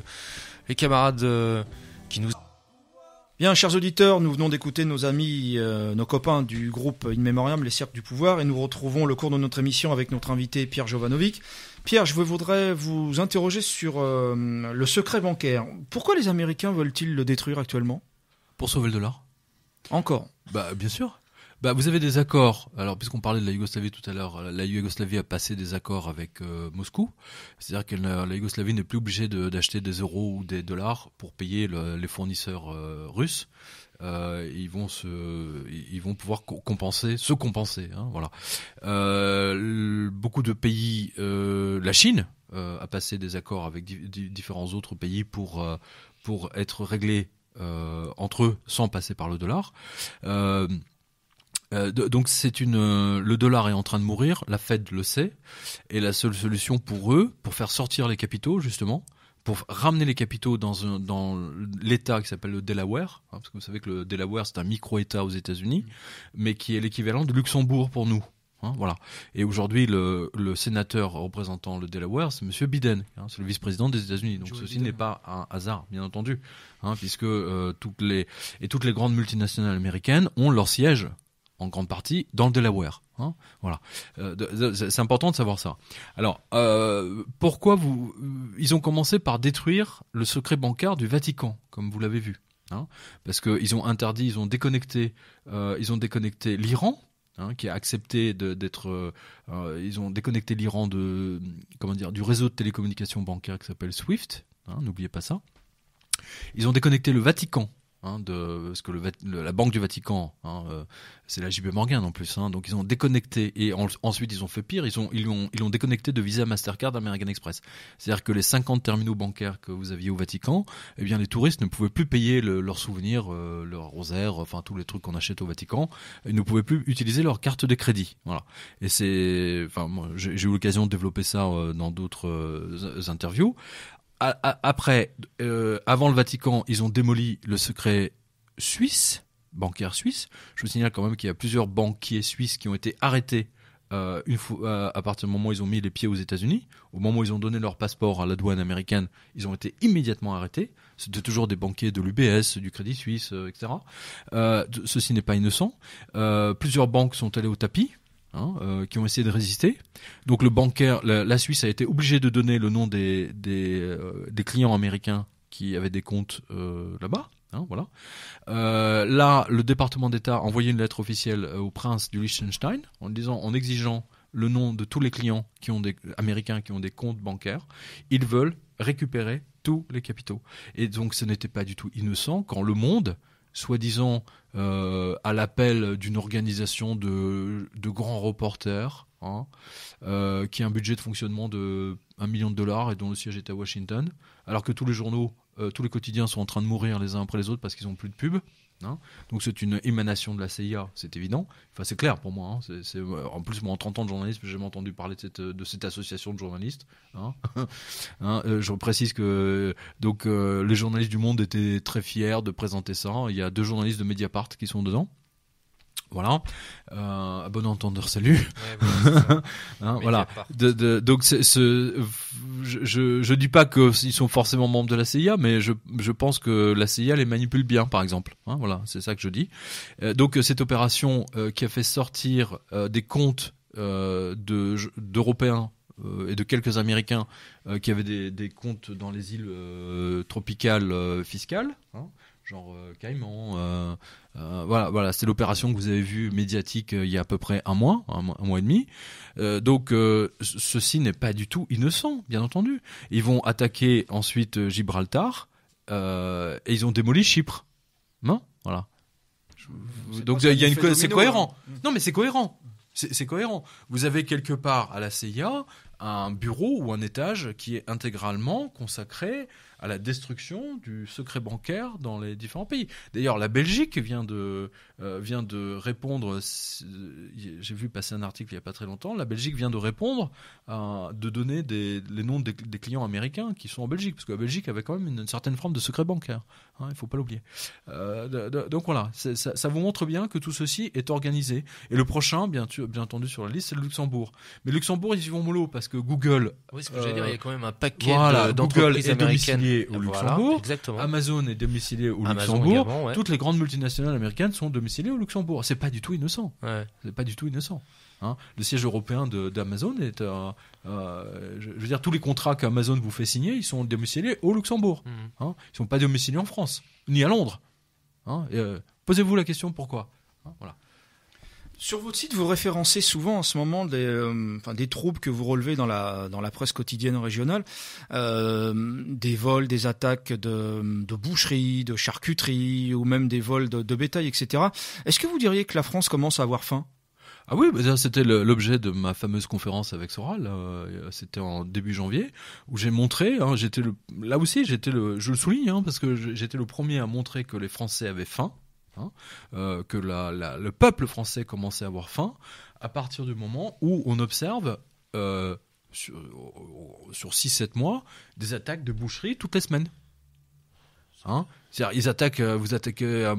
[SPEAKER 1] les camarades qui nous... Bien, chers auditeurs, nous venons d'écouter nos amis, euh, nos copains du groupe In les Cercles du Pouvoir, et nous retrouvons le cours de notre émission avec notre invité Pierre Jovanovic. Pierre, je voudrais vous interroger sur euh, le secret bancaire. Pourquoi les Américains veulent-ils le détruire actuellement Pour sauver le dollar. Encore
[SPEAKER 3] Bah, bien sûr. Bah, vous avez des accords. Alors, puisqu'on parlait de la Yougoslavie tout à l'heure, euh, la Yougoslavie a passé des accords avec euh, Moscou. C'est-à-dire que la Yougoslavie n'est plus obligée d'acheter des euros ou des dollars pour payer les fournisseurs euh, russes. ils vont se, ils vont pouvoir compenser, se compenser. Hein, voilà. beaucoup de pays, la Chine a passé des accords avec différents autres pays pour pour être réglés entre eux sans passer par le dollar. Euh, donc c'est une euh, le dollar est en train de mourir, la Fed le sait et la seule solution pour eux pour faire sortir les capitaux justement pour ramener les capitaux dans, un, dans l'État qui s'appelle le Delaware, hein, parce que vous savez que le Delaware c'est un micro-État aux États-Unis, mm. mais qui est l'équivalent de Luxembourg pour nous. Hein, voilà. Et aujourd'hui, le, le, sénateur représentant le Delaware, c'est Monsieur Biden, hein, c'est le vice-président des États-Unis. Donc ceci n'est pas un hasard, bien entendu, puisque euh, toutes les et toutes les grandes multinationales américaines ont leur siège en grande partie dans le Delaware. Hein, voilà, euh, c'est important de savoir ça. Alors, euh, pourquoi vous euh, Ils ont commencé par détruire le secret bancaire du Vatican, comme vous l'avez vu, hein parce qu'ils ont interdit, ils ont déconnecté, ils ont déconnecté l'Iran. Hein, qui a accepté d'être, ils ont déconnecté l'Iran de, comment dire, du réseau de télécommunications bancaires qui s'appelle SWIFT. Hein, n'oubliez pas ça. Ils ont déconnecté le Vatican Hein, de, parce que le, la Banque du Vatican, hein, euh, c'est la JP Morgan en plus, hein, donc ils ont déconnecté et ensuite ils ont fait pire, ils ont, ils ont, ils ont déconnecté de Visa, Mastercard, American Express. C'est-à-dire que les 50 terminaux bancaires que vous aviez au Vatican, eh bien les touristes ne pouvaient plus payer leurs souvenirs, euh, leurs rosaires, enfin tous les trucs qu'on achète au Vatican, ils ne pouvaient plus utiliser leur carte de crédit. Voilà. Et c'est, enfin, j'ai eu l'occasion de développer ça euh, dans d'autres interviews après, euh, avant le Vatican, ils ont démoli le secret suisse, bancaire suisse. Je vous signale quand même qu'il y a plusieurs banquiers suisses qui ont été arrêtés euh, une fois, euh, à partir du moment où ils ont mis les pieds aux États-Unis, au moment où ils ont donné leur passeport à la douane américaine, ils ont été immédiatement arrêtés. C'était toujours des banquiers de l'UBS, du Crédit Suisse, etc. ceci n'est pas innocent. plusieurs banques sont allées au tapis. Hein, euh, qui ont essayé de résister. Donc le bancaire, la, Suisse a été obligée de donner le nom des, des, euh, clients américains qui avaient des comptes euh, là-bas. Hein, voilà. là, le département d'État a envoyé une lettre officielle au prince du Liechtenstein en disant, en exigeant le nom de tous les clients qui ont des, américains qui ont des comptes bancaires. Ils veulent récupérer tous les capitaux. Et donc, ce n'était pas du tout innocent quand Le Monde soi-disant euh, à l'appel d'une organisation de, grands reporters, hein, euh, qui a un budget de fonctionnement de 1 million de dollars et dont le siège est à Washington, alors que tous les journaux, euh, tous les quotidiens sont en train de mourir les uns après les autres parce qu'ils n'ont plus de pub. Hein donc c'est une émanation de la CIA, c'est évident. Enfin, c'est clair pour moi. Hein. Euh, en plus, moi, en 30 ans de journalisme, j'ai jamais entendu parler de cette, association de journalistes. Hein. Euh, je précise que euh, donc les journalistes du Monde étaient très fiers de présenter ça. Il y a deux journalistes de Mediapart qui sont dedans. Voilà. Euh, bon entendeur, salut. Hein, voilà. donc, ce, je, je, dis pas qu'ils sont forcément membres de la CIA, mais je, pense que la CIA les manipule bien, par exemple. Hein, voilà, c'est ça que je dis. Euh, donc, euh, cette opération euh, qui a fait sortir des comptes d'Européens et de quelques Américains qui avaient des, comptes dans les îles tropicales fiscales. Hein, genre euh, Caïman. Euh, euh, voilà, voilà, c'est l'opération que vous avez vue médiatique il y a à peu près un mois, un mois, et demi. donc ceci n'est pas du tout innocent, bien entendu. Ils vont attaquer ensuite Gibraltar et ils ont démoli Chypre. Non, hein, voilà. Donc il y une c'est cohérent. Hein. Mm. Non mais c'est cohérent. C'est cohérent. Vous avez quelque part à la CIA un bureau ou un étage qui est intégralement consacré à la destruction du secret bancaire dans les différents pays. D'ailleurs, la Belgique vient de, euh, vient de répondre, euh, j'ai vu passer un article il n'y a pas très longtemps, la Belgique vient de répondre, de donner des, les noms des, clients américains qui sont en Belgique, parce que la Belgique avait quand même une, certaine forme de secret bancaire, hein, il ne faut pas l'oublier. Euh, donc voilà, ça, vous montre bien que tout ceci est organisé. Et le prochain, bien, bien entendu, sur la liste, c'est le Luxembourg. Mais Luxembourg, ils y vont mollo, parce que Google... Oui, ce que j'allais dire, il y a quand même un paquet voilà, d'entreprises américaines au Luxembourg. Amazon est domicilié au Luxembourg. Toutes les grandes multinationales américaines sont domiciliées au Luxembourg. C'est pas du tout innocent. C'est pas du tout innocent. Hein. le siège européen d'Amazon est, euh, euh, je, veux dire, tous les contrats qu'Amazon vous fait signer, ils sont domiciliés au Luxembourg. Mhm. Hein. Ils ne sont pas domiciliés en France, ni à Londres. Hein. Euh, posez-vous la question pourquoi.
[SPEAKER 1] Sur votre site, vous référencez souvent en ce moment des, euh, des troubles que vous relevez dans la, dans la presse quotidienne régionale, euh, des vols, des attaques de, de boucheries, de charcuteries, ou même des vols de, bétail, etc. Est-ce que vous diriez
[SPEAKER 3] que la France commence à avoir faim ah oui, bah, c'était l'objet de ma fameuse conférence avec Soral. Euh, c'était en début janvier où j'ai montré. Hein, j'étais là aussi, j'étais je le souligne hein, parce que j'étais le premier à montrer que les Français avaient faim Hein, euh, que la, le peuple français commençait à avoir faim, à partir du moment où on observe euh, sur, 6-7 mois des attaques de boucherie toutes les semaines. Hein, ils attaquent, euh, vous attaquez,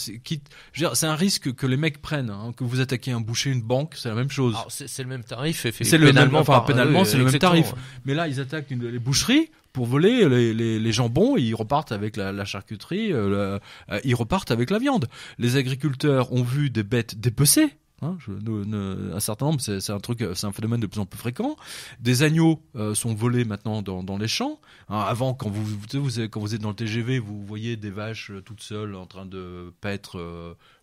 [SPEAKER 3] c'est un risque que les mecs prennent, hein, que vous attaquez un boucher, une banque, c'est la même chose. C'est le même tarif, C'est le même, enfin, pénalement, c'est le même tarif. Mais là, ils attaquent les boucheries pour voler les, jambons, ils repartent avec la, charcuterie, euh, euh, ils repartent avec la viande. Les agriculteurs ont vu des bêtes dépecées. Hein, un certain nombre, c'est un truc, c'est un phénomène de plus en plus fréquent. Des agneaux euh, sont volés maintenant dans, les champs. Hein, avant, quand vous, quand vous êtes dans le TGV, vous voyez des vaches toutes seules en train de paître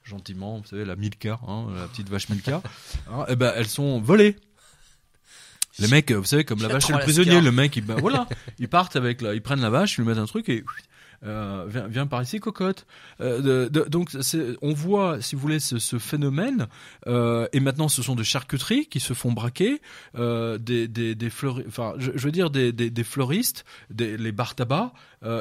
[SPEAKER 3] gentiment. Vous savez la Milka, hein, la petite vache Milka. et hein, eh ben, elles sont volées. Les mecs, euh, vous savez, comme la vache et le prisonnier, le mec, il, bah, voilà, ils partent avec, la, ils prennent la vache, ils lui mettent un truc et euh, viens, par ici, cocotte. Euh, de, donc, on voit, si vous voulez, ce, phénomène. Euh, et maintenant, ce sont des charcuteries qui se font braquer, des, des, des enfin, je, veux dire des, fleuristes, des, les bars tabac.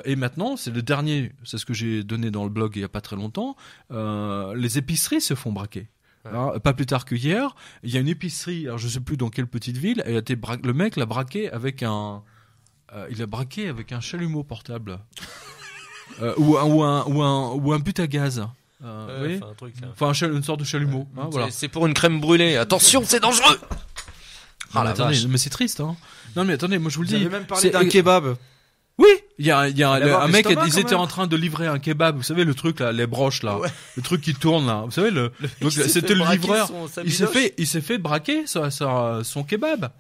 [SPEAKER 3] et maintenant, c'est le dernier, c'est ce que j'ai donné dans le blog il y a pas très longtemps. les épiceries se font braquer pas plus tard que hier, il y a une épicerie, alors je sais plus dans quelle petite ville, elle a le mec l'a braqué avec un, euh, il a braqué avec un chalumeau portable euh, ou, un, ou, un, ou, un, ou un but à gaz.
[SPEAKER 4] Euh, enfin,
[SPEAKER 3] une sorte de chalumeau. Hein, c'est
[SPEAKER 2] pour une crème brûlée. Attention, c'est dangereux.
[SPEAKER 3] Ah, mais, mais c'est triste. Hein. Non mais attendez, moi je vous le dis. même parlé d'un kebab. Oui, il y a, un mec, ils étaient en train de livrer un kebab, vous savez le truc là, les broches là, le truc qui tourne là, vous savez le, c'était le livreur, il s'est fait, il s'est fait braquer ça, son kebab.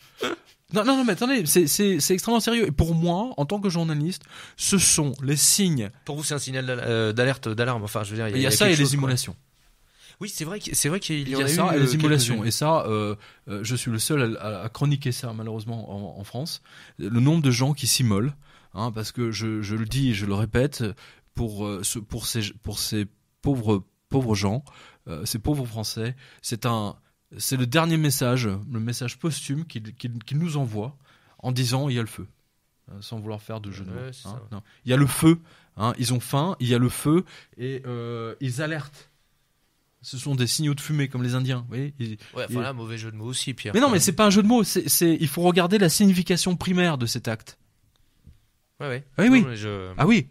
[SPEAKER 3] non, non, non, mais attendez, c'est extrêmement sérieux. Et pour moi, en tant que journaliste, ce sont les signes.
[SPEAKER 2] Pour vous, c'est un signal euh, d'alerte, d'alarme. Enfin, je veux dire, il y, a ça et les immolations. Oui, c'est vrai, c'est vrai qu'il y, a, ça, et les immolations euh, Et
[SPEAKER 3] ça, euh, je suis le seul à, chroniquer ça malheureusement en, France. Le nombre de gens qui s'immolent Hein, parce que je, le dis et je le répète, pour, euh, pour, ces, pour ces pauvres, pauvres gens, euh, ces pauvres Français, c'est le dernier message, le message posthume qu'ils nous envoient en disant il y a le feu hein, sans vouloir faire de jeu de mots. Hein, il y a le feu, ils ont faim, il y a le feu, et euh, ils alertent. Ce sont des signaux de fumée comme les Indiens. Vous voyez Voilà, mauvais jeu de mots aussi,
[SPEAKER 2] Pierre. Mais non, mais c'est
[SPEAKER 3] pas un jeu de mots. il faut regarder la signification primaire de cet acte. Ah oui, oui. Ah oui.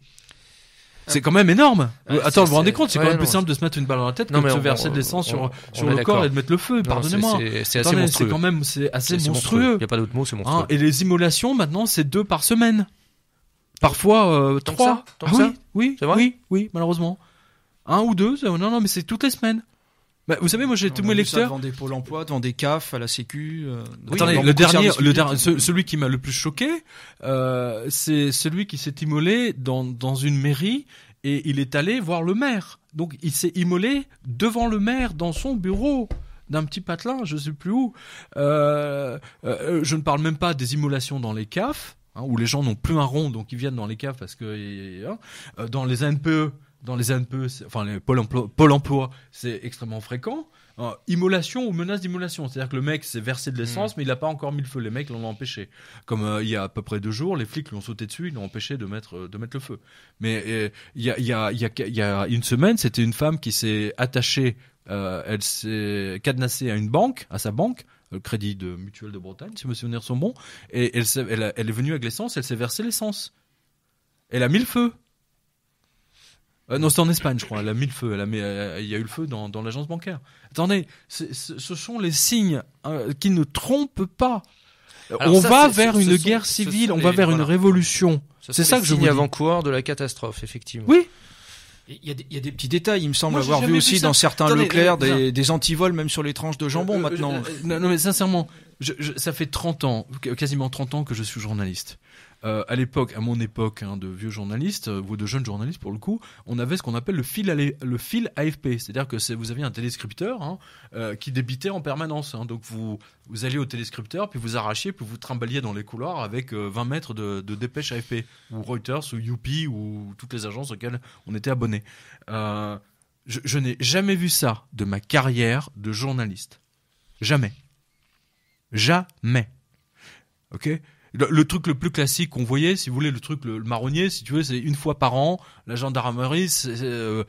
[SPEAKER 3] C'est quand même énorme. Ah, euh, attends, vous vous rendez compte, c'est quand même plus simple de se mettre une balle dans la tête que de se verser de l'essence sur, sur le corps et de mettre le feu. Pardonnez-moi. C'est assez monstrueux. quand même c'est assez monstrueux. Il n'y a pas d'autre mot, c'est hein, monstrueux. et les immolations, maintenant, c'est deux par semaine. Parfois euh, trois. Ah oui, oui, vrai oui, oui, malheureusement. Un ou deux, non, non, mais c'est toutes les semaines. Bah, vous savez, moi j'ai tous mes lecteurs. Devant
[SPEAKER 1] des pôles emploi, devant des CAF, à la Sécu. Euh. attendez, le dernier, le
[SPEAKER 3] celui qui m'a le plus choqué, euh, c'est celui qui s'est immolé dans, une mairie et il est allé voir le maire. Donc il s'est immolé devant le maire dans son bureau d'un petit patelin, je sais plus où. Euh, je ne parle même pas des immolations dans les CAF, hein, où les gens n'ont plus un rond, donc ils viennent dans les CAF parce que hein, dans les NPE, dans les ANPE, enfin les pôle emploi, c'est extrêmement fréquent. Euh, immolation ou menace d'immolation, c'est-à-dire que le mec s'est versé de hmm. l'essence, mais il n'a pas encore mis le feu. Les mecs l'ont empêché. Comme euh, il y a à peu près deux jours, les flics l'ont sauté dessus, ils l'ont empêché de mettre euh, de mettre le feu. Mais il y a, une semaine, c'était une femme qui s'est attachée, elle s'est cadenassée à une banque, à sa banque, le crédit de mutuel de Bretagne, si mes souvenirs sont bons, et elle, elle, elle est venue avec l'essence, elle s'est versé l'essence. Elle a mis le feu. Euh, non, c'est en Espagne, je crois. Elle a mis le feu. Elle euh, il y a eu le feu dans, dans l'agence bancaire. Attendez, ce sont les signes euh, qui ne trompent pas. on va vers une guerre civile, on va vers une révolution. C'est ça que je le dis. avant-coureur de la
[SPEAKER 1] catastrophe, effectivement. Oui. Il y, a des, il y, a des, petits détails, il me semble avoir vu aussi dans certains Leclerc des, des antivols même sur les tranches de jambon maintenant.
[SPEAKER 3] non mais sincèrement, ça fait 30 ans, quasiment 30 ans que je suis journaliste. Euh, à l'époque, à mon époque, hein, de vieux journalistes euh, ou de jeunes journalistes pour le coup, on avait ce qu'on appelle le fil, le fil AFP, c'est-à-dire que vous aviez un téléscripteur hein, euh, qui débitait en permanence. Hein. donc vous vous alliez au téléscripteur, puis vous arrachiez, puis vous trimbaliez dans les couloirs avec 20 mètres de, dépêche AFP ou Reuters ou Youpi ou toutes les agences auxquelles on était abonné. je, je n'ai jamais vu ça de ma carrière de journaliste. Jamais. Jamais. Ok le, truc le plus classique qu'on voyait, si vous voulez, le truc le, marronnier, si tu veux, c'est une fois par an, la gendarmerie euh,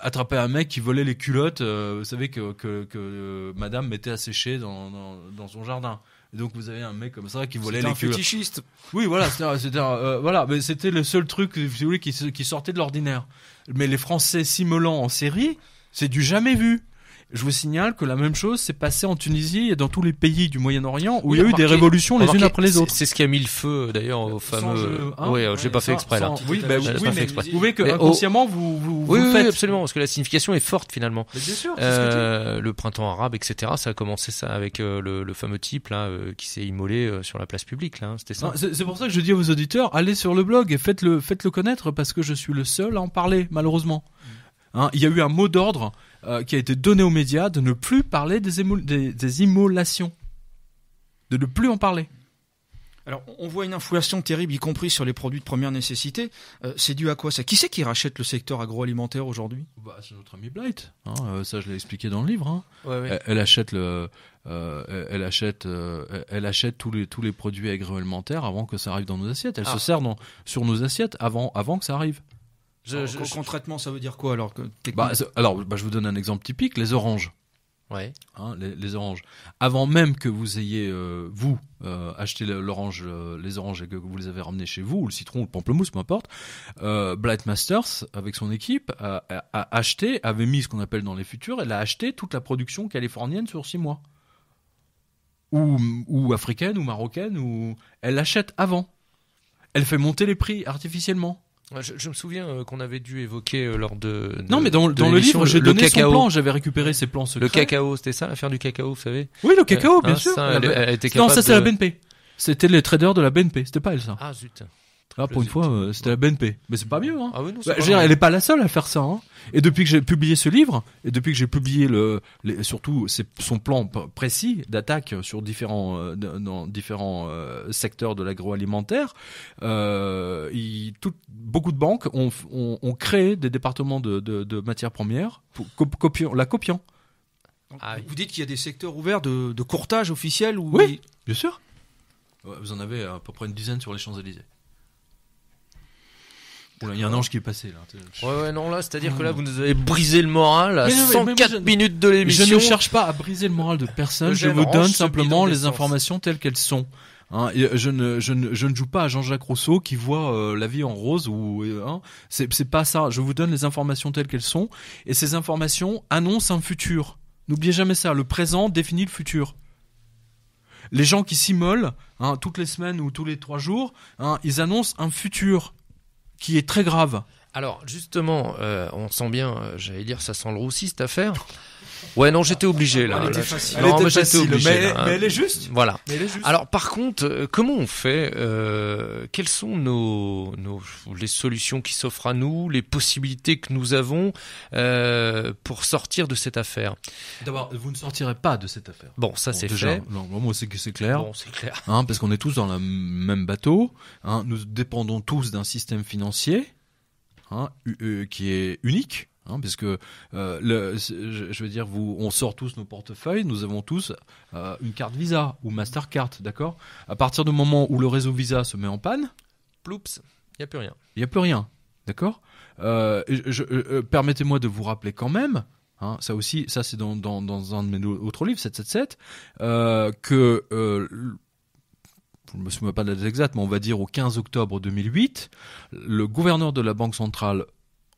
[SPEAKER 3] attrapait un mec qui volait les culottes, euh, vous savez que, que, euh, Madame mettait à sécher dans, dans, son jardin. donc vous avez un mec comme ça qui volait les culottes. fétichiste. Oui, voilà, c'était euh, voilà, mais c'était le seul truc, si vous qui, qui sortait de l'ordinaire. Mais les Français s'immolant en série, c'est du jamais vu. Je vous signale que la même chose s'est passée en Tunisie et dans tous les pays du Moyen-Orient où il y a eu des révolutions les unes après
[SPEAKER 2] les autres. C'est ce qui a mis le feu d'ailleurs au fameux. Hein, oui, j'ai bah pas fait exprès là. Oui, mais vous pouvez que vous, vous, oui, faites. oui, absolument, parce que la signification est forte finalement. bien sûr. Euh, le printemps arabe, etc. Ça a commencé ça avec euh, le, fameux type euh, qui s'est immolé sur la place publique là. Hein, c'était ça. C'est pour
[SPEAKER 3] ça que je dis à vos auditeurs, allez sur le blog et faites-le, faites-le connaître parce que je suis le seul à en parler malheureusement. Mm. Hein, il y a eu un mot d'ordre euh, qui a été donné aux médias de ne plus parler des, des, immolations, de ne plus en parler.
[SPEAKER 1] Alors, on voit une inflation terrible, y compris sur les produits de première nécessité. Euh, c'est dû à quoi ça Qui c'est qui rachète le secteur agroalimentaire aujourd'hui
[SPEAKER 3] bah, C'est notre ami Blight. Hein. Euh, ça, je l'ai expliqué dans le livre. Hein. Elle, achète le, elle achète, elle achète tous les tous les produits agroalimentaires avant que ça arrive dans nos assiettes. Elle ah. se sert dans, sur nos assiettes avant avant que ça arrive. Je, je, ça veut dire quoi alors que bah, Alors, bah, je vous donne un exemple typique les oranges. Ouais. Hein, les, oranges. Avant même que vous ayez, euh, vous, euh, acheté l'orange, euh, les oranges et que vous les avez ramenées chez vous, ou le citron, ou le pamplemousse, peu importe, Blight Masters, avec son équipe, a, acheté, avait mis ce qu'on appelle dans les futurs, elle a acheté toute la production californienne sur six mois. Ou, ou africaine, ou marocaine, ou. Elle l'achète avant. Elle fait monter les prix artificiellement. Je,
[SPEAKER 2] me souviens euh, qu'on avait dû évoquer euh, lors de, non mais dans, le livre j'ai donné son plan j'avais
[SPEAKER 3] récupéré ses plans le
[SPEAKER 2] cacao c'était ça l'affaire du cacao vous savez oui le cacao euh, bien sûr ah, bah, non ça c'est la BNP
[SPEAKER 3] c'était les traders de la BNP c'était pas elle ça ah zut ah, pour une fois, euh, c'était la BNP. Mais c'est pas mieux. Hein. Ah bah, elle n'est pas la seule à faire ça. Hein. Et depuis que j'ai publié ce livre, et depuis que j'ai publié le, surtout son plan précis d'attaque sur différents euh, dans différents euh, secteurs de l'agroalimentaire, beaucoup de banques ont, créé des départements de, matières premières, pour, la copiant. Ah, vous dites qu'il y a des secteurs ouverts de, courtage officiel Oui, bien sûr. vous en avez à peu près une dizaine sur les champs elysées il y a un ange qui est passé là.
[SPEAKER 2] Ouais, non, là, c'est-à-dire que là, vous nous avez brisé le moral à 104 minutes de l'émission. Je ne cherche
[SPEAKER 3] pas à briser le moral de personne. Je vous donne simplement les informations telles qu'elles sont. Hein, euh, je, ne, je, ne, joue pas à Jean-Jacques Rousseau qui voit euh, la vie en rose ou euh, hein. c'est pas ça. Je vous donne les informations telles qu'elles sont et ces informations annoncent un futur. N'oubliez jamais ça. Le présent définit le futur. Les gens qui s'immolent hein, toutes les semaines ou tous les trois jours, ils annoncent un futur qui est très grave.
[SPEAKER 2] Alors justement, euh, on sent bien, euh, j'allais dire, ça sent le roussi cette affaire. Ouais, non, j'étais obligé là. Non, mais obligé. Hein. Mais, elle est juste. Voilà. Alors, par contre, euh, comment on fait euh, Quelles sont nos, nos, les solutions qui s'offrent à nous, les possibilités que nous avons euh, pour sortir de cette affaire
[SPEAKER 3] D'abord, vous ne sortirez pas de cette affaire. Bon, ça c'est fait. Non, moi c'est c'est clair. Bon, c'est clair. Hein, parce qu'on est tous dans le même bateau. Hein, nous dépendons tous d'un système financier hein, euh, qui est unique Hein, parce que euh, je, veux dire, vous, on sort tous nos portefeuilles, nous avons tous euh, une carte Visa ou Mastercard, d'accord À partir du moment où le réseau Visa se met en panne, ploups,
[SPEAKER 2] il n'y a plus rien.
[SPEAKER 3] Il n'y a plus rien, d'accord euh, Permettez-moi de vous rappeler quand même, hein, ça aussi, ça c'est dans, un de mes autres livres, 777, que je ne me souviens pas de la date exacte, mais on va dire au 15 octobre 2008, le gouverneur de la Banque centrale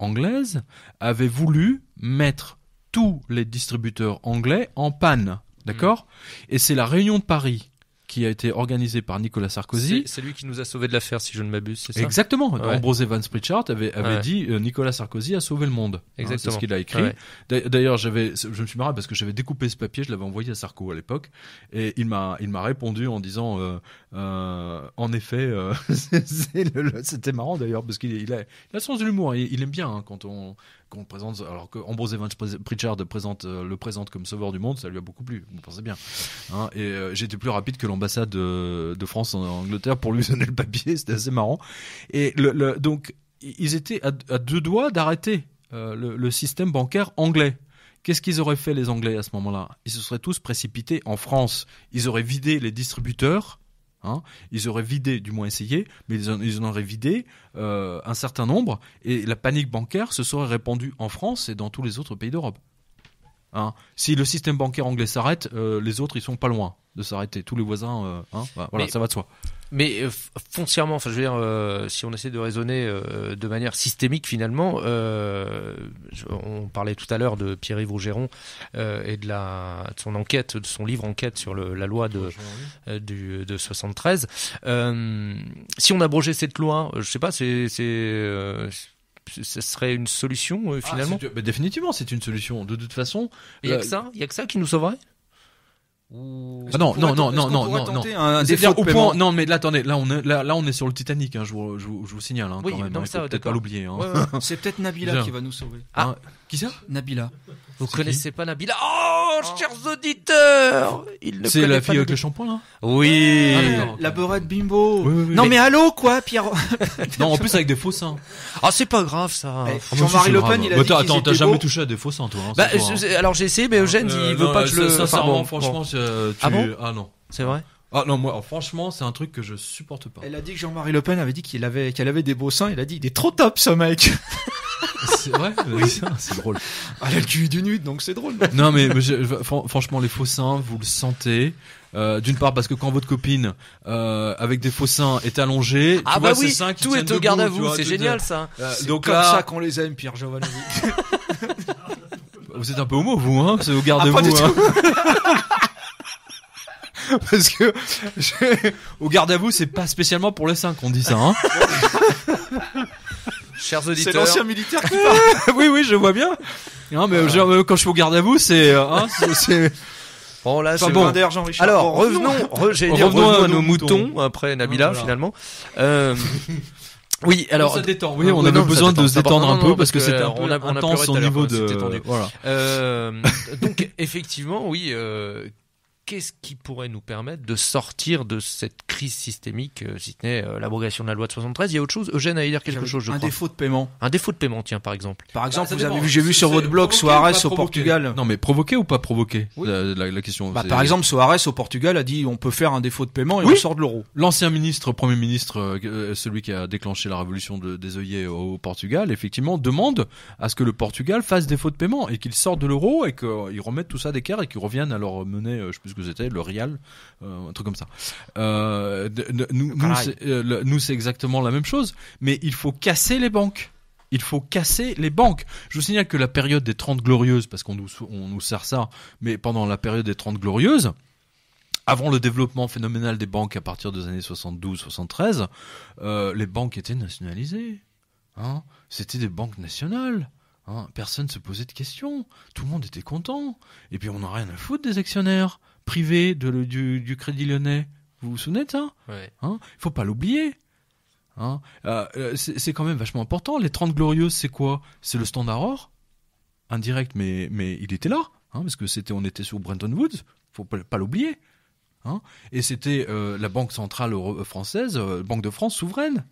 [SPEAKER 3] anglaise avait voulu mettre tous les distributeurs anglais en panne. D'accord mm. Et c'est la Réunion de Paris qui a été organisé par Nicolas Sarkozy.
[SPEAKER 2] C'est lui qui nous a sauvé de l'affaire, si je ne m'abuse, c'est ça Exactement. Ambrose
[SPEAKER 3] Evans Pritchard avait, avait dit euh, Nicolas Sarkozy a sauvé le monde. Hein, Exactement. c'est ce qu'il a écrit. D'ailleurs, j'avais, je me suis marré parce que j'avais découpé ce papier, je l'avais envoyé à Sarko à l'époque, et il m'a, il m'a répondu en disant, euh, euh, en effet, c'était marrant d'ailleurs parce qu'il il a, il le sens de l'humour, il, aime bien hein, quand on qu'on présente, alors que Ambrose Evans Pritchard présente, euh, le présente comme sauveur du monde, ça lui a beaucoup plu, vous pensez bien. Hein, et euh, j'étais plus rapide que l'ambassade de, France en Angleterre pour lui donner le papier, c'était assez marrant. Et donc, ils étaient à, deux doigts d'arrêter euh, le, le système bancaire anglais. Qu'est-ce qu'ils auraient fait les Anglais à ce moment-là Ils se seraient tous précipités en France. Ils auraient vidé les distributeurs Hein. ils auraient vidé, du moins essayé, mais ils en, auraient vidé euh, un certain nombre, et la panique bancaire se serait répandue en France et dans tous les autres pays d'Europe. Hein. si le système bancaire anglais s'arrête, euh, les autres ils sont pas loin de s'arrêter. Tous les voisins, euh, hein, bah, voilà, ça va de soi.
[SPEAKER 2] Mais euh, foncièrement, je euh, si on essaie de raisonner euh, de manière systémique, finalement, on parlait tout à l'heure de Pierre-Yves Rougeron et de, la, son enquête, de son livre enquête sur la loi de, de 73. si on abrogeait cette loi, je sais pas, c'est ce serait une solution ah, finalement bah, Définitivement, c'est une solution. De toute façon. Il n'y a, a, que ça qui nous sauverait
[SPEAKER 4] ou ah non, non, non, non, non, non, non, un au
[SPEAKER 2] point, non,
[SPEAKER 3] mais là, attendez, là, on est, là, là on est sur le Titanic, hein, je, vous, je, vous, je vous signale, hein, oui, quand même. Hein, ça, peut-être pas l'oublier. Hein. Ouais, ouais. C'est peut-être Nabila qui va nous sauver.
[SPEAKER 2] Ah. Hein qui ça Nabila. Vous connaissez pas Nabila
[SPEAKER 1] Oh, chers auditeurs
[SPEAKER 2] C'est la fille avec le shampoing, là Oui
[SPEAKER 3] La beurette bimbo Non, mais...
[SPEAKER 1] allô, quoi, Pierre Non, en plus avec des faux seins. Ah, c'est
[SPEAKER 2] pas grave, ça Jean-Marie Le Pen, il a dit Attends, t'as jamais touché
[SPEAKER 3] à des faux seins, toi bah,
[SPEAKER 2] Alors, j'ai essayé, mais Eugène, il veut pas que je le... Sincèrement, franchement, tu... Ah non
[SPEAKER 3] C'est vrai ah non, moi, franchement,
[SPEAKER 1] c'est un truc que je supporte pas. Elle a dit que Jean-Marie Le Pen avait dit qu'il avait, qu'elle avait des beaux seins. Elle a dit, il est trop top, ce mec.
[SPEAKER 3] C'est vrai, oui. c'est drôle. Ah, elle a le cul du nude, donc c'est drôle. Non, mais, franchement, les faux seins, vous le sentez. Euh, d'une part parce que quand votre copine euh, avec des faux seins est allongée, ah
[SPEAKER 2] tout est au garde à vous, c'est génial ça. Euh,
[SPEAKER 1] donc comme là... ça qu'on les aime, Pierre Giovanni.
[SPEAKER 3] vous êtes un peu homo vous, hein C'est au garde à ah, vous. hein. parce que au garde à vous, c'est pas spécialement pour les 5 qu'on dit ça. Hein. Chers auditeurs. C'est l'ancien militaire qui parle. oui, oui, je vois bien. Non, mais euh, quand je suis au garde à vous, c'est. Euh, hein, c'est... Bon là, c'est bon. Jean-Richard. Alors revenons, revenons, à, nos
[SPEAKER 4] moutons, après Nabila finalement.
[SPEAKER 2] Euh, oui, alors on a besoin de se détendre un peu parce que, c'est un euh, peu on a, intense on a au niveau de. Voilà. Euh, donc effectivement, oui, euh, qu'est-ce qui pourrait nous permettre de sortir de cette crise systémique, euh, si ce n'est euh, l'abrogation de la loi de 73 Il y a autre chose Eugène a dire quelque chose, je un crois. Un défaut de paiement. Un défaut de paiement, tiens, par exemple. Par bah, exemple, vous j'ai vu sur votre blog Soares au Portugal.
[SPEAKER 1] Non, mais provoqué ou pas
[SPEAKER 3] provoqué la, question. Bah, par exemple,
[SPEAKER 1] Soares au Portugal a dit on peut faire un défaut de paiement et on sort de
[SPEAKER 3] l'euro. L'ancien ministre, premier ministre, euh, celui qui a déclenché la révolution de, des œillets au, Portugal, effectivement, demande à ce que le Portugal fasse défaut de paiement et qu'il sorte de l'euro et qu'ils remettent tout ça d'équerre et qu'ils reviennent à leur monnaie, je sais était le Rial, euh, un truc comme ça. Euh, nous, euh, nous c'est exactement la même chose, mais il faut casser les banques il faut casser les banques. Je vous signale que la période des 30 glorieuses, parce qu'on nous, on nous sert ça, mais pendant la période des 30 glorieuses, avant le développement phénoménal des banques à partir des années 72-73, les banques étaient nationalisées. Hein C'était des banques nationales. Hein Personne ne se posait de questions. Tout le monde était content. Et puis on n'a rien à foutre des actionnaires privé de, du, du, Crédit Lyonnais. Vous vous souvenez de ça hein Il faut pas l'oublier. Hein euh, euh, c'est quand même vachement important. Les 30 Glorieuses, c'est quoi C'est le Standard Or, indirect, mais, mais il était là, hein, parce que c'était, on était sur Brenton Woods. faut pas, l'oublier. Hein et c'était euh, la Banque Centrale Française, Banque de France souveraine.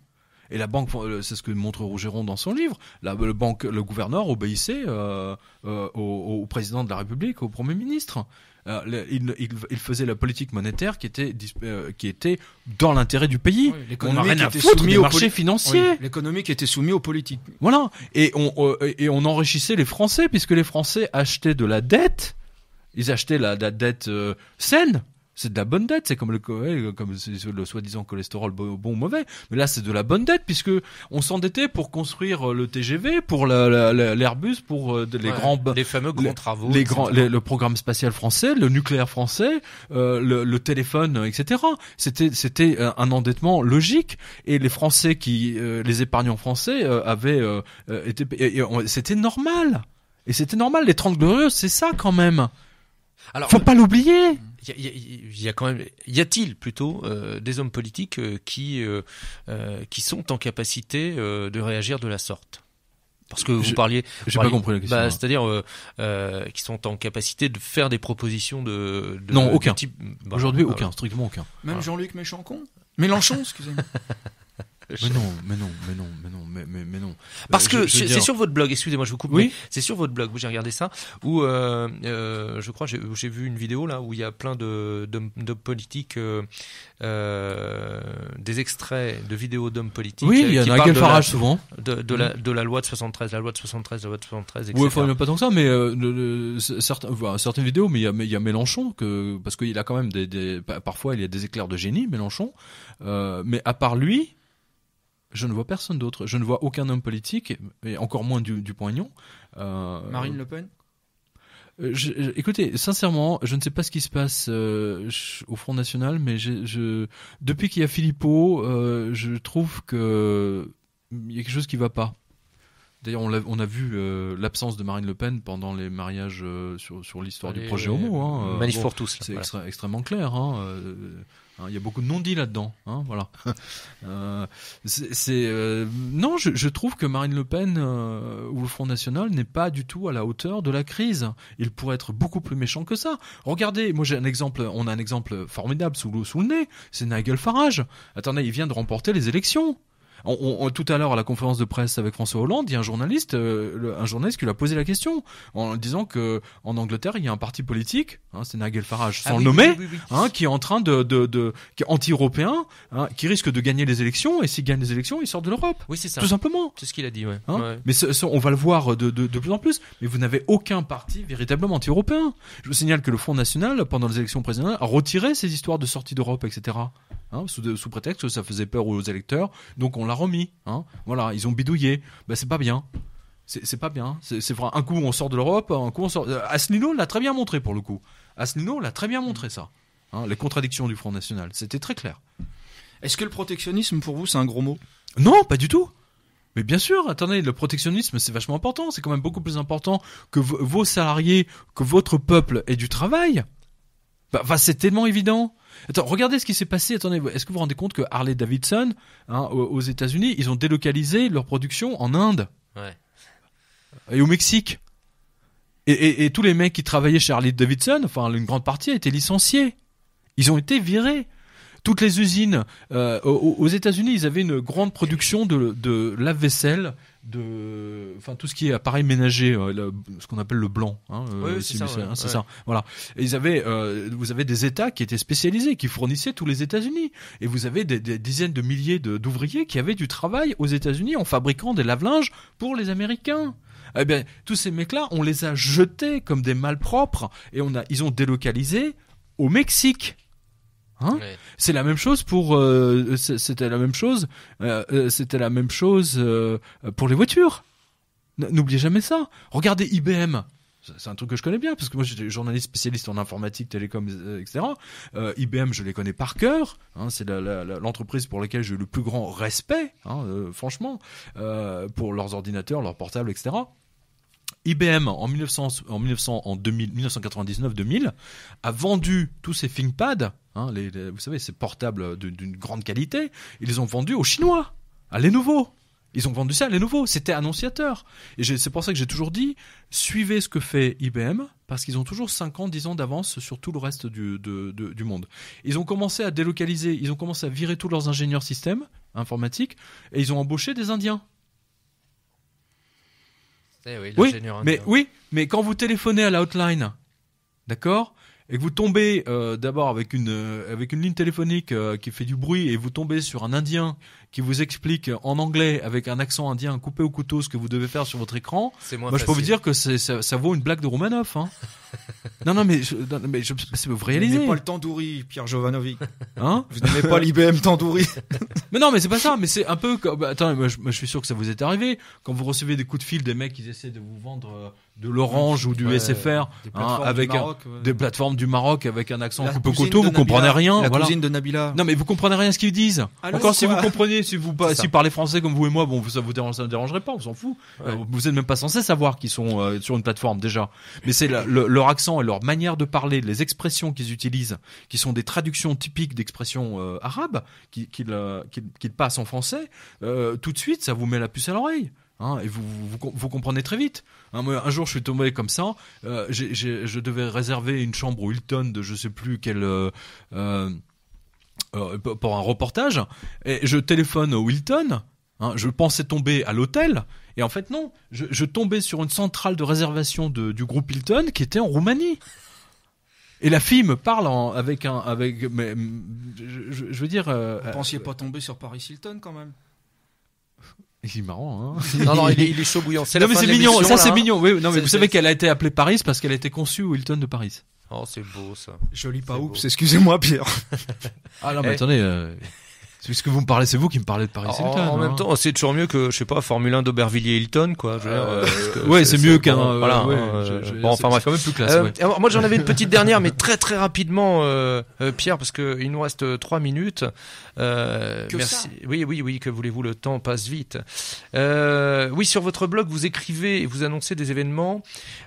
[SPEAKER 3] Et la banque, euh, c'est ce que montre Rougeron dans son livre, la, le, banque, le gouverneur obéissait euh, euh, au, président de la République, au Premier ministre. il, faisait la politique monétaire qui était, qui était dans l'intérêt du pays. on n'a rien à foutre des marchés financiers. L'économie qui était soumise aux politiques. Voilà. Et on, et on enrichissait les Français, puisque les Français achetaient de la dette. Ils achetaient la dette saine c'est de la bonne dette, c'est comme le euh, comme le soi-disant cholestérol bon ou mauvais, mais là c'est de la bonne dette puisque on s'endettait pour construire euh, le TGV, pour l'Airbus, pour euh, les grands les fameux grands travaux, le programme spatial français, le nucléaire français, le, téléphone, etc. C'était c'était un endettement logique et les Français qui les épargnants français avaient c'était normal et c'était normal les 30 glorieuses c'est ça quand même. Alors, Faut pas l'oublier il y, a quand même, y a-t-il plutôt euh, des
[SPEAKER 2] hommes politiques euh, qui, euh, qui sont en capacité de réagir de la sorte parce que vous parliez, j'ai pas compris la question. Bah, hein. C'est-à-dire qui sont en capacité de faire des propositions de, non aucun. Bah, Aujourd'hui, bah, aucun,
[SPEAKER 3] strictement aucun.
[SPEAKER 1] Même Jean-Luc Mélenchon,
[SPEAKER 3] Mélenchon, excusez-moi. mais non, mais non, mais non, mais non, mais, mais, mais non. Euh, parce que c'est sur
[SPEAKER 2] votre blog, excusez-moi, je vous coupe. Oui. C'est sur votre blog j'ai regardé ça, où euh, euh, je crois j'ai vu une vidéo là où il y a plein de d'hommes politiques, des extraits de vidéos d'hommes politiques. Oui, il y, en a quel Farage souvent. De, de, la, de la loi de 73, la loi de 73, la loi de 73, etc. Oui, pas
[SPEAKER 3] tant que ça, mais certaines vidéos, mais il y a, il y a Mélenchon que parce qu'il a quand même des, des, parfois il y a des éclairs de génie, Mélenchon. mais à part lui, je ne vois personne d'autre. Je ne vois aucun homme politique, et encore moins du, poignon. Euh, Marine Le Pen euh, écoutez, sincèrement, je ne sais pas ce qui se passe euh, au Front National, mais je, depuis qu'il y a Philippot, je trouve qu'il mm, y a quelque chose qui ne va pas. D'ailleurs, on, on, a vu l'absence de Marine Le Pen pendant les mariages sur, sur l'histoire du projet homo. Hein. pour tous. C'est extrêmement clair. Hein, Hein, il y a beaucoup de non-dits là-dedans. Hein, voilà. Euh, euh, non, je, trouve que Marine Le Pen euh, ou le Front National n'est pas du tout à la hauteur de la crise. Il pourrait être beaucoup plus méchant que ça. Regardez, moi j'ai un exemple. On a un exemple formidable sous sous le nez. C'est Nigel Farage. Attendez, il vient de remporter les élections tout à l'heure à la conférence de presse avec François Hollande, il y a un journaliste, euh, un journaliste qui lui a posé la question en disant que en Angleterre il y a un parti politique, hein, c'est Nigel Farage, ah sans le nommer, hein, qui est en train de, qui anti-européen, hein, qui risque de gagner les élections et s'il gagne les élections, il sort de l'Europe. Oui, c'est ça. Tout simplement. C'est ce qu'il a dit, ouais. Mais on va le voir de, de plus en plus. Mais vous n'avez aucun parti véritablement anti-européen. Je vous signale que le Front National pendant les élections présidentielles a retiré ces histoires de sortie d'Europe, etc. Hein, sous, prétexte que ça faisait peur aux électeurs, donc on l'a remis. Hein. Voilà, ils ont bidouillé. Ben, c'est pas bien. C'est pas bien. C'est vrai. Un coup on sort de l'Europe, un coup on sort. Euh, Asselineau l'a très bien montré pour le coup. Asselineau l'a très bien montré ça. Hein, les contradictions du Front National, c'était très clair. Est-ce que le protectionnisme pour vous c'est un gros mot Non, pas du tout. Mais bien sûr, attendez, le protectionnisme c'est vachement important. C'est quand même beaucoup plus important que vos salariés, que votre peuple ait du travail. Bah, c'est tellement évident. regardez ce qui s'est passé. Attendez, est-ce que vous vous rendez compte que Harley Davidson, hein, aux, États-Unis, ils ont délocalisé leur production en Inde et au Mexique. Et, tous les mecs qui travaillaient chez Harley Davidson, enfin une grande partie, a été licenciés. Ils ont été virés. Toutes les usines euh, aux, aux États-Unis, ils avaient une grande production de, de lave-vaisselle de, enfin tout ce qui est appareil ménager, euh, ce qu'on appelle le blanc, c'est ça, Voilà. ils euh, vous avez des États qui étaient spécialisés, qui fournissaient tous les États-Unis, et vous avez des, dizaines de milliers d'ouvriers qui avaient du travail aux États-Unis en fabriquant des lave-linges pour les Américains. Eh bien, tous ces mecs-là, on les a jetés comme des malpropres et on a, ils ont délocalisé au Mexique. Hein c'est la même chose pour euh, c'était la même chose euh, euh, c'était la même chose pour les voitures. N'oubliez jamais ça. Regardez IBM. C'est un truc que je connais bien parce que moi j'étais journaliste spécialiste en informatique, télécom, etc. IBM, je les connais par cœur. Hein, c'est l'entreprise pour laquelle j'ai le plus grand respect, hein, franchement, pour leurs ordinateurs, leurs portables, etc. IBM en, 1999-2000 a vendu tous ces ThinkPad, hein, vous savez, ces portables d'une grande qualité, ils les ont vendus aux Chinois, à Lenovo. Ils ont vendu ça à Lenovo, c'était annonciateur. Et c'est pour ça que j'ai toujours dit, suivez ce que fait IBM, parce qu'ils ont toujours 5 ans, 10 ans d'avance sur tout le reste du, monde. Ils ont commencé à délocaliser, ils ont commencé à virer tous leurs ingénieurs système informatiques, et ils ont embauché des Indiens.
[SPEAKER 2] Eh oui, mais, hein.
[SPEAKER 3] oui, mais quand vous téléphonez à la hotline, d'accord et que vous tombez euh, d'abord avec une euh, avec une ligne téléphonique euh, qui fait du bruit et vous tombez sur un Indien qui vous explique en anglais avec un accent indien coupé au couteau ce que vous devez faire sur votre écran, moi je peux vous dire que ça, ça, vaut une blague de Romanov. Hein. non, non, mais, je, mais je, vous réalisez. Vous pas le
[SPEAKER 1] Tandouri, Pierre Jovanovic.
[SPEAKER 3] Hein Vous n'aimez pas l'IBM Tandouri. mais non, mais c'est pas ça, mais c'est un peu comme. Attends, moi, je, suis sûr que ça vous est arrivé. Quand vous recevez des coups de fil des mecs ils essaient de vous vendre. Euh, de l'Orange ou du SFR, hein, avec des plateformes du Maroc avec un accent peu coteau, vous comprenez rien. La cousine de Nabila. Non mais vous comprenez rien ce qu'ils disent. Ah, Encore si vous comprenez, si vous si parlez français comme vous et moi, bon ça vous dérange, ça ne dérangerait pas, on s'en fout. Euh, vous êtes même pas censé savoir qu'ils sont euh, sur une plateforme déjà. Mais c'est leur accent et leur manière de parler, les expressions qu'ils utilisent, qui sont des traductions typiques d'expressions euh, arabes, qu'ils passent en français. tout de suite, ça vous met la puce à l'oreille. Hein, et vous, vous, vous, comprenez très vite. Hein, un jour, je suis tombé comme ça. Euh, je devais réserver une chambre au Hilton de je sais plus quel. Euh, euh, pour un reportage. Et je téléphone au Hilton. Hein, je pensais tomber à l'hôtel. Et en fait, non. Je, tombais sur une centrale de réservation du groupe Hilton qui était en Roumanie. Et la fille me parle avec un. Avec, mais, je, je, veux dire. Vous pensiez pas tomber sur Paris Hilton quand même il est marrant, hein Non, non, il est, il est chaud bouillant. C'est non, mais c'est mignon, ça c'est mignon. Oui, non, mais vous savez qu'elle a été appelée Paris parce qu'elle a été conçue au Hilton de Paris. Oh, c'est beau ça. Joli pas oups, excusez-moi
[SPEAKER 2] Pierre. ah non, mais eh. attendez, euh,
[SPEAKER 3] que vous me parlez, c'est vous qui me parlez de Paris Hilton.
[SPEAKER 2] En, même hein. temps, c'est toujours mieux que, je sais pas, Formule 1 d'Aubervilliers-Hilton, quoi. Euh, ouais, c'est mieux qu'un. Euh, voilà. Hein, euh, bon, enfin bref, quand même plus classe. Ouais. moi, j'en avais une petite dernière, mais très très rapidement, Pierre, parce que il nous reste trois minutes. merci. oui, oui, oui. Que voulez-vous, le temps passe vite. oui, sur votre blog, vous écrivez et vous annoncez des événements,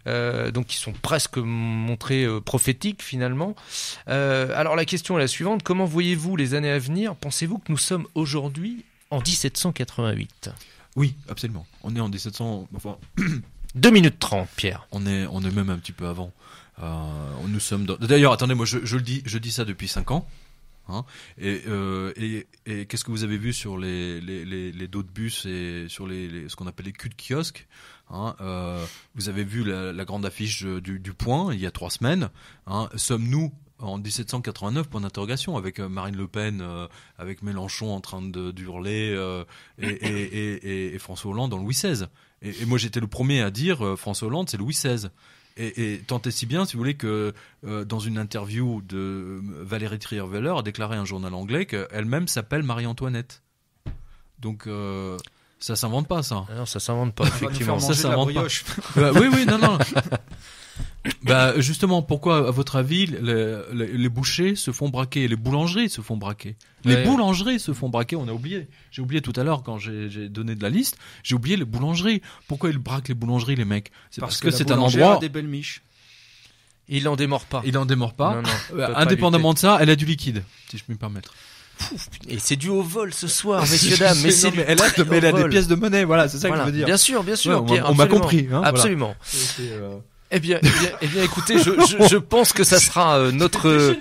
[SPEAKER 2] donc qui sont presque montrés prophétiques finalement. alors la question est la suivante comment voyez-vous les années à venir
[SPEAKER 3] Pensez-vous nous sommes aujourd'hui en 1788. Oui, absolument. On est en 1700. Enfin... 2 minutes 30, Pierre. On est, on est même un petit peu avant. Euh, nous sommes D'ailleurs, attendez, moi je, le dis, je dis ça depuis 5 ans. Hein. Euh, et, et, qu'est-ce que vous avez vu sur les, les, dos de bus et sur les, ce qu'on appelle les culs de kiosque hein, euh, Vous avez vu la, grande affiche du, point il y a 3 semaines. Hein. Sommes-nous en 1789, point d'interrogation, avec euh, Marine Le Pen, euh, avec Mélenchon en train de, hurler, euh, et, François Hollande dans Louis XVI. Et, moi, j'étais le premier à dire François Hollande, c'est Louis XVI. Et, tant est si bien, si vous voulez, que dans une interview de Valérie Trierweiler, a déclaré un journal anglais qu'elle-même s'appelle Marie-Antoinette. Donc. ça s'invente pas, ça. Ah non, ça s'invente pas, effectivement. Ça s'invente pas. Bah, oui, oui, non, non. Bah justement, pourquoi, à votre avis, les bouchers se font braquer, les boulangeries se font braquer, les boulangeries se font braquer. On a oublié. J'ai oublié tout à l'heure quand j'ai donné de la liste. J'ai oublié les boulangeries. Pourquoi ils braquent les boulangeries, les mecs C'est parce, que, c'est un endroit. A
[SPEAKER 2] des belles miches. Il en démord
[SPEAKER 3] pas. Il en démord pas. Euh, indépendamment de ça, elle a du liquide, si je puis me permettre.
[SPEAKER 2] et c'est dû au vol ce soir, messieurs dames. Mais elle a, des pièces de monnaie, voilà, c'est ça que je veux dire. Bien sûr, bien sûr. on m'a compris. Hein, absolument. Euh, eh, eh bien, eh bien, écoutez, je, je, pense que ça sera euh, notre euh,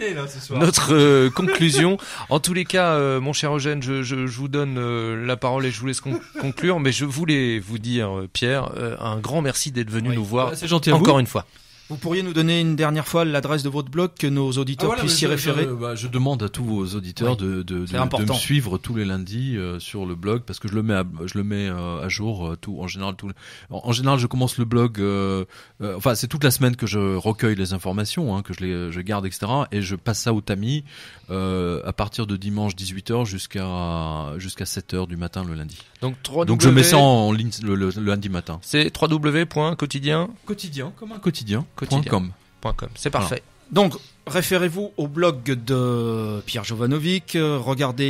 [SPEAKER 2] notre euh, conclusion. En tous les cas, mon cher Eugène, je, je vous donne la parole et je vous laisse conclure. Mais je voulais vous dire,
[SPEAKER 3] Pierre, un grand merci d'être venu nous voir. Gentil encore une fois.
[SPEAKER 1] Vous pourriez nous donner une dernière fois l'adresse de votre blog que nos auditeurs ah, puissent y référer bah,
[SPEAKER 3] je, demande à tous vos auditeurs de, de, de, me suivre tous les lundis euh, sur le blog parce que je le mets à, je le mets euh, à jour euh, tout en général tout en, général je commence le blog enfin c'est toute la semaine que je recueille les informations hein, que je les je garde etc et je passe ça au tamis à partir de dimanche 18h jusqu'à jusqu'à 7h du matin le lundi. Donc 3 je mets ça en, ligne le, lundi matin. C'est www.quotidien quotidien comme quotidien c'est parfait.
[SPEAKER 1] Donc, référez-vous au blog de Pierre Jovanovic, euh, regardez,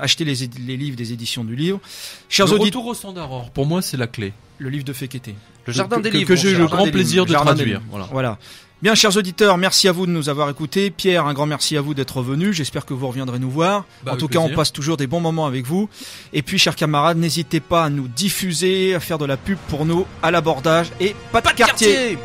[SPEAKER 1] acheter achetez les, livres des éditions du livre. Chers auditeurs retour au standard pour moi, c'est la clé. Le livre de Féqueté. Le jardin des que, livres. Que j'ai le grand plaisir de traduire. Voilà. Bien, chers auditeurs, merci à vous de nous avoir écoutés. Pierre, un grand merci à vous d'être venu. J'espère que vous reviendrez nous voir. Bah, en tout cas, on passe toujours des bons moments avec vous. Et puis, chers camarades, n'hésitez pas à nous diffuser, à faire de la pub pour nous à l'abordage et pas De quartier